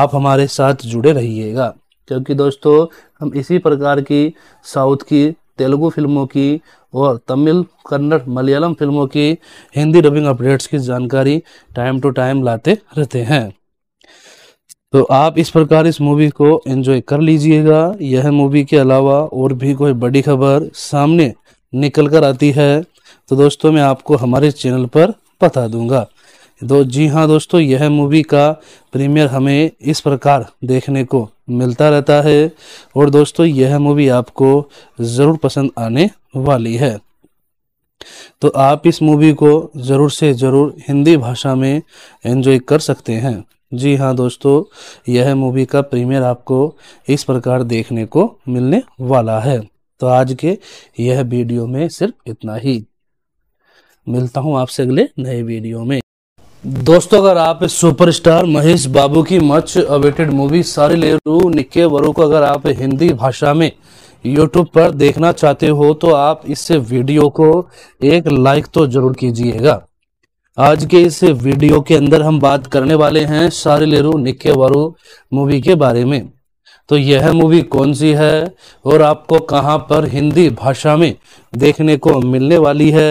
आप हमारे साथ जुड़े रहिएगा क्योंकि दोस्तों हम इसी प्रकार की साउथ की तेलुगु फिल्मों की और तमिल कन्नड़ मलयालम फिल्मों की हिंदी डबिंग अपडेट्स की जानकारी टाइम टू टाइम लाते रहते हैं तो आप इस प्रकार इस मूवी को एंजॉय कर लीजिएगा यह मूवी के अलावा और भी कोई बड़ी खबर सामने निकल कर आती है तो दोस्तों मैं आपको हमारे चैनल पर बता दूंगा दो जी हाँ दोस्तों यह मूवी का प्रीमियर हमें इस प्रकार देखने को मिलता रहता है और दोस्तों यह मूवी आपको ज़रूर पसंद आने वाली है तो आप इस मूवी को ज़रूर से ज़रूर हिंदी भाषा में एंजॉय कर सकते हैं जी हाँ दोस्तों यह मूवी का प्रीमियर आपको इस प्रकार देखने को मिलने वाला है तो आज के यह वीडियो में सिर्फ इतना ही मिलता हूँ आपसे अगले नए वीडियो में दोस्तों अगर आप सुपरस्टार महेश बाबू की मच अवेटेड मूवी सारी लेरू निक्के वरु को अगर आप हिंदी भाषा में यूट्यूब पर देखना चाहते हो तो आप इस वीडियो को एक लाइक तो जरूर कीजिएगा आज के इस वीडियो के अंदर हम बात करने वाले हैं सारी लेरू निक्के वरु मूवी के बारे में तो यह मूवी कौन सी है और आपको कहाँ पर हिंदी भाषा में देखने को मिलने वाली है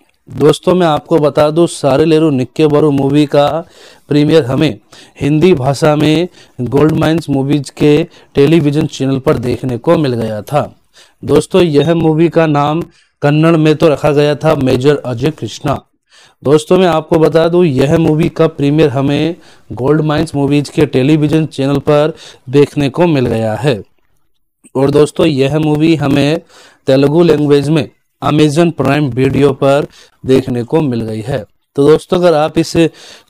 दोस्तों मैं आपको बता दूं सारे लेरू निक्के बरू मूवी का प्रीमियर हमें हिंदी भाषा में गोल्ड माइंस मूवीज़ के टेलीविज़न चैनल पर देखने को मिल गया था दोस्तों यह मूवी का नाम कन्नड़ में तो रखा गया था मेजर अजय कृष्णा दोस्तों मैं आपको बता दूं यह मूवी का प्रीमियर हमें गोल्ड माइंस मूवीज़ के टेलीविज़न चैनल पर देखने को मिल गया है और दोस्तों यह मूवी हमें तेलुगु लैंग्वेज में अमेजन प्राइम वीडियो पर देखने को मिल गई है तो दोस्तों अगर आप इस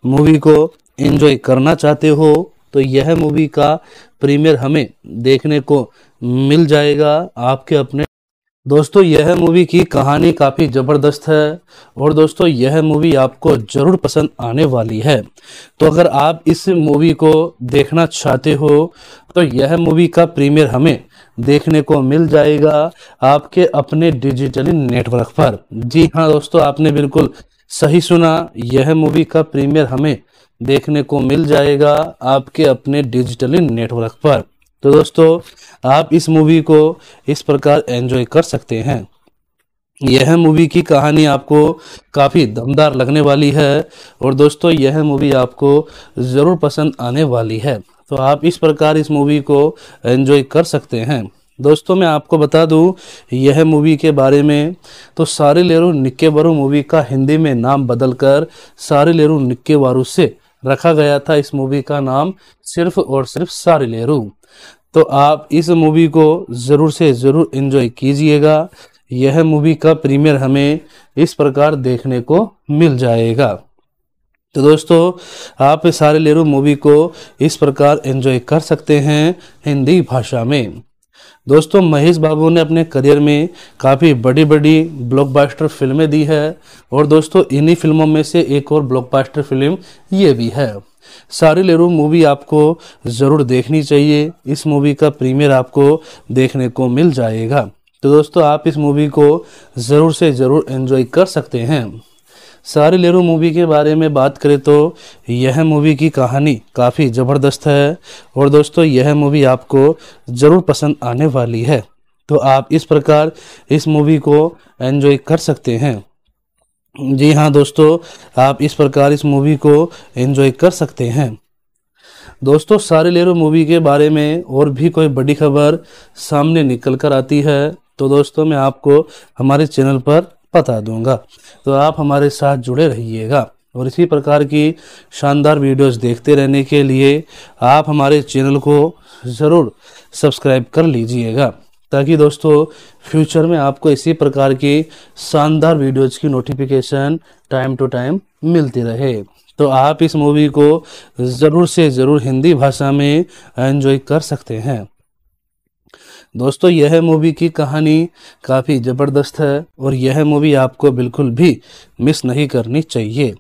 मूवी को एंजॉय करना चाहते हो तो यह मूवी का प्रीमियर हमें देखने को मिल जाएगा आपके अपने दोस्तों यह मूवी की कहानी काफ़ी ज़बरदस्त है और दोस्तों यह मूवी आपको ज़रूर पसंद आने वाली है तो अगर आप इस मूवी को देखना चाहते हो तो यह मूवी का प्रीमियर हमें देखने को मिल जाएगा आपके अपने डिजिटली नेटवर्क पर जी हाँ दोस्तों आपने बिल्कुल सही सुना यह मूवी का प्रीमियर हमें देखने को मिल जाएगा आपके अपने डिजिटली नेटवर्क पर तो दोस्तों आप इस मूवी को इस प्रकार एंजॉय कर सकते हैं यह मूवी की कहानी आपको काफ़ी दमदार लगने वाली है और दोस्तों यह मूवी आपको ज़रूर पसंद आने वाली है तो आप इस प्रकार इस मूवी को एंजॉय कर सकते हैं दोस्तों मैं आपको बता दूं यह मूवी के बारे में तो सारे लेरू निक्के बरू मूवी का हिंदी में नाम बदलकर सारे लेरू निक्के वारू से रखा गया था इस मूवी का नाम सिर्फ और सिर्फ सारे लेरू तो आप इस मूवी को ज़रूर से ज़रूर इन्जॉय कीजिएगा यह मूवी का प्रीमियर हमें इस प्रकार देखने को मिल जाएगा तो दोस्तों आप सारे लेरू मूवी को इस प्रकार एंजॉय कर सकते हैं हिंदी भाषा में दोस्तों महेश बाबू ने अपने करियर में काफ़ी बड़ी बड़ी ब्लॉकबस्टर फिल्में दी है और दोस्तों इन्हीं फिल्मों में से एक और ब्लॉकबस्टर फिल्म ये भी है सारी लेरू मूवी आपको ज़रूर देखनी चाहिए इस मूवी का प्रीमियर आपको देखने को मिल जाएगा तो दोस्तों आप इस मूवी को ज़रूर से ज़रूर एंजॉय कर सकते हैं सारे लेरू मूवी के बारे में बात करें तो यह मूवी की कहानी काफ़ी ज़बरदस्त है और दोस्तों यह मूवी आपको ज़रूर पसंद आने वाली है तो आप इस प्रकार इस मूवी को एंजॉय कर सकते हैं जी हाँ दोस्तों आप इस प्रकार इस मूवी को एंजॉय कर सकते हैं दोस्तों सारे लेरो मूवी के बारे में और भी कोई बड़ी खबर सामने निकल कर आती है तो दोस्तों मैं आपको हमारे चैनल पर बता दूंगा तो आप हमारे साथ जुड़े रहिएगा और इसी प्रकार की शानदार वीडियोस देखते रहने के लिए आप हमारे चैनल को ज़रूर सब्सक्राइब कर लीजिएगा ताकि दोस्तों फ्यूचर में आपको इसी प्रकार की शानदार वीडियोज़ की नोटिफिकेशन टाइम टू टाइम मिलती रहे तो आप इस मूवी को ज़रूर से ज़रूर हिंदी भाषा में एंजॉय कर सकते हैं दोस्तों यह मूवी की कहानी काफ़ी ज़बरदस्त है और यह मूवी आपको बिल्कुल भी मिस नहीं करनी चाहिए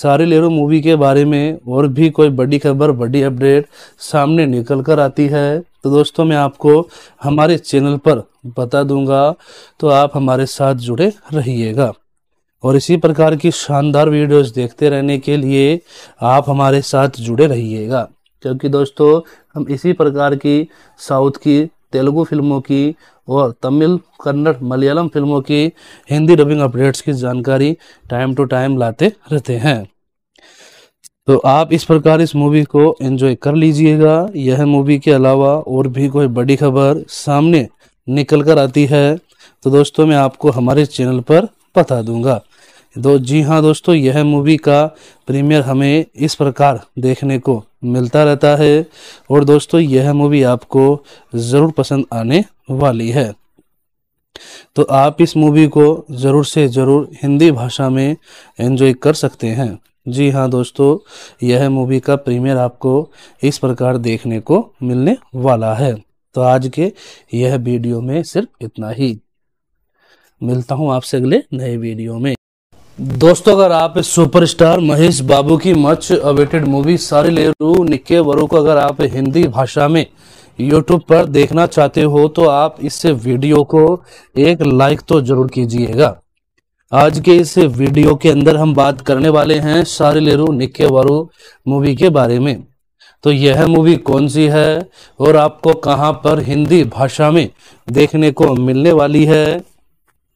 सारी लेरो मूवी के बारे में और भी कोई बड़ी खबर बड़ी अपडेट सामने निकल कर आती है तो दोस्तों मैं आपको हमारे चैनल पर बता दूंगा तो आप हमारे साथ जुड़े रहिएगा और इसी प्रकार की शानदार वीडियोस देखते रहने के लिए आप हमारे साथ जुड़े रहिएगा क्योंकि दोस्तों हम इसी प्रकार की साउथ की तेलुगु फिल्मों की और तमिल कन्नड़ मलयालम फिल्मों की हिंदी डबिंग अपडेट्स की जानकारी टाइम टू टाइम लाते रहते हैं तो आप इस प्रकार इस मूवी को एंजॉय कर लीजिएगा यह मूवी के अलावा और भी कोई बड़ी खबर सामने निकल कर आती है तो दोस्तों मैं आपको हमारे चैनल पर बता दूंगा दो जी हाँ दोस्तों यह मूवी का प्रीमियर हमें इस प्रकार देखने को मिलता रहता है और दोस्तों यह मूवी आपको ज़रूर पसंद आने वाली है तो आप इस मूवी को ज़रूर से ज़रूर हिंदी भाषा में एंजॉय कर सकते हैं जी हाँ दोस्तों यह मूवी का प्रीमियर आपको इस प्रकार देखने को मिलने वाला है तो आज के यह वीडियो में सिर्फ इतना ही मिलता हूँ आपसे अगले नए वीडियो में दोस्तों अगर आप सुपरस्टार महेश बाबू की मच अवेटेड मूवी सारे लेरू निक्के वरू को अगर आप हिंदी भाषा में यूट्यूब पर देखना चाहते हो तो आप इस वीडियो को एक लाइक तो जरूर कीजिएगा आज के इस वीडियो के अंदर हम बात करने वाले हैं सारे लेरू निक्के वरू मूवी के बारे में तो यह मूवी कौन सी है और आपको कहाँ पर हिंदी भाषा में देखने को मिलने वाली है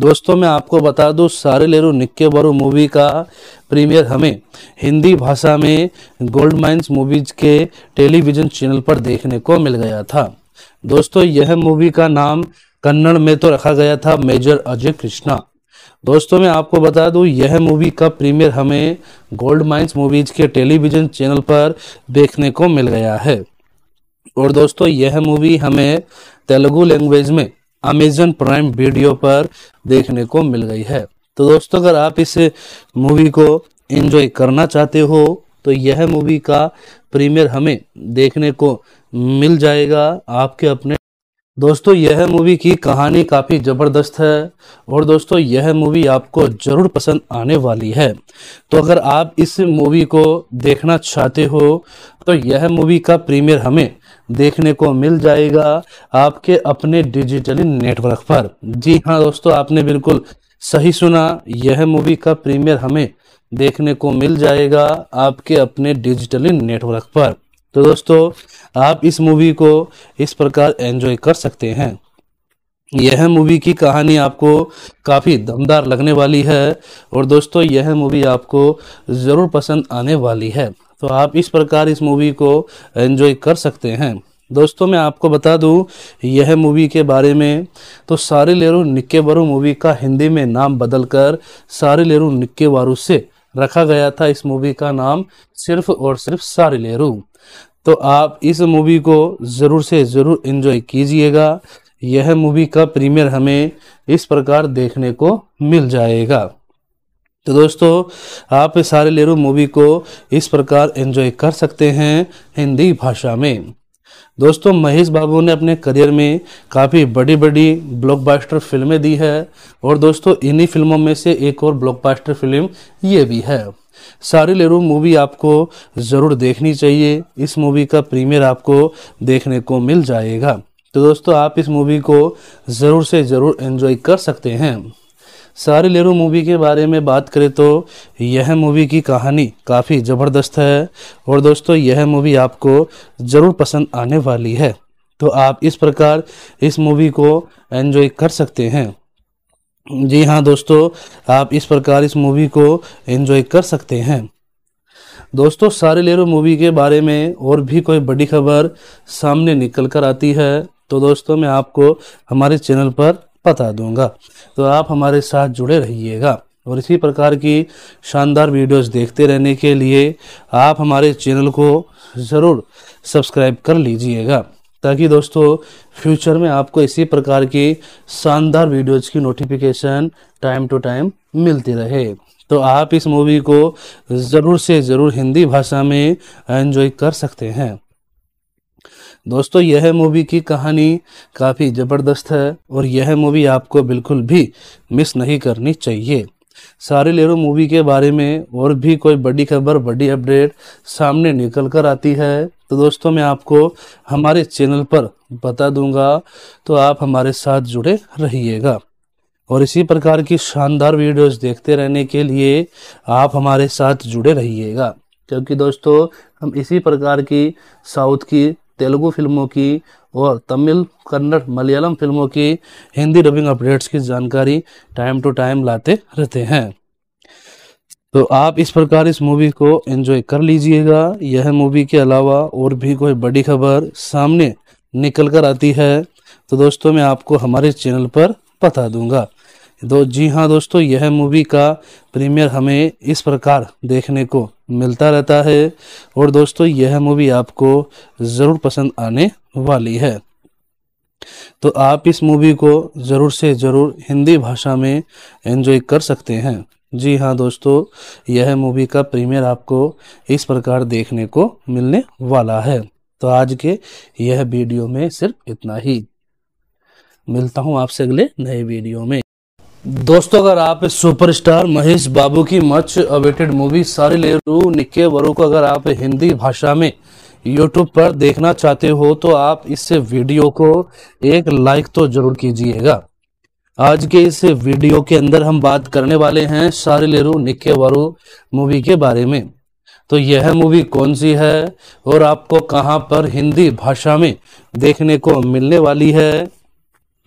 दोस्तों मैं आपको बता दूं सारे लेरू निक्के बरू मूवी का प्रीमियर हमें हिंदी भाषा में गोल्ड माइंस मूवीज़ के टेलीविज़न चैनल पर देखने को मिल गया था दोस्तों यह मूवी का नाम कन्नड़ में तो रखा गया था मेजर अजय कृष्णा दोस्तों मैं आपको बता दूं यह मूवी का प्रीमियर हमें गोल्ड माइंस मूवीज़ के टेलीविज़न चैनल पर देखने को मिल गया है और दोस्तों यह मूवी हमें तेलुगु लैंग्वेज में अमेजन प्राइम वीडियो पर देखने को मिल गई है तो दोस्तों अगर आप इस मूवी को एंजॉय करना चाहते हो तो यह मूवी का प्रीमियर हमें देखने को मिल जाएगा आपके अपने दोस्तों यह मूवी की कहानी काफ़ी ज़बरदस्त है और दोस्तों यह मूवी आपको ज़रूर पसंद आने वाली है तो अगर आप इस मूवी को देखना चाहते हो तो यह मूवी का प्रीमियर हमें देखने को मिल जाएगा आपके अपने डिजिटली नेटवर्क पर जी हाँ दोस्तों आपने बिल्कुल सही सुना यह मूवी का प्रीमियर हमें देखने को मिल जाएगा आपके अपने डिजिटली नेटवर्क पर तो दोस्तों आप इस मूवी को इस प्रकार एंजॉय कर सकते हैं यह मूवी की कहानी आपको काफ़ी दमदार लगने वाली है और दोस्तों यह मूवी आपको ज़रूर पसंद आने वाली है तो आप इस प्रकार इस मूवी को एंजॉय कर सकते हैं दोस्तों मैं आपको बता दूं यह मूवी के बारे में तो सारे लेरू निक्के बरू मूवी का हिंदी में नाम बदलकर सारे लेरू निक्के वारू से रखा गया था इस मूवी का नाम सिर्फ और सिर्फ सारे लेरू तो आप इस मूवी को ज़रूर से ज़रूर इन्जॉय कीजिएगा यह मूवी का प्रीमियर हमें इस प्रकार देखने को मिल जाएगा तो दोस्तों आप इस सारे लेरू मूवी को इस प्रकार एंजॉय कर सकते हैं हिंदी भाषा में दोस्तों महेश बाबू ने अपने करियर में काफ़ी बड़ी बड़ी ब्लॉकबस्टर फिल्में दी है और दोस्तों इन्हीं फिल्मों में से एक और ब्लॉकबस्टर फिल्म ये भी है सारी लेरू मूवी आपको ज़रूर देखनी चाहिए इस मूवी का प्रीमियर आपको देखने को मिल जाएगा तो दोस्तों आप इस मूवी को ज़रूर से ज़रूर एंजॉय कर सकते हैं सारे लेरू मूवी के बारे में बात करें तो यह मूवी की कहानी काफ़ी ज़बरदस्त है और दोस्तों यह मूवी आपको ज़रूर पसंद आने वाली है तो आप इस प्रकार इस मूवी को एंजॉय कर सकते हैं जी हाँ दोस्तों आप इस प्रकार इस मूवी को एंजॉय कर सकते हैं दोस्तों सारे लेरो मूवी के बारे में और भी कोई बड़ी खबर सामने निकल कर आती है तो दोस्तों मैं आपको हमारे चैनल पर बता दूंगा तो आप हमारे साथ जुड़े रहिएगा और इसी प्रकार की शानदार वीडियोस देखते रहने के लिए आप हमारे चैनल को ज़रूर सब्सक्राइब कर लीजिएगा ताकि दोस्तों फ्यूचर में आपको इसी प्रकार की शानदार वीडियोज़ की नोटिफिकेशन टाइम टू टाइम मिलती रहे तो आप इस मूवी को ज़रूर से ज़रूर हिंदी भाषा में एंजॉय कर सकते हैं दोस्तों यह मूवी की कहानी काफ़ी ज़बरदस्त है और यह मूवी आपको बिल्कुल भी मिस नहीं करनी चाहिए सारे लेरो मूवी के बारे में और भी कोई बड़ी खबर बड़ी अपडेट सामने निकल कर आती है तो दोस्तों मैं आपको हमारे चैनल पर बता दूंगा तो आप हमारे साथ जुड़े रहिएगा और इसी प्रकार की शानदार वीडियोस देखते रहने के लिए आप हमारे साथ जुड़े रहिएगा क्योंकि दोस्तों हम इसी प्रकार की साउथ की तेलुगु फिल्मों की और तमिल कन्नड़ मलयालम फिल्मों की हिंदी डबिंग अपडेट्स की जानकारी टाइम टू टाइम लाते रहते हैं तो आप इस प्रकार इस मूवी को एंजॉय कर लीजिएगा यह मूवी के अलावा और भी कोई बड़ी खबर सामने निकल कर आती है तो दोस्तों मैं आपको हमारे चैनल पर बता दूंगा तो जी हाँ दोस्तों यह मूवी का प्रीमियर हमें इस प्रकार देखने को मिलता रहता है और दोस्तों यह मूवी आपको ज़रूर पसंद आने वाली है तो आप इस मूवी को ज़रूर से ज़रूर हिंदी भाषा में एंजॉय कर सकते हैं जी हाँ दोस्तों यह मूवी का प्रीमियर आपको इस प्रकार देखने को मिलने वाला है तो आज के यह वीडियो में सिर्फ इतना ही मिलता हूँ आपसे अगले नए वीडियो में दोस्तों अगर आप सुपरस्टार महेश बाबू की मच अवेटेड मूवी सारे लेरू निक्के वरु को अगर आप हिंदी भाषा में यूट्यूब पर देखना चाहते हो तो आप इस वीडियो को एक लाइक तो जरूर कीजिएगा आज के इस वीडियो के अंदर हम बात करने वाले हैं सारे लेरू निक्के वरु मूवी के बारे में तो यह मूवी कौन सी है और आपको कहाँ पर हिंदी भाषा में देखने को मिलने वाली है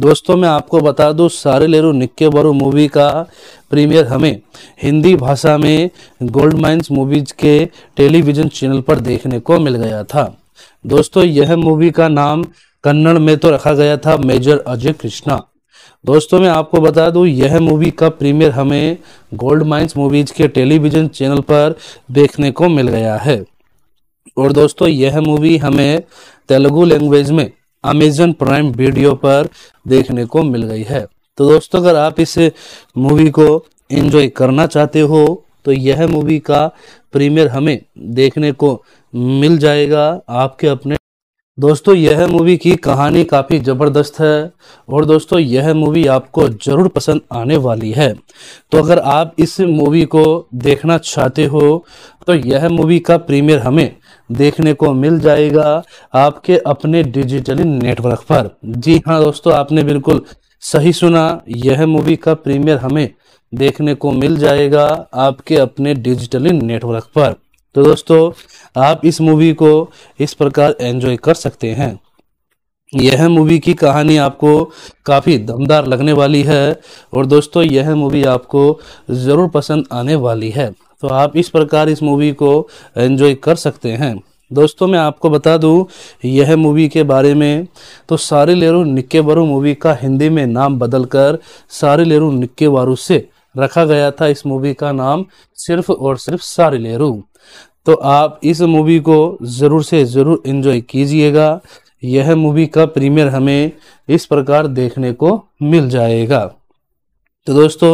दोस्तों मैं आपको बता दूं सारे लेरू निक्के बरू मूवी का प्रीमियर हमें हिंदी भाषा में गोल्ड माइंस मूवीज के टेलीविजन चैनल पर देखने को मिल गया था दोस्तों यह मूवी का नाम कन्नड़ में तो रखा गया था मेजर अजय कृष्णा दोस्तों मैं आपको बता दूं यह मूवी का प्रीमियर हमें गोल्ड माइंस मूवीज के टेलीविजन चैनल पर देखने को मिल गया है और दोस्तों यह मूवी हमें तेलुगु लैंग्वेज में अमेजन प्राइम वीडियो पर देखने को मिल गई है तो दोस्तों अगर आप इस मूवी को एंजॉय करना चाहते हो तो यह मूवी का प्रीमियर हमें देखने को मिल जाएगा आपके अपने दोस्तों यह मूवी की कहानी काफ़ी ज़बरदस्त है और दोस्तों यह मूवी आपको ज़रूर पसंद आने वाली है तो अगर आप इस मूवी को देखना चाहते हो तो यह मूवी का प्रीमियर हमें देखने को मिल जाएगा आपके अपने डिजिटली नेटवर्क पर जी हाँ दोस्तों आपने बिल्कुल सही सुना यह मूवी का प्रीमियर हमें देखने को मिल जाएगा आपके अपने डिजिटली नेटवर्क पर तो दोस्तों आप इस मूवी को इस प्रकार एंजॉय कर सकते हैं यह मूवी की कहानी आपको काफ़ी दमदार लगने वाली है और दोस्तों यह मूवी आपको ज़रूर पसंद आने वाली है तो आप इस प्रकार इस मूवी को एंजॉय कर सकते हैं दोस्तों मैं आपको बता दूं यह मूवी के बारे में तो सारे लेरू निक्के बरू मूवी का हिंदी में नाम बदलकर सारे लेरू निक्के वारू से रखा गया था इस मूवी का नाम सिर्फ और सिर्फ सारे लेरू तो आप इस मूवी को ज़रूर से ज़रूर इन्जॉय कीजिएगा यह मूवी का प्रीमियर हमें इस प्रकार देखने को मिल जाएगा तो दोस्तों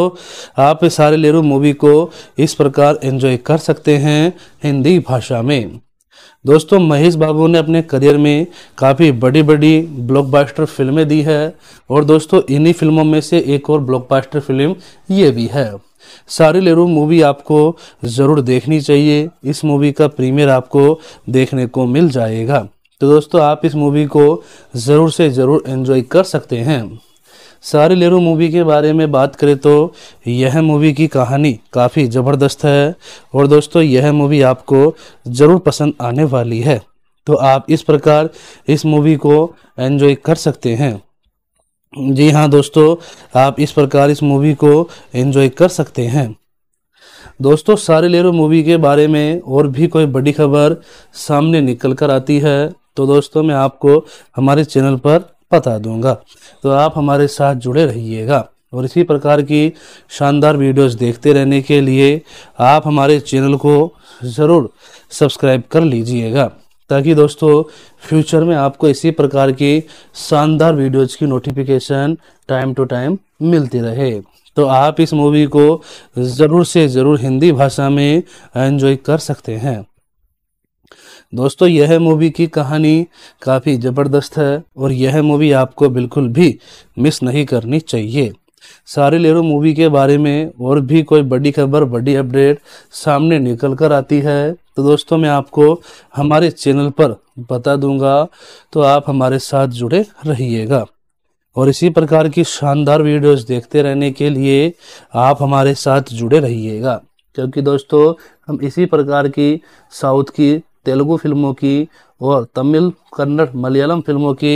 आप सारे लेरू मूवी को इस प्रकार एंजॉय कर सकते हैं हिंदी भाषा में दोस्तों महेश बाबू ने अपने करियर में काफ़ी बड़ी बड़ी ब्लॉकबस्टर फिल्में दी है और दोस्तों इन्हीं फिल्मों में से एक और ब्लॉकबस्टर फिल्म ये भी है सारी लेरू मूवी आपको ज़रूर देखनी चाहिए इस मूवी का प्रीमियर आपको देखने को मिल जाएगा तो दोस्तों आप इस मूवी को ज़रूर से ज़रूर एंजॉय कर सकते हैं सारे लेरू मूवी के बारे में बात करें तो यह मूवी की कहानी काफ़ी ज़बरदस्त है और दोस्तों यह मूवी आपको ज़रूर पसंद आने वाली है तो आप इस प्रकार इस मूवी को एंजॉय कर सकते हैं जी हाँ दोस्तों आप इस प्रकार इस मूवी को एंजॉय कर सकते हैं दोस्तों सारे लेरो मूवी के बारे में और भी कोई बड़ी खबर सामने निकल कर आती है तो दोस्तों मैं आपको हमारे चैनल पर बता दूंगा तो आप हमारे साथ जुड़े रहिएगा और इसी प्रकार की शानदार वीडियोस देखते रहने के लिए आप हमारे चैनल को ज़रूर सब्सक्राइब कर लीजिएगा ताकि दोस्तों फ्यूचर में आपको इसी प्रकार की शानदार वीडियोज़ की नोटिफिकेशन टाइम टू टाइम मिलती रहे तो आप इस मूवी को ज़रूर से ज़रूर हिंदी भाषा में एंजॉय कर सकते हैं दोस्तों यह मूवी की कहानी काफ़ी ज़बरदस्त है और यह मूवी आपको बिल्कुल भी मिस नहीं करनी चाहिए सारी लेरो मूवी के बारे में और भी कोई बड़ी खबर बड़ी अपडेट सामने निकल कर आती है तो दोस्तों मैं आपको हमारे चैनल पर बता दूंगा तो आप हमारे साथ जुड़े रहिएगा और इसी प्रकार की शानदार वीडियोस देखते रहने के लिए आप हमारे साथ जुड़े रहिएगा क्योंकि दोस्तों हम इसी प्रकार की साउथ की तेलुगु फिल्मों की और तमिल कन्नड़ मलयालम फिल्मों की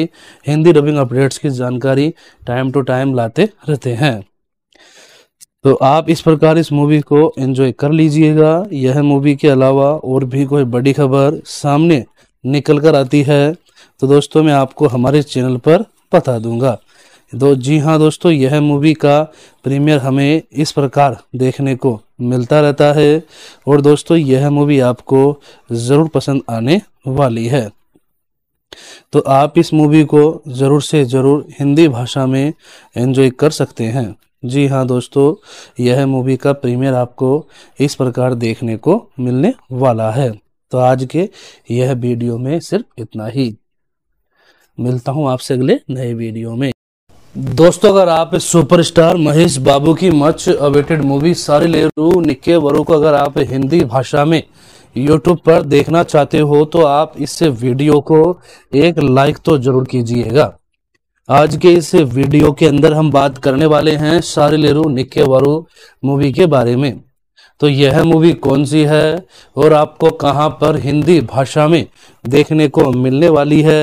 हिंदी डबिंग अपडेट्स की जानकारी टाइम टू टाइम लाते रहते हैं तो आप इस प्रकार इस मूवी को एंजॉय कर लीजिएगा यह मूवी के अलावा और भी कोई बड़ी खबर सामने निकल कर आती है तो दोस्तों मैं आपको हमारे चैनल पर बता दूंगा दो जी हाँ दोस्तों यह मूवी का प्रीमियर हमें इस प्रकार देखने को मिलता रहता है और दोस्तों यह मूवी आपको ज़रूर पसंद आने वाली है तो आप इस मूवी को ज़रूर से ज़रूर हिंदी भाषा में एंजॉय कर सकते हैं जी हाँ दोस्तों यह मूवी का प्रीमियर आपको इस प्रकार देखने को मिलने वाला है तो आज के यह वीडियो में सिर्फ इतना ही मिलता हूँ आपसे अगले नए वीडियो में दोस्तों अगर आप सुपरस्टार महेश बाबू की मच अवेटेड मूवी सारे लेरू निक्के वरू को अगर आप हिंदी भाषा में यूट्यूब पर देखना चाहते हो तो आप इस वीडियो को एक लाइक तो जरूर कीजिएगा आज के इस वीडियो के अंदर हम बात करने वाले हैं सारे लेरू निक्के वरू मूवी के बारे में तो यह मूवी कौन सी है और आपको कहाँ पर हिंदी भाषा में देखने को मिलने वाली है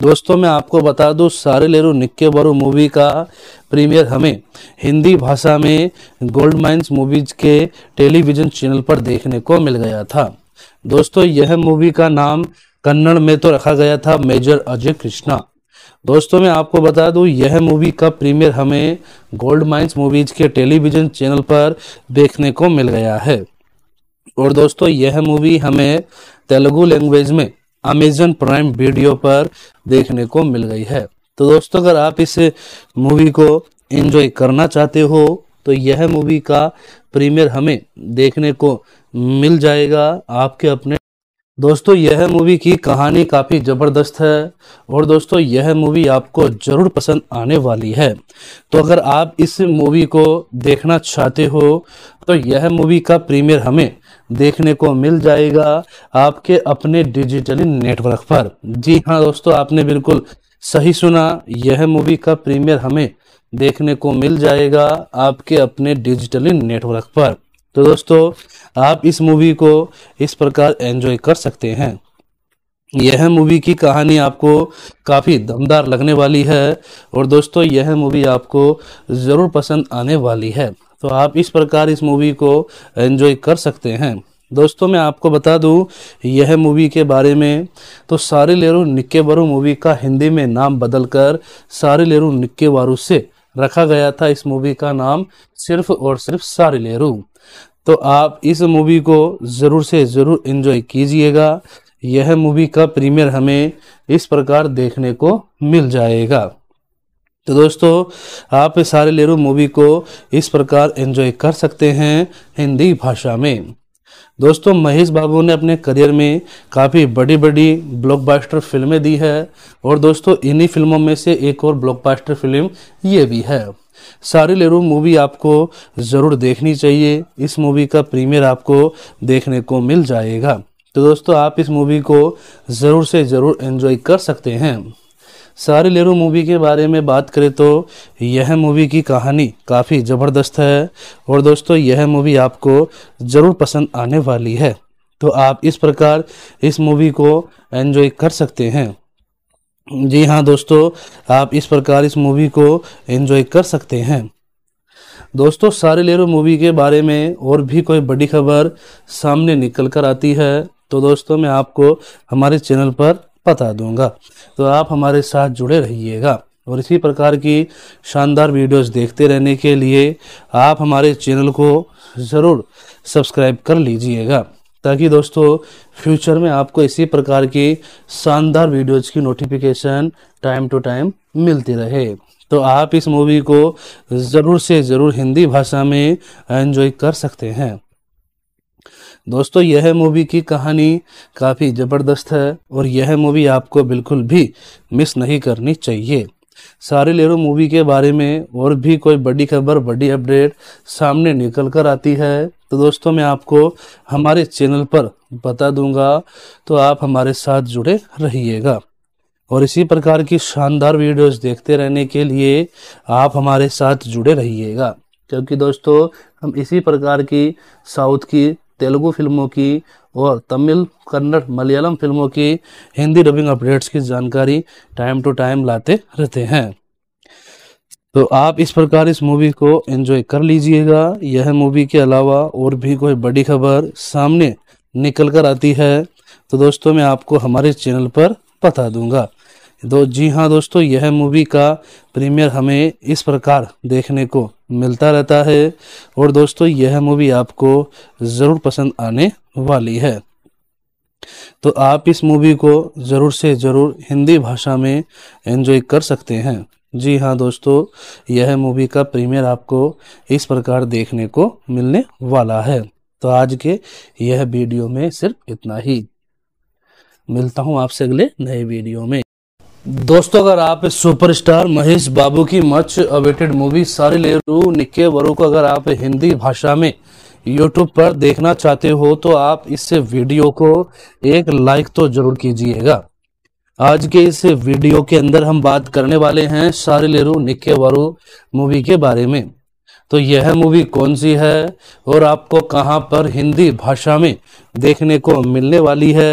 दोस्तों मैं आपको बता दूं सारे लेरू निक्के बरू मूवी का प्रीमियर हमें हिंदी भाषा में गोल्ड माइंस मूवीज के टेलीविजन चैनल पर देखने को मिल गया था दोस्तों यह मूवी का नाम कन्नड़ में तो रखा गया था मेजर अजय कृष्णा दोस्तों मैं आपको बता दूं यह मूवी का प्रीमियर हमें गोल्ड माइंस मूवीज के टेलीविजन चैनल पर देखने को मिल गया है और दोस्तों यह मूवी हमें तेलुगु लैंग्वेज में अमेजन प्राइम वीडियो पर देखने को मिल गई है तो दोस्तों अगर आप इस मूवी को एंजॉय करना चाहते हो तो यह मूवी का प्रीमियर हमें देखने को मिल जाएगा आपके अपने दोस्तों यह मूवी की कहानी काफ़ी ज़बरदस्त है और दोस्तों यह मूवी आपको ज़रूर पसंद आने वाली है तो अगर आप इस मूवी को देखना चाहते हो तो यह मूवी का प्रीमियर हमें देखने को मिल जाएगा आपके अपने डिजिटली नेटवर्क पर जी हाँ दोस्तों आपने बिल्कुल सही सुना यह मूवी का प्रीमियर हमें देखने को मिल जाएगा आपके अपने डिजिटली नेटवर्क पर तो दोस्तों आप इस मूवी को इस प्रकार एंजॉय कर सकते हैं यह मूवी की कहानी आपको काफ़ी दमदार लगने वाली है और दोस्तों यह मूवी आपको ज़रूर पसंद आने वाली है तो आप इस प्रकार इस मूवी को एंजॉय कर सकते हैं दोस्तों मैं आपको बता दूं यह मूवी के बारे में तो सारे लेरू निक्के बरू मूवी का हिंदी में नाम बदलकर सारे लेरू निक्के वारू से रखा गया था इस मूवी का नाम सिर्फ और सिर्फ सारे लेरू तो आप इस मूवी को ज़रूर से ज़रूर इन्जॉय कीजिएगा यह मूवी का प्रीमियर हमें इस प्रकार देखने को मिल जाएगा तो दोस्तों आप सारे लेरू मूवी को इस प्रकार एंजॉय कर सकते हैं हिंदी भाषा में दोस्तों महेश बाबू ने अपने करियर में काफ़ी बड़ी बड़ी ब्लॉकबस्टर फिल्में दी है और दोस्तों इन्हीं फिल्मों में से एक और ब्लॉकबस्टर फिल्म ये भी है सारी लेरू मूवी आपको ज़रूर देखनी चाहिए इस मूवी का प्रीमियर आपको देखने को मिल जाएगा तो दोस्तों आप इस मूवी को ज़रूर से ज़रूर एंजॉय कर सकते हैं सारे लेरू मूवी के बारे में बात करें तो यह मूवी की कहानी काफ़ी ज़बरदस्त है और दोस्तों यह मूवी आपको ज़रूर पसंद आने वाली है तो आप इस प्रकार इस मूवी को एंजॉय कर सकते हैं जी हाँ दोस्तों आप इस प्रकार इस मूवी को एंजॉय कर सकते हैं दोस्तों सारे लेरू मूवी के बारे में और भी कोई बड़ी खबर सामने निकल कर आती है तो दोस्तों मैं आपको हमारे चैनल पर बता दूंगा तो आप हमारे साथ जुड़े रहिएगा और इसी प्रकार की शानदार वीडियोस देखते रहने के लिए आप हमारे चैनल को ज़रूर सब्सक्राइब कर लीजिएगा ताकि दोस्तों फ्यूचर में आपको इसी प्रकार की शानदार वीडियोज़ की नोटिफिकेशन टाइम टू टाइम मिलती रहे तो आप इस मूवी को ज़रूर से ज़रूर हिंदी भाषा में एंजॉय कर सकते हैं दोस्तों यह मूवी की कहानी काफ़ी ज़बरदस्त है और यह मूवी आपको बिल्कुल भी मिस नहीं करनी चाहिए सारे लेरो मूवी के बारे में और भी कोई बड़ी खबर बड़ी अपडेट सामने निकल कर आती है तो दोस्तों मैं आपको हमारे चैनल पर बता दूंगा तो आप हमारे साथ जुड़े रहिएगा और इसी प्रकार की शानदार वीडियोस देखते रहने के लिए आप हमारे साथ जुड़े रहिएगा क्योंकि दोस्तों हम इसी प्रकार की साउथ की तेलुगु फिल्मों की और तमिल कन्नड़ मलयालम फिल्मों की हिंदी डबिंग अपडेट्स की जानकारी टाइम टू टाइम लाते रहते हैं तो आप इस प्रकार इस मूवी को एंजॉय कर लीजिएगा यह मूवी के अलावा और भी कोई बड़ी खबर सामने निकल कर आती है तो दोस्तों मैं आपको हमारे चैनल पर बता दूंगा दो जी हाँ दोस्तों यह मूवी का प्रीमियर हमें इस प्रकार देखने को मिलता रहता है और दोस्तों यह मूवी आपको ज़रूर पसंद आने वाली है तो आप इस मूवी को ज़रूर से ज़रूर हिंदी भाषा में एंजॉय कर सकते हैं जी हाँ दोस्तों यह मूवी का प्रीमियर आपको इस प्रकार देखने को मिलने वाला है तो आज के यह वीडियो में सिर्फ इतना ही मिलता हूँ आपसे अगले नए वीडियो में दोस्तों अगर आप सुपरस्टार महेश बाबू की मच अवेटेड मूवी सारे रू निक्के वरू को अगर आप हिंदी भाषा में यूट्यूब पर देखना चाहते हो तो आप इस वीडियो को एक लाइक तो जरूर कीजिएगा आज के इस वीडियो के अंदर हम बात करने वाले हैं सारे लेरू निक्के वरू मूवी के बारे में तो यह मूवी कौन सी है और आपको कहाँ पर हिंदी भाषा में देखने को मिलने वाली है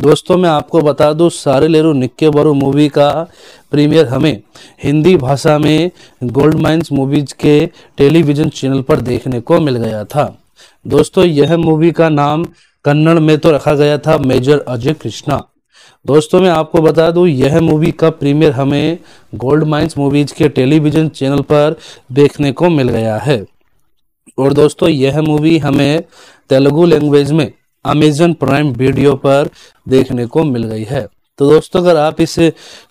दोस्तों मैं आपको बता दूं सारे लेरू निक्के बरू मूवी का प्रीमियर हमें हिंदी भाषा में गोल्ड माइंस मूवीज के टेलीविजन चैनल पर देखने को मिल गया था दोस्तों यह मूवी का नाम कन्नड़ में तो रखा गया था मेजर अजय कृष्णा दोस्तों मैं आपको बता दूं यह मूवी का प्रीमियर हमें गोल्ड माइंस मूवीज के टेलीविजन चैनल पर देखने को मिल गया है और दोस्तों यह मूवी हमें तेलुगु लैंग्वेज में अमेजन प्राइम वीडियो पर देखने को मिल गई है तो दोस्तों अगर आप इस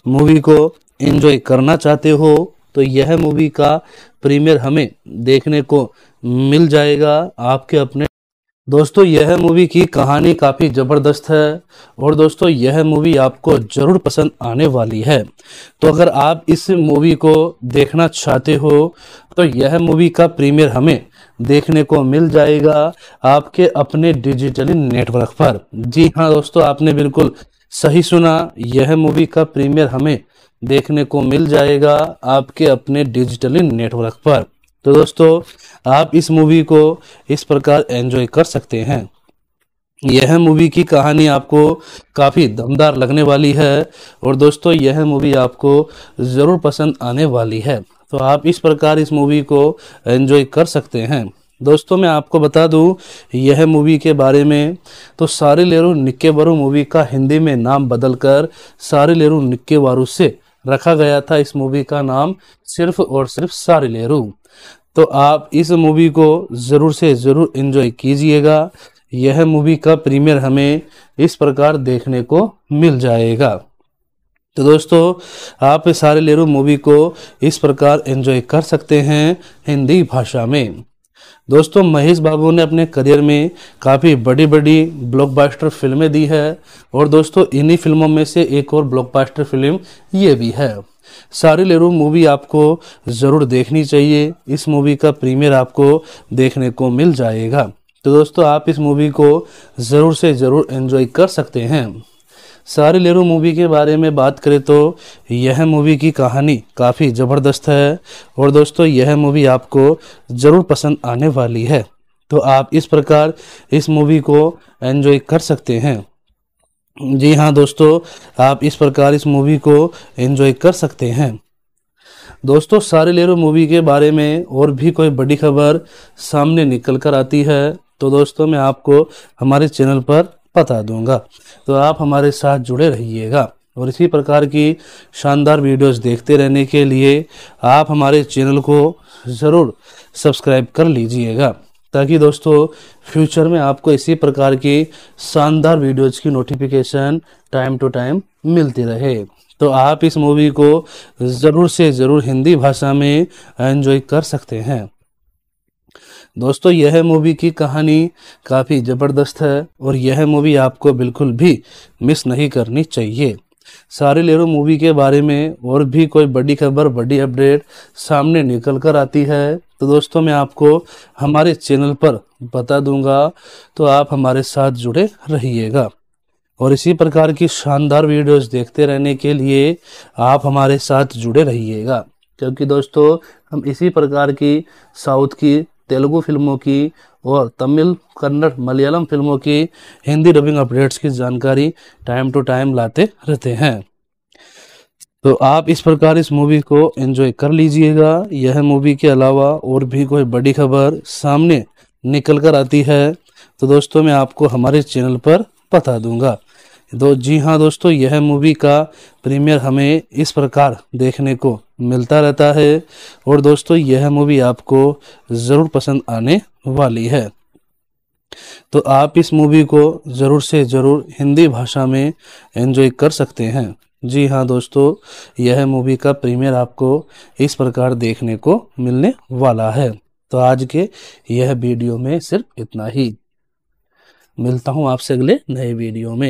मूवी को एंजॉय करना चाहते हो तो यह मूवी का प्रीमियर हमें देखने को मिल जाएगा आपके अपने दोस्तों यह मूवी की कहानी काफ़ी ज़बरदस्त है और दोस्तों यह मूवी आपको ज़रूर पसंद आने वाली है तो अगर आप इस मूवी को देखना चाहते हो तो यह मूवी का प्रीमियर हमें देखने को मिल जाएगा आपके अपने डिजिटली नेटवर्क पर जी हाँ दोस्तों आपने बिल्कुल सही सुना यह मूवी का प्रीमियर हमें देखने को मिल जाएगा आपके अपने डिजिटली नेटवर्क पर तो दोस्तों आप इस मूवी को इस प्रकार एंजॉय कर सकते हैं यह मूवी की कहानी आपको काफ़ी दमदार लगने वाली है और दोस्तों यह मूवी आपको ज़रूर पसंद आने वाली है तो आप इस प्रकार इस मूवी को एंजॉय कर सकते हैं दोस्तों मैं आपको बता दूं यह मूवी के बारे में तो सारे लेरू निक्के वारू मूवी का हिंदी में नाम बदलकर सारे लेरू निक्के वारू से रखा गया था इस मूवी का नाम सिर्फ और सिर्फ सारे लेरू तो आप इस मूवी को ज़रूर से ज़रूर इन्जॉय कीजिएगा यह मूवी का प्रीमियर हमें इस प्रकार देखने को मिल जाएगा तो दोस्तों आप इस सारे लेरू मूवी को इस प्रकार एंजॉय कर सकते हैं हिंदी भाषा में दोस्तों महेश बाबू ने अपने करियर में काफ़ी बड़ी बड़ी ब्लॉकबस्टर फिल्में दी है और दोस्तों इन्हीं फिल्मों में से एक और ब्लॉकबस्टर फिल्म ये भी है सारी लेरू मूवी आपको ज़रूर देखनी चाहिए इस मूवी का प्रीमियर आपको देखने को मिल जाएगा तो दोस्तों आप इस मूवी को ज़रूर से ज़रूर एंजॉय कर सकते हैं सारी लेरू मूवी के बारे में बात करें तो यह मूवी की कहानी काफ़ी ज़बरदस्त है और दोस्तों यह मूवी आपको ज़रूर पसंद आने वाली है तो आप इस प्रकार इस मूवी को एंजॉय कर सकते हैं जी हाँ दोस्तों आप इस प्रकार इस मूवी को एंजॉय कर सकते हैं दोस्तों सारे लेरू मूवी के बारे में और भी कोई बड़ी खबर सामने निकल कर आती है तो दोस्तों मैं आपको हमारे चैनल पर बता दूंगा तो आप हमारे साथ जुड़े रहिएगा और इसी प्रकार की शानदार वीडियोस देखते रहने के लिए आप हमारे चैनल को ज़रूर सब्सक्राइब कर लीजिएगा ताकि दोस्तों फ्यूचर में आपको इसी प्रकार की शानदार वीडियोज़ की नोटिफिकेशन टाइम टू टाइम मिलती रहे तो आप इस मूवी को ज़रूर से ज़रूर हिंदी भाषा में एंजॉय कर सकते हैं दोस्तों यह मूवी की कहानी काफ़ी ज़बरदस्त है और यह मूवी आपको बिल्कुल भी मिस नहीं करनी चाहिए सारी लेरो मूवी के बारे में और भी कोई बड़ी खबर बड़ी अपडेट सामने निकल कर आती है तो दोस्तों मैं आपको हमारे चैनल पर बता दूंगा तो आप हमारे साथ जुड़े रहिएगा और इसी प्रकार की शानदार वीडियोस देखते रहने के लिए आप हमारे साथ जुड़े रहिएगा क्योंकि दोस्तों हम इसी प्रकार की साउथ की तेलुगु फिल्मों की और तमिल कन्नड़ मलयालम फिल्मों की हिंदी डबिंग अपडेट्स की जानकारी टाइम टू टाइम लाते रहते हैं तो आप इस प्रकार इस मूवी को एंजॉय कर लीजिएगा यह मूवी के अलावा और भी कोई बड़ी खबर सामने निकल कर आती है तो दोस्तों मैं आपको हमारे चैनल पर बता दूंगा दो जी हाँ दोस्तों यह मूवी का प्रीमियर हमें इस प्रकार देखने को मिलता रहता है और दोस्तों यह मूवी आपको ज़रूर पसंद आने वाली है तो आप इस मूवी को ज़रूर से ज़रूर हिंदी भाषा में एंजॉय कर सकते हैं जी हाँ दोस्तों यह मूवी का प्रीमियर आपको इस प्रकार देखने को मिलने वाला है तो आज के यह वीडियो में सिर्फ इतना ही मिलता हूँ आपसे अगले नए वीडियो में